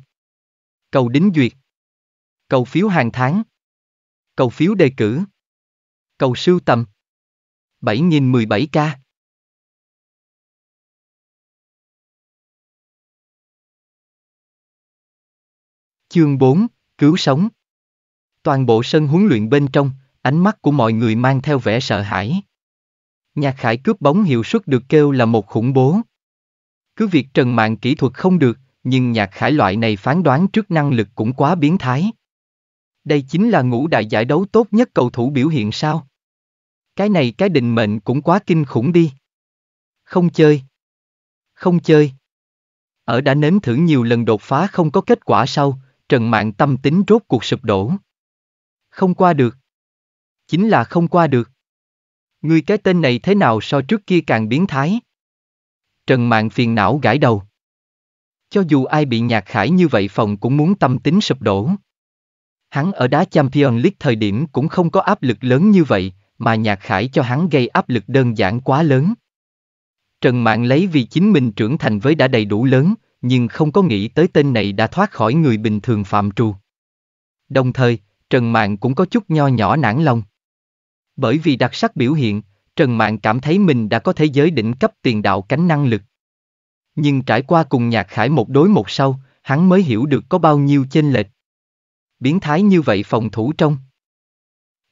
Cầu đính duyệt, Cầu phiếu hàng tháng. Cầu phiếu đề cử. Cầu sưu tầm. 7017k. Chương 4, Cứu sống. Toàn bộ sân huấn luyện bên trong, ánh mắt của mọi người mang theo vẻ sợ hãi. Nhạc khải cướp bóng hiệu suất được kêu là một khủng bố. Cứ việc trần mạng kỹ thuật không được, nhưng nhạc khải loại này phán đoán trước năng lực cũng quá biến thái. Đây chính là ngũ đại giải đấu tốt nhất cầu thủ biểu hiện sao? Cái này cái định mệnh cũng quá kinh khủng đi. Không chơi. Không chơi. Ở đã nếm thử nhiều lần đột phá không có kết quả sau, Trần Mạng tâm tính rốt cuộc sụp đổ. Không qua được. Chính là không qua được. Ngươi cái tên này thế nào so trước kia càng biến thái? Trần Mạng phiền não gãi đầu. Cho dù ai bị nhạc khải như vậy phòng cũng muốn tâm tính sụp đổ. Hắn ở đá Champions League thời điểm cũng không có áp lực lớn như vậy, mà Nhạc Khải cho hắn gây áp lực đơn giản quá lớn. Trần Mạn lấy vì chính mình trưởng thành với đã đầy đủ lớn, nhưng không có nghĩ tới tên này đã thoát khỏi người bình thường phạm trù. Đồng thời, Trần Mạn cũng có chút nho nhỏ nản lòng. Bởi vì đặc sắc biểu hiện, Trần Mạn cảm thấy mình đã có thế giới đỉnh cấp tiền đạo cánh năng lực. Nhưng trải qua cùng Nhạc Khải một đối một sau, hắn mới hiểu được có bao nhiêu chênh lệch biến thái như vậy phòng thủ trong.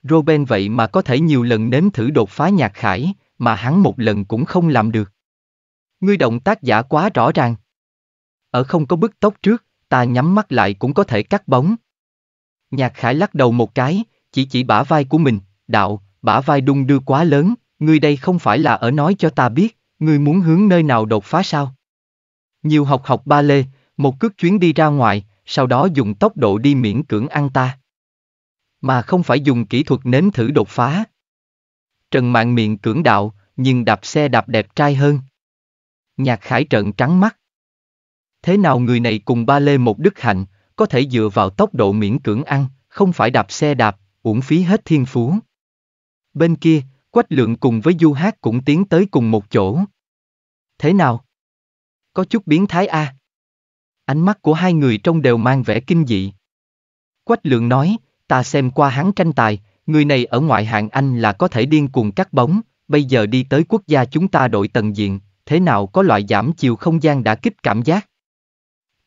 robin vậy mà có thể nhiều lần nếm thử đột phá nhạc khải, mà hắn một lần cũng không làm được. Ngươi động tác giả quá rõ ràng. Ở không có bức tốc trước, ta nhắm mắt lại cũng có thể cắt bóng. Nhạc khải lắc đầu một cái, chỉ chỉ bả vai của mình, đạo, bả vai đung đưa quá lớn, ngươi đây không phải là ở nói cho ta biết, ngươi muốn hướng nơi nào đột phá sao. Nhiều học học ba lê, một cước chuyến đi ra ngoài, sau đó dùng tốc độ đi miễn cưỡng ăn ta. Mà không phải dùng kỹ thuật nếm thử đột phá. Trần Mạng miệng cưỡng đạo, nhưng đạp xe đạp đẹp trai hơn. Nhạc khải trợn trắng mắt. Thế nào người này cùng ba lê một đức hạnh, có thể dựa vào tốc độ miễn cưỡng ăn, không phải đạp xe đạp, uổng phí hết thiên phú. Bên kia, Quách Lượng cùng với Du Hát cũng tiến tới cùng một chỗ. Thế nào? Có chút biến thái a. À? Ánh mắt của hai người trông đều mang vẻ kinh dị. Quách lượng nói, ta xem qua hắn tranh tài, người này ở ngoại hạng Anh là có thể điên cuồng cắt bóng, bây giờ đi tới quốc gia chúng ta đội tầng diện, thế nào có loại giảm chiều không gian đã kích cảm giác.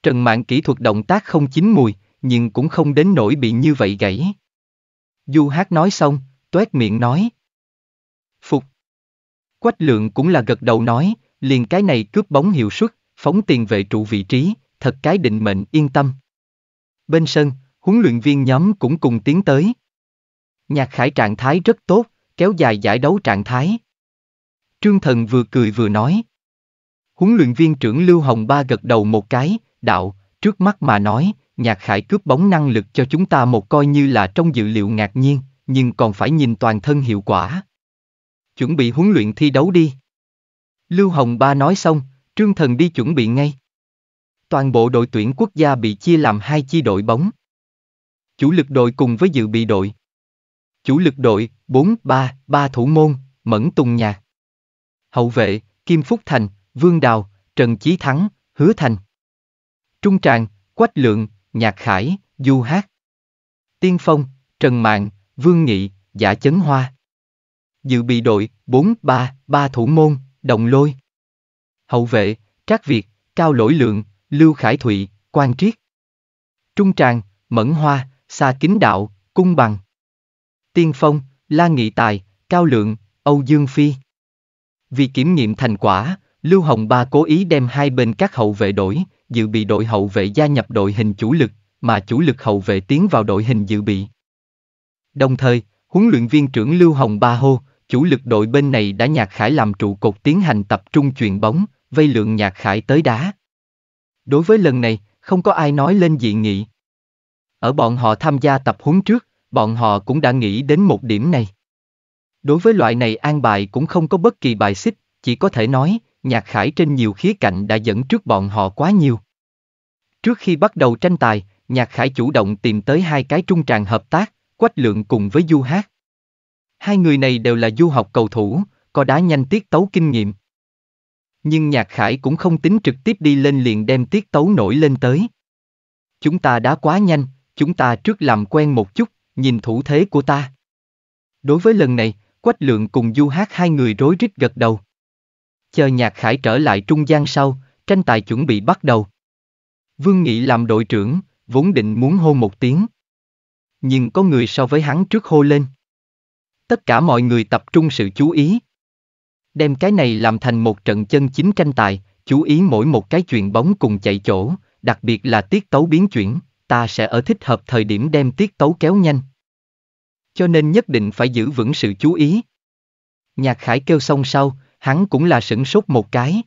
Trần Mạng kỹ thuật động tác không chín mùi, nhưng cũng không đến nỗi bị như vậy gãy. Du Hát nói xong, tuét miệng nói. Phục. Quách lượng cũng là gật đầu nói, liền cái này cướp bóng hiệu suất, phóng tiền về trụ vị trí, thật cái định mệnh yên tâm. Bên sân, huấn luyện viên nhóm cũng cùng tiến tới. Nhạc khải trạng thái rất tốt, kéo dài giải đấu trạng thái. Trương Thần vừa cười vừa nói. Huấn luyện viên trưởng Lưu Hồng Ba gật đầu một cái, đạo, trước mắt mà nói, nhạc khải cướp bóng năng lực cho chúng ta một coi như là trong dự liệu ngạc nhiên, nhưng còn phải nhìn toàn thân hiệu quả. Chuẩn bị huấn luyện thi đấu đi. Lưu Hồng Ba nói xong, Trương Thần đi chuẩn bị ngay toàn bộ đội tuyển quốc gia bị chia làm hai chi đội bóng. Chủ lực đội cùng với dự bị đội. Chủ lực đội, 4-3, 3 thủ môn, Mẫn Tùng Nhạc. Hậu vệ, Kim Phúc Thành, Vương Đào, Trần Chí Thắng, Hứa Thành. Trung tràng, Quách Lượng, Nhạc Khải, Du Hát. Tiên Phong, Trần Mạng, Vương Nghị, Giả Chấn Hoa. Dự bị đội, 4-3, 3 thủ môn, Đồng Lôi. Hậu vệ, Trác Việt, Cao Lỗi Lượng, Lưu Khải Thụy, Quan Triết. Trung Tràng, Mẫn Hoa, Sa Kính Đạo, Cung Bằng. Tiên Phong, La Nghị Tài, Cao Lượng, Âu Dương Phi. Vì kiểm nghiệm thành quả, Lưu Hồng Ba cố ý đem hai bên các hậu vệ đổi, dự bị đội hậu vệ gia nhập đội hình chủ lực, mà chủ lực hậu vệ tiến vào đội hình dự bị. Đồng thời, huấn luyện viên trưởng Lưu Hồng Ba hô, chủ lực đội bên này đã Nhạc Khải làm trụ cột tiến hành tập trung chuyền bóng, vây lượng Nhạc Khải tới đá. Đối với lần này, không có ai nói lên dị nghị. Ở bọn họ tham gia tập huấn trước, bọn họ cũng đã nghĩ đến một điểm này. Đối với loại này an bài cũng không có bất kỳ bài xích, chỉ có thể nói, nhạc khải trên nhiều khía cạnh đã dẫn trước bọn họ quá nhiều. Trước khi bắt đầu tranh tài, nhạc khải chủ động tìm tới hai cái trung tràng hợp tác, quách lượng cùng với du hát. Hai người này đều là du học cầu thủ, có đá nhanh tiết tấu kinh nghiệm nhưng nhạc khải cũng không tính trực tiếp đi lên liền đem tiết tấu nổi lên tới. Chúng ta đã quá nhanh, chúng ta trước làm quen một chút, nhìn thủ thế của ta. Đối với lần này, Quách Lượng cùng Du Hát hai người rối rít gật đầu. Chờ nhạc khải trở lại trung gian sau, tranh tài chuẩn bị bắt đầu. Vương Nghị làm đội trưởng, vốn định muốn hô một tiếng. Nhưng có người so với hắn trước hô lên. Tất cả mọi người tập trung sự chú ý, đem cái này làm thành một trận chân chính tranh tài, chú ý mỗi một cái chuyện bóng cùng chạy chỗ, đặc biệt là tiết tấu biến chuyển, ta sẽ ở thích hợp thời điểm đem tiết tấu kéo nhanh. Cho nên nhất định phải giữ vững sự chú ý. Nhạc Khải kêu xong sau, hắn cũng là sửng sốt một cái.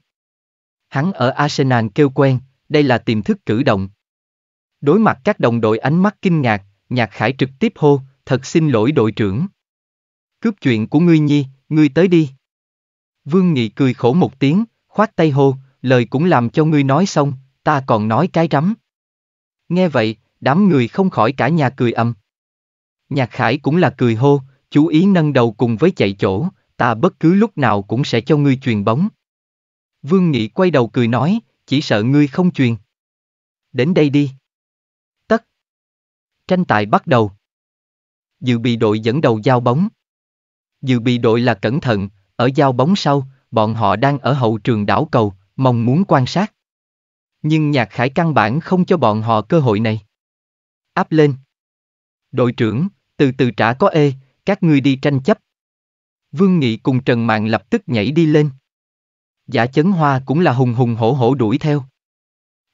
Hắn ở Arsenal kêu quen, đây là tiềm thức cử động. Đối mặt các đồng đội ánh mắt kinh ngạc, Nhạc Khải trực tiếp hô, thật xin lỗi đội trưởng. Cướp chuyện của ngươi nhi, ngươi tới đi. Vương Nghị cười khổ một tiếng, khoát tay hô, lời cũng làm cho ngươi nói xong, ta còn nói cái rắm. Nghe vậy, đám người không khỏi cả nhà cười âm. Nhạc Khải cũng là cười hô, chú ý nâng đầu cùng với chạy chỗ, ta bất cứ lúc nào cũng sẽ cho ngươi truyền bóng. Vương Nghị quay đầu cười nói, chỉ sợ ngươi không truyền. Đến đây đi. Tất. Tranh tài bắt đầu. Dự bị đội dẫn đầu giao bóng. Dự bị đội là cẩn thận, ở giao bóng sau, bọn họ đang ở hậu trường đảo cầu, mong muốn quan sát. Nhưng nhạc khải căn bản không cho bọn họ cơ hội này. Áp lên. Đội trưởng, từ từ trả có ê, các ngươi đi tranh chấp. Vương Nghị cùng Trần Mạng lập tức nhảy đi lên. Giả chấn hoa cũng là hùng hùng hổ hổ đuổi theo.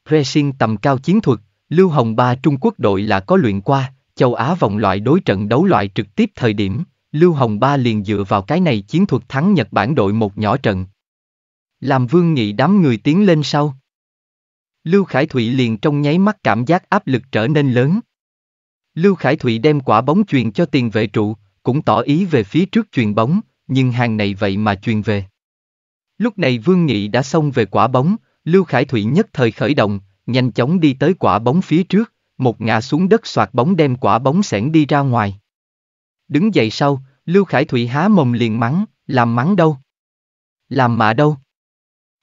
Pressing tầm cao chiến thuật, Lưu Hồng Ba Trung Quốc đội là có luyện qua, châu Á vòng loại đối trận đấu loại trực tiếp thời điểm, Lưu Hồng Ba liền dựa vào cái này chiến thuật thắng Nhật Bản đội một nhỏ trận. Làm Vương Nghị đám người tiến lên sau. Lưu Khải Thụy liền trong nháy mắt cảm giác áp lực trở nên lớn. Lưu Khải Thụy đem quả bóng truyền cho tiền vệ trụ, cũng tỏ ý về phía trước truyền bóng, nhưng hàng này vậy mà truyền về. Lúc này Vương Nghị đã xong về quả bóng, Lưu Khải Thụy nhất thời khởi động, nhanh chóng đi tới quả bóng phía trước, một ngã xuống đất soạt bóng đem quả bóng xẻn đi ra ngoài. Đứng dậy sau, Lưu Khải Thụy há mồm liền mắng, làm mắng đâu? Làm mạ đâu?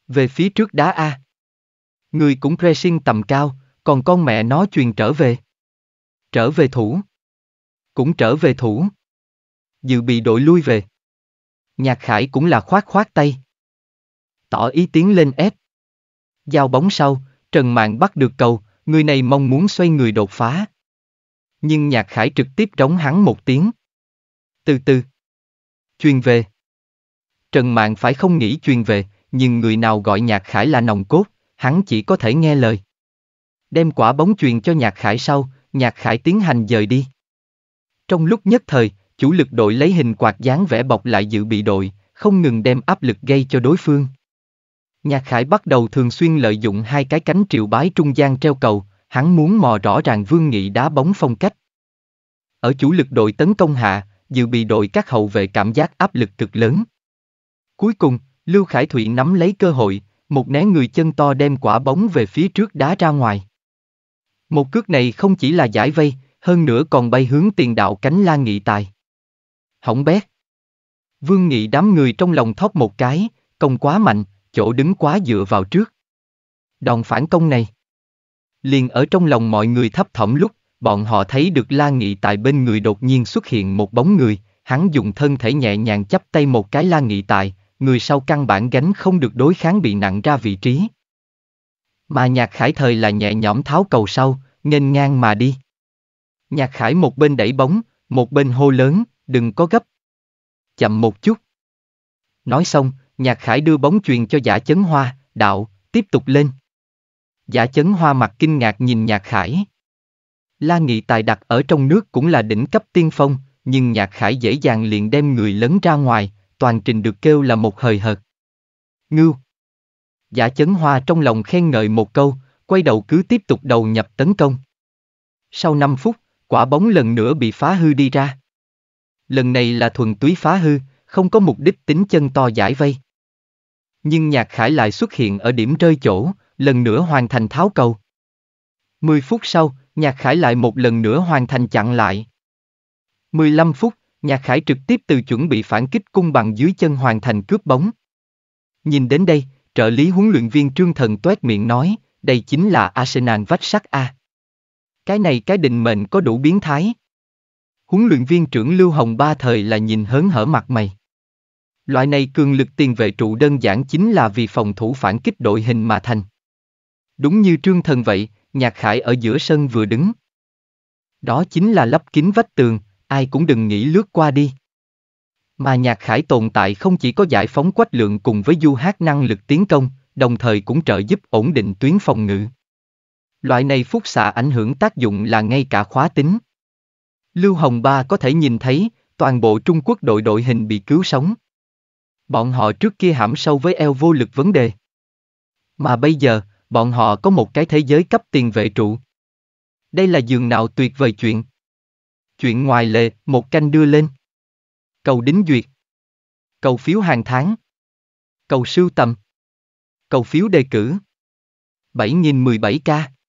Về phía trước đá A. Người cũng pressing tầm cao, còn con mẹ nó truyền trở về. Trở về thủ. Cũng trở về thủ. Dự bị đội lui về. Nhạc Khải cũng là khoát khoát tay. Tỏ ý tiến lên ép. Giao bóng sau, Trần Mạng bắt được cầu, người này mong muốn xoay người đột phá. Nhưng Nhạc Khải trực tiếp trống hắn một tiếng. Từ từ. Chuyên về. Trần Mạn phải không nghĩ chuyên về, nhưng người nào gọi Nhạc Khải là nòng cốt, hắn chỉ có thể nghe lời. Đem quả bóng truyền cho Nhạc Khải sau, Nhạc Khải tiến hành dời đi. Trong lúc nhất thời, chủ lực đội lấy hình quạt dáng vẽ bọc lại dự bị đội, không ngừng đem áp lực gây cho đối phương. Nhạc Khải bắt đầu thường xuyên lợi dụng hai cái cánh triệu bái trung gian treo cầu, hắn muốn mò rõ ràng Vương Nghị đá bóng phong cách. Ở chủ lực đội tấn công hạ, dự bị đội các hậu vệ cảm giác áp lực cực lớn. Cuối cùng, Lưu Khải Thụy nắm lấy cơ hội, một né người chân to đem quả bóng về phía trước đá ra ngoài. Một cước này không chỉ là giải vây, hơn nữa còn bay hướng tiền đạo cánh La Nghị Tài. Hỏng bét. Vương Nghị đám người trong lòng thóp một cái, công quá mạnh, chỗ đứng quá dựa vào trước. Đòn phản công này. Liền ở trong lòng mọi người thấp thỏm lúc, bọn họ thấy được La Nghị tại bên người đột nhiên xuất hiện một bóng người, hắn dùng thân thể nhẹ nhàng chắp tay một cái La Nghị tại, người sau căn bản gánh không được đối kháng bị nặng ra vị trí. Mà nhạc khải thời là nhẹ nhõm tháo cầu sau, nghênh ngang mà đi. Nhạc khải một bên đẩy bóng, một bên hô lớn, đừng có gấp. Chậm một chút. Nói xong, nhạc khải đưa bóng truyền cho giả chấn hoa, đạo, tiếp tục lên. Giả chấn hoa mặt kinh ngạc nhìn nhạc khải. La Nghị Tài đặt ở trong nước cũng là đỉnh cấp tiên phong, nhưng Nhạc Khải dễ dàng liền đem người lớn ra ngoài, toàn trình được kêu là một hời hợt. Ngưu Giả chấn hoa trong lòng khen ngợi một câu, quay đầu cứ tiếp tục đầu nhập tấn công. Sau 5 phút, quả bóng lần nữa bị phá hư đi ra. Lần này là thuần túy phá hư, không có mục đích tính chân to giải vây. Nhưng Nhạc Khải lại xuất hiện ở điểm rơi chỗ, lần nữa hoàn thành tháo cầu. 10 phút sau, Nhạc Khải lại một lần nữa hoàn thành chặn lại. 15 phút, Nhạc Khải trực tiếp từ chuẩn bị phản kích cung bằng dưới chân hoàn thành cướp bóng. Nhìn đến đây, trợ lý huấn luyện viên Trương Thần toét miệng nói, đây chính là Arsenal vách sắt A. Cái này cái định mệnh có đủ biến thái. Huấn luyện viên trưởng Lưu Hồng ba thời là nhìn hớn hở mặt mày. Loại này cường lực tiền vệ trụ đơn giản chính là vì phòng thủ phản kích đội hình mà thành. Đúng như Trương Thần vậy, Nhạc Khải ở giữa sân vừa đứng. Đó chính là lấp kín vách tường, ai cũng đừng nghĩ lướt qua đi. Mà Nhạc Khải tồn tại không chỉ có giải phóng quách lượng cùng với du hát năng lực tiến công, đồng thời cũng trợ giúp ổn định tuyến phòng ngự. Loại này phúc xạ ảnh hưởng tác dụng là ngay cả khóa tính. Lưu Hồng Ba có thể nhìn thấy, toàn bộ Trung Quốc đội đội hình bị cứu sống. Bọn họ trước kia hãm sâu với eo vô lực vấn đề. Mà bây giờ, bọn họ có một cái thế giới cấp tiền vệ trụ. Đây là giường nào tuyệt vời chuyện. Chuyện ngoài lệ, một canh đưa lên. Cầu đính duyệt. Cầu phiếu hàng tháng. Cầu sưu tầm. Cầu phiếu đề cử. 7017 ca.